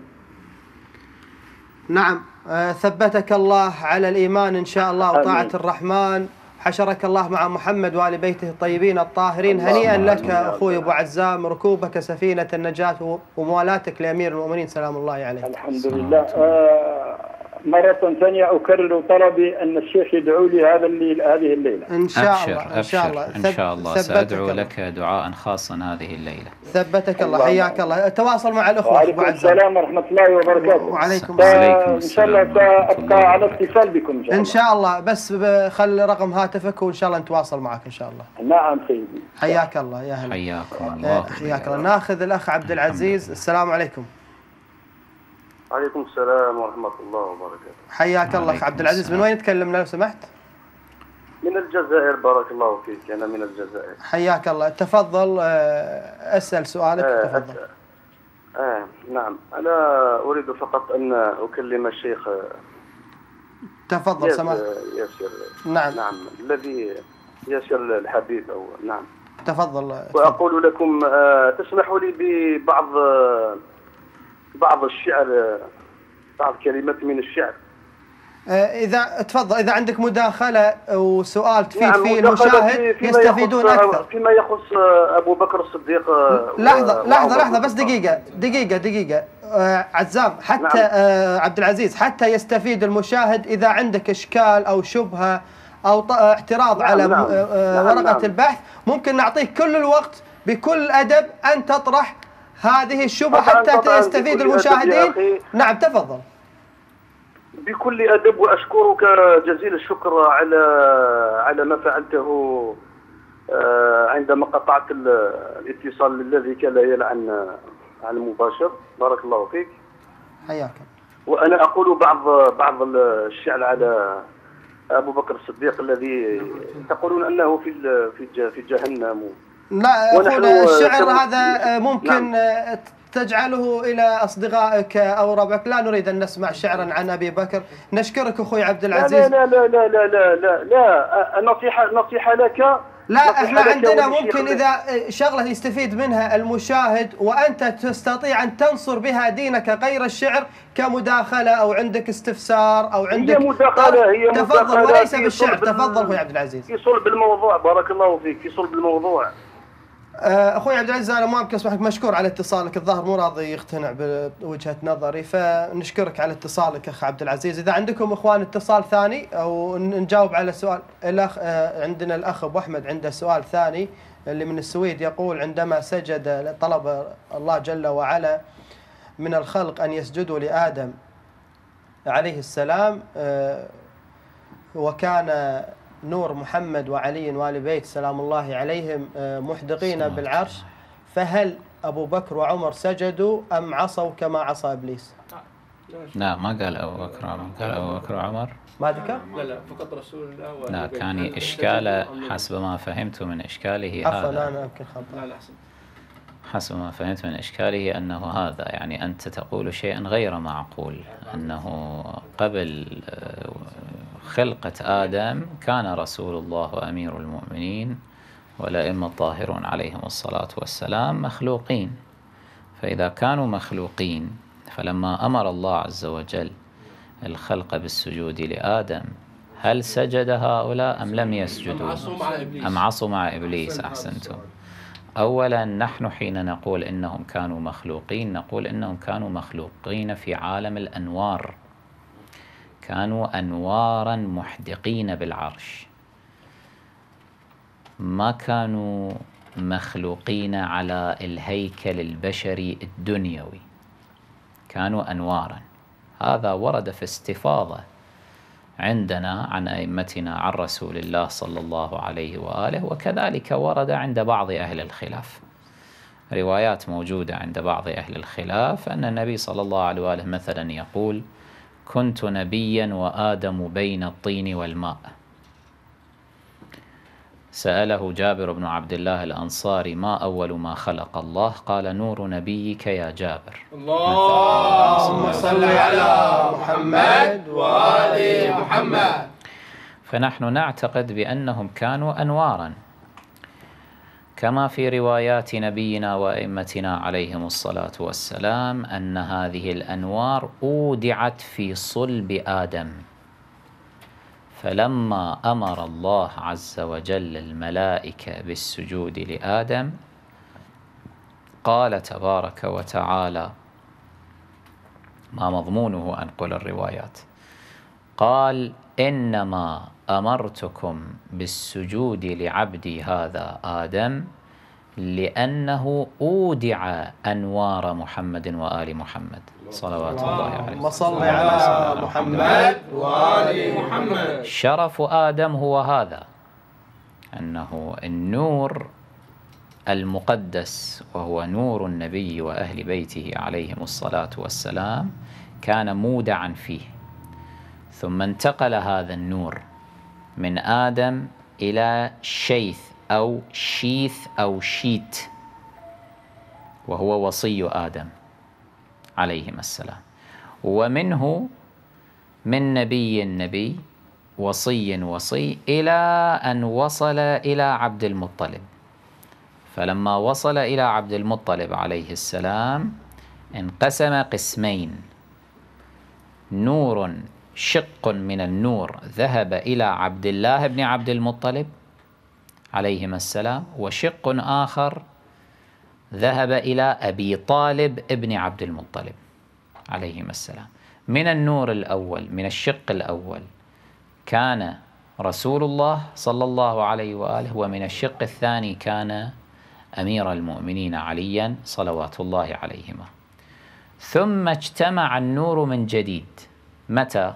نعم آه، ثبتك الله على الايمان ان شاء الله وطاعه الرحمن حشرك الله مع محمد وآل بيته الطيبين الطاهرين هنيئا لك أخوي أبو عزام ركوبك سفينة النجاة وموالاتك لأمير المؤمنين سلام الله عليه الحمد لله آه، مرة ثانية أكرر طلبي أن الشيخ يدعو لي هذا الليل هذه الليلة إن شاء أبشر الله إن شاء الله إن شاء الله سأدعو لك دعاء خاصا هذه الليلة ثبتك الله حياك الله تواصل مع الأخوة وعليكم السلام ورحمة الله وبركاته وعليكم السلام إن شاء الله أبقى على اتصال بكم إن شاء الله بس خلي رقم هاتفك وإن شاء الله نتواصل معك إن شاء الله نعم سيدي حياك الله يا هلا حياكم آه، الله حياك الله ناخذ الأخ عبد العزيز السلام عليكم عليكم السلام ورحمة الله وبركاته حياك الله أخ عبد العزيز من وين تكلمنا لو سمحت؟ من الجزائر بارك الله فيك أنا من الجزائر حياك الله تفضل آه، أسأل سؤالك آه تفضل آه نعم أنا أريد فقط أن أكلم الشيخ تفضل سماحة ياسر نعم نعم الذي ياسر الحبيب أو نعم تفضل وأقول لكم آه تسمحوا لي ببعض آه بعض الشعر بعض كلمات من الشعر آه، اذا تفضل اذا عندك مداخله وسؤال تفيد يعني فيه المشاهد في نعم، يستفيدون اكثر فيما يخص ابو بكر الصديق آه، لحظه لحظه لحظه بس دقيقه دقيقه دقيقه آه، عزام حتى نعم. عبد العزيز حتى يستفيد المشاهد اذا عندك اشكال او شبهه او اعتراض نعم على نعم. نعم ورقه نعم البحث ممكن نعطيك كل الوقت بكل ادب ان تطرح هذه الشبهة حتى يستفيد المشاهدين نعم تفضل بكل أدب وأشكرك جزيل الشكر على على ما فعلته آه، عندما قطعت الاتصال الذي كان يلعن عن المباشر بارك الله فيك حياك وأنا أقول بعض بعض الشعر على أبو بكر الصديق الذي تقولون أنه في في جهنم لا أخونا آه، الشعر هذا آه، ممكن نعم. آه، تجعله الى اصدقائك او ربعك لا نريد ان نسمع شعرا عن ابي بكر نشكرك اخوي عبد العزيز لا لا لا لا لا لا لا النصيحه نصيحه لك لا احنا عندنا ممكن اذا شغله يستفيد منها المشاهد وانت تستطيع ان تنصر بها دينك غير الشعر كمداخله او عندك استفسار او عندك هي مداخله هي تفضل مداخلة وليس بالشعر تفضل اخوي عبد العزيز في صلب الموضوع بارك الله فيك في صلب الموضوع آه، اخوي عبد العزيز انا ما ابكي اسمحك مشكور على اتصالك الظاهر مو راضي يقتنع بوجهه نظري فنشكرك على اتصالك اخ عبد العزيز اذا عندكم اخوان اتصال ثاني او نجاوب على سؤال الاخ آه، عندنا الاخ ابو احمد عنده سؤال ثاني اللي من السويد يقول عندما سجد طلب الله جل وعلا من الخلق ان يسجدوا لادم عليه السلام آه، وكان نور محمد وعلي وآل بيت سلام الله عليهم آه، محدقين بالعرش فهل أبو بكر وعمر سجدوا أم عصوا كما عصى إبليس لا نعم، ما قال أبو بكر وعمر قال أبو بكر وعمر ما ذكر؟ لا لا فقط رسول الله لا كان إشكاله حسب ما فهمت من إشكاله هذا عفوا أنا يمكن خطأ حسب ما فهمت من إشكاله أنه هذا يعني أنت تقول شيئا غير معقول أنه قبل آه، خلقة آدم كان رسول الله وأمير المؤمنين والأئمة الطاهرون عليهم الصلاة والسلام مخلوقين فإذا كانوا مخلوقين فلما أمر الله عز وجل الخلق بالسجود لآدم هل سجد هؤلاء أم لم يسجدوا أم عصوا مع إبليس أحسنتم أولا نحن حين نقول إنهم كانوا مخلوقين نقول إنهم كانوا مخلوقين في عالم الأنوار كانوا أنوارا محدقين بالعرش ما كانوا مخلوقين على الهيكل البشري الدنيوي كانوا أنوارا هذا ورد في استفاضة عندنا عن أئمتنا عن رسول الله صلى الله عليه وآله وكذلك ورد عند بعض أهل الخلاف روايات موجودة عند بعض أهل الخلاف أن النبي صلى الله عليه وآله مثلا يقول كنت نبيا وآدم بين الطين والماء سأله جابر بن عبد الله الأنصاري ما أول ما خلق الله قال نور نبيك يا جابر اللهم صل على محمد وآل محمد فنحن نعتقد بأنهم كانوا أنواراً كما في روايات نبينا وائمتنا عليهم الصلاه والسلام ان هذه الانوار اودعت في صلب ادم فلما امر الله عز وجل الملائكه بالسجود لادم قال تبارك وتعالى ما مضمونه ان قل الروايات قال انما امرتكم بالسجود لعبدي هذا ادم لانه اودع انوار محمد وال محمد صلوات الله عليه وسلم صل على محمد وال محمد شرف ادم هو هذا انه النور المقدس وهو نور النبي واهل بيته عليهم الصلاه والسلام كان مودعا فيه ثم انتقل هذا النور من آدم إلى شيث أو شيث أو شيت وهو وصي آدم عليهما السلام ومنه من نبي نبي وصي وصي إلى أن وصل إلى عبد المطلب فلما وصل إلى عبد المطلب عليه السلام انقسم قسمين نور شق من النور ذهب إلى عبد الله بن عبد المطلب عليهما السلام وشق آخر ذهب إلى أبي طالب ابن عبد المطلب عليهما السلام من النور الأول من الشق الأول كان رسول الله صلى الله عليه وآله ومن الشق الثاني كان أمير المؤمنين عليا صلوات الله عليهما ثم اجتمع النور من جديد متى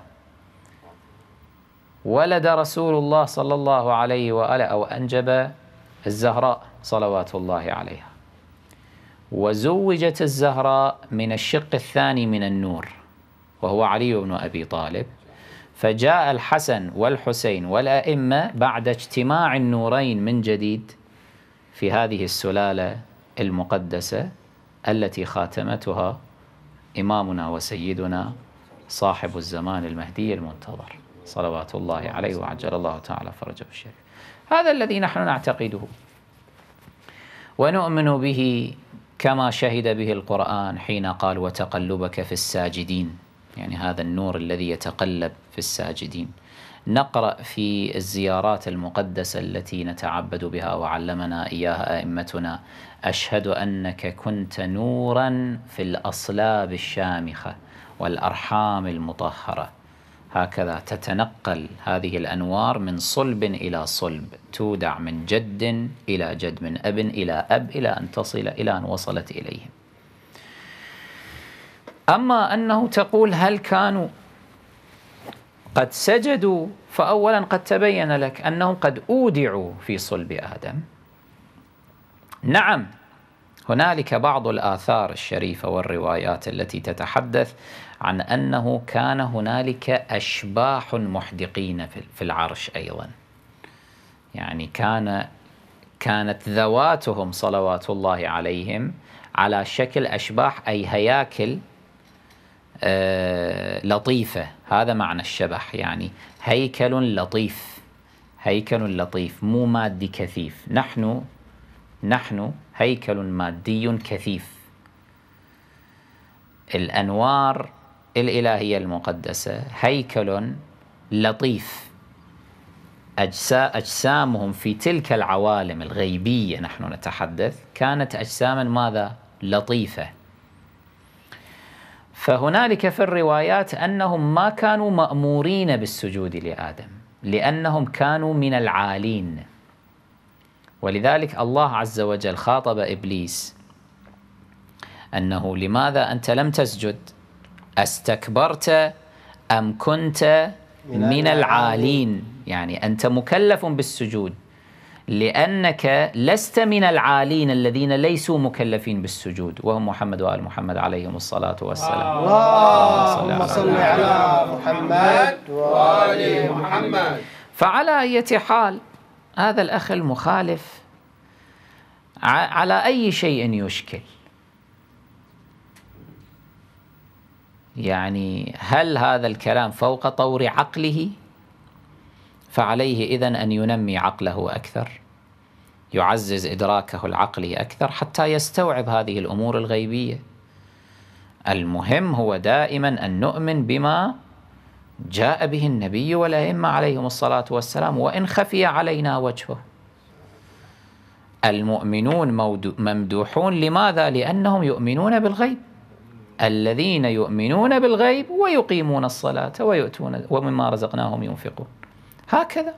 ولد رسول الله صلى الله عليه وآله أو أنجب الزهراء صلوات الله عليها وزوجت الزهراء من الشق الثاني من النور وهو علي بن أبي طالب فجاء الحسن والحسين والأئمة بعد اجتماع النورين من جديد في هذه السلالة المقدسة التي خاتمتها إمامنا وسيدنا صاحب الزمان المهدي المنتظر صلوات الله عليه وعجل الله تعالى فرجه الشريف هذا الذي نحن نعتقده ونؤمن به كما شهد به القرآن حين قال وتقلبك في الساجدين يعني هذا النور الذي يتقلب في الساجدين نقرأ في الزيارات المقدسة التي نتعبد بها وعلمنا إياها أئمتنا أشهد أنك كنت نورا في الأصلاب الشامخة والأرحام المطهرة هكذا تتنقل هذه الأنوار من صلب إلى صلب تودع من جد إلى جد من أب إلى أب إلى أن تصل إلى أن وصلت إليهم أما أنه تقول هل كانوا قد سجدوا فأولا قد تبين لك أنهم قد أودعوا في صلب آدم نعم هنالك بعض الآثار الشريفة والروايات التي تتحدث عن أنه كان هنالك أشباح محدقين في العرش أيضا يعني كان كانت ذواتهم صلوات الله عليهم على شكل أشباح أي هياكل آه، لطيفة هذا معنى الشبح يعني هيكل لطيف هيكل لطيف مو مادي كثيف نحن نحن هيكل مادي كثيف الأنوار الإلهية المقدسة هيكل لطيف أجسامهم في تلك العوالم الغيبية نحن نتحدث كانت أجساما ماذا؟ لطيفة فهنالك في الروايات أنهم ما كانوا مأمورين بالسجود لآدم لأنهم كانوا من العالين ولذلك الله عز وجل خاطب إبليس أنه لماذا أنت لم تسجد؟ استكبرت ام كنت من العالين يعني انت مكلف بالسجود لأنك لست من العالين الذين ليسوا مكلفين بالسجود وهم محمد وآل محمد عليهم الصلاة والسلام اللهم صل على محمد وآل محمد فعلى أي حال هذا الأخ المخالف على أي شيء يشكل يعني هل هذا الكلام فوق طور عقله فعليه إذا أن ينمي عقله أكثر يعزز إدراكه العقلي أكثر حتى يستوعب هذه الأمور الغيبية المهم هو دائما أن نؤمن بما جاء به النبي والأئمة عليهم الصلاة والسلام وإن خفي علينا وجهه المؤمنون ممدوحون لماذا؟ لأنهم يؤمنون بالغيب الذين يؤمنون بالغيب ويقيمون الصلاة ويؤتون ومما رزقناهم ينفقون هكذا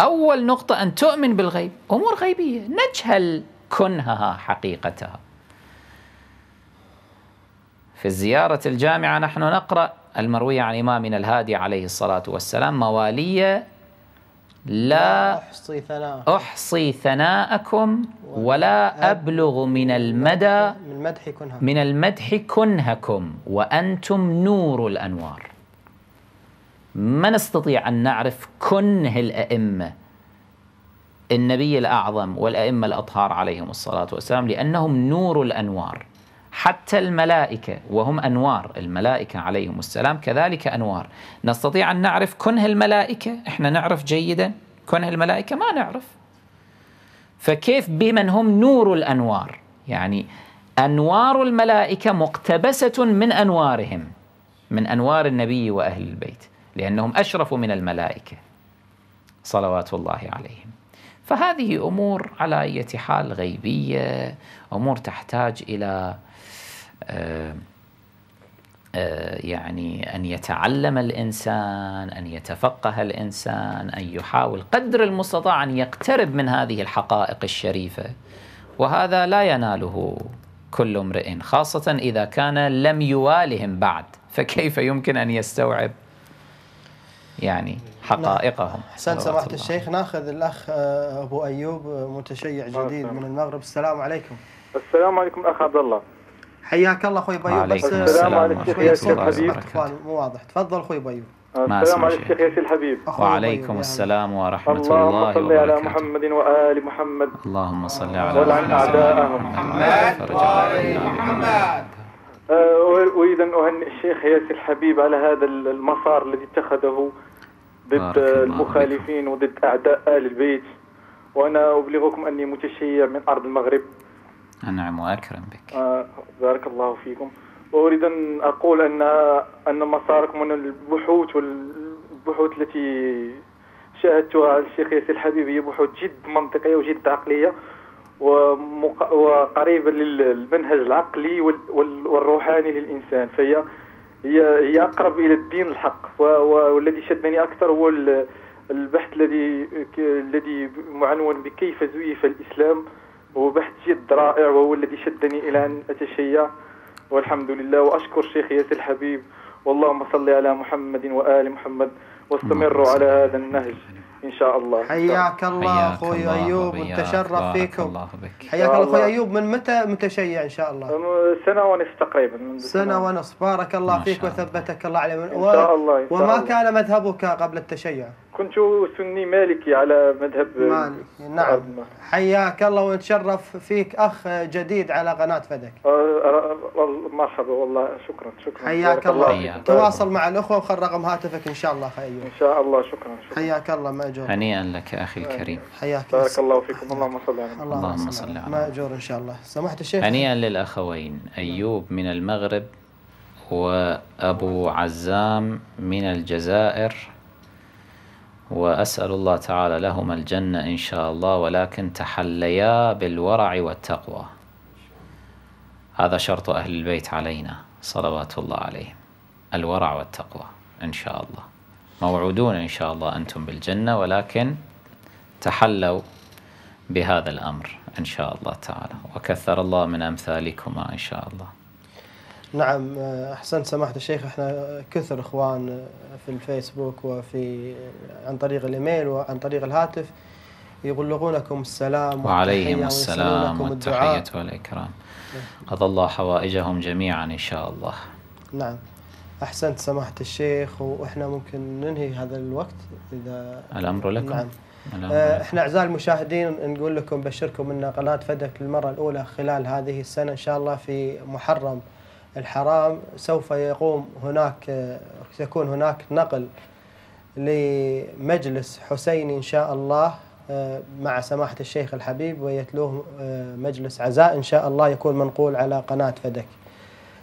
أول نقطة أن تؤمن بالغيب أمور غيبية نجهل كنهها حقيقتها في الزيارة الجامعة نحن نقرأ المروية عن إمامنا الهادي عليه الصلاة والسلام موالية لا أحصي ثناءكم, أحصي ثناءكم ولا أبلغ من المدى من المدح كنهكم, من المدح كنهكم وأنتم نور الأنوار ما نستطيع أن نعرف كنه الأئمة النبي الأعظم والأئمة الأطهار عليهم الصلاة والسلام لأنهم نور الأنوار حتى الملائكة وهم أنوار الملائكة عليهم السلام كذلك أنوار نستطيع أن نعرف كنه الملائكة إحنا نعرف جيدا كنه الملائكة ما نعرف فكيف بمن هم نور الأنوار يعني أنوار الملائكة مقتبسة من أنوارهم من أنوار النبي وأهل البيت لأنهم أشرف من الملائكة صلوات الله عليهم فهذه أمور على أي حال غيبية أمور تحتاج إلى آه، آه، يعني أن يتعلم الإنسان أن يتفقه الإنسان أن يحاول قدر المستطاع أن يقترب من هذه الحقائق الشريفة وهذا لا يناله كل امرئ خاصة إذا كان لم يوالهم بعد فكيف يمكن أن يستوعب يعني حقائقهم نعم. حسن سماحة الشيخ ناخذ الأخ آه، أبو أيوب متشيع جديد من المغرب السلام عليكم السلام عليكم أخ عبد الله حياك الله اخوي بيو وعليكم السلام ورحمه الله الحبيب مو واضح تفضل اخوي بيو السلام على الشيخ ياسر الحبيب وعليكم يعني. السلام ورحمة الله وبركاته اللهم صل على محمد وآل محمد اللهم صل على محمد أعداءهم محمد وآل محمد أه، أريد أن أهنئ الشيخ ياسر الحبيب على هذا المسار الذي اتخذه ضد المخالفين وضد أعداء آل البيت وأنا أبلغكم أني متشيع من أرض المغرب نعم وأكرم بك آه، بارك الله فيكم وأريد أن أقول أن أن مساركم من البحوث والبحوث التي شاهدتها الشيخ ياسر الحبيبي بحوث جد منطقية وجد عقلية ومق... وقريبة للمنهج العقلي وال... وال... والروحاني للإنسان فهي هي, هي أقرب إلى الدين الحق و... والذي شدني أكثر هو البحث الذي الذي معنون بكيف زيف الإسلام وبحث جد رائع وهو الذي شدني إلى أن أتشيع والحمد لله وأشكر شيخ ياسر الحبيب واللهم صل على محمد وآل محمد واستمروا على هذا النهج ان شاء الله حياك الله اخوي ايوب ونتشرف فيكم حياك الله اخوي ايوب من متى متشيع ان شاء الله؟ سنه ونص تقريبا سنه, ونص بارك الله فيك وثبتك الله عليه ان شاء الله وما كان مذهبك قبل التشيع؟ كنت سني مالكي على مذهب مالكي نعم حياك الله ونتشرف فيك أخ جديد على قناة فدك مرحبا والله شكرا شكرا حياك الله, تواصل مع الأخوة وخل رقم هاتفك إن شاء الله خير إن شاء الله شكرا, شكرا. حياك الله ماجور هنيئا لك أخي الكريم حياك بارك الله فيكم اللهم صل على اللهم صل على ماجور إن شاء الله سمحت الشيخ هنيئا للأخوين أيوب من المغرب وأبو عزام من الجزائر وأسأل الله تعالى لهما الجنة إن شاء الله ولكن تحليا بالورع والتقوى هذا شرط أهل البيت علينا صلوات الله عليهم الورع والتقوى إن شاء الله موعودون إن شاء الله أنتم بالجنة ولكن تحلوا بهذا الأمر إن شاء الله تعالى وكثر الله من أمثالكما إن شاء الله نعم احسنت سماحه الشيخ احنا كثر اخوان في الفيسبوك وفي عن طريق الايميل وعن طريق الهاتف يبلغونكم السلام وعليهم السلام والتحيه والاكرام قضى الله حوائجهم جميعا ان شاء الله نعم احسنت سماحه الشيخ واحنا ممكن ننهي هذا الوقت اذا الامر لكم نعم آه، احنا اعزائي المشاهدين نقول لكم بشركم ان قناه فدك للمره الاولى خلال هذه السنه ان شاء الله في محرم الحرام سوف يقوم هناك سيكون هناك نقل لمجلس حسيني إن شاء الله آه، مع سماحة الشيخ الحبيب ويتلوه آه، مجلس عزاء إن شاء الله يكون منقول على قناة فدك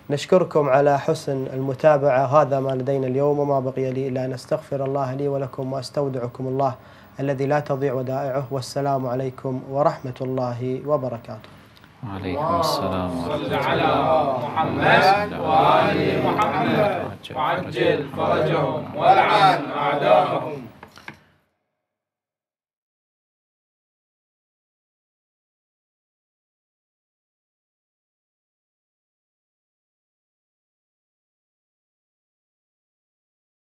نشكركم على حسن المتابعة هذا ما لدينا اليوم وما بقي لي إلا أن أستغفر الله لي ولكم وأستودعكم الله الذي لا تضيع ودائعه والسلام عليكم ورحمة الله وبركاته وعليكم السلام ورحمة صل على محمد وآل محمد وعجل فرجهم والعن أعداءهم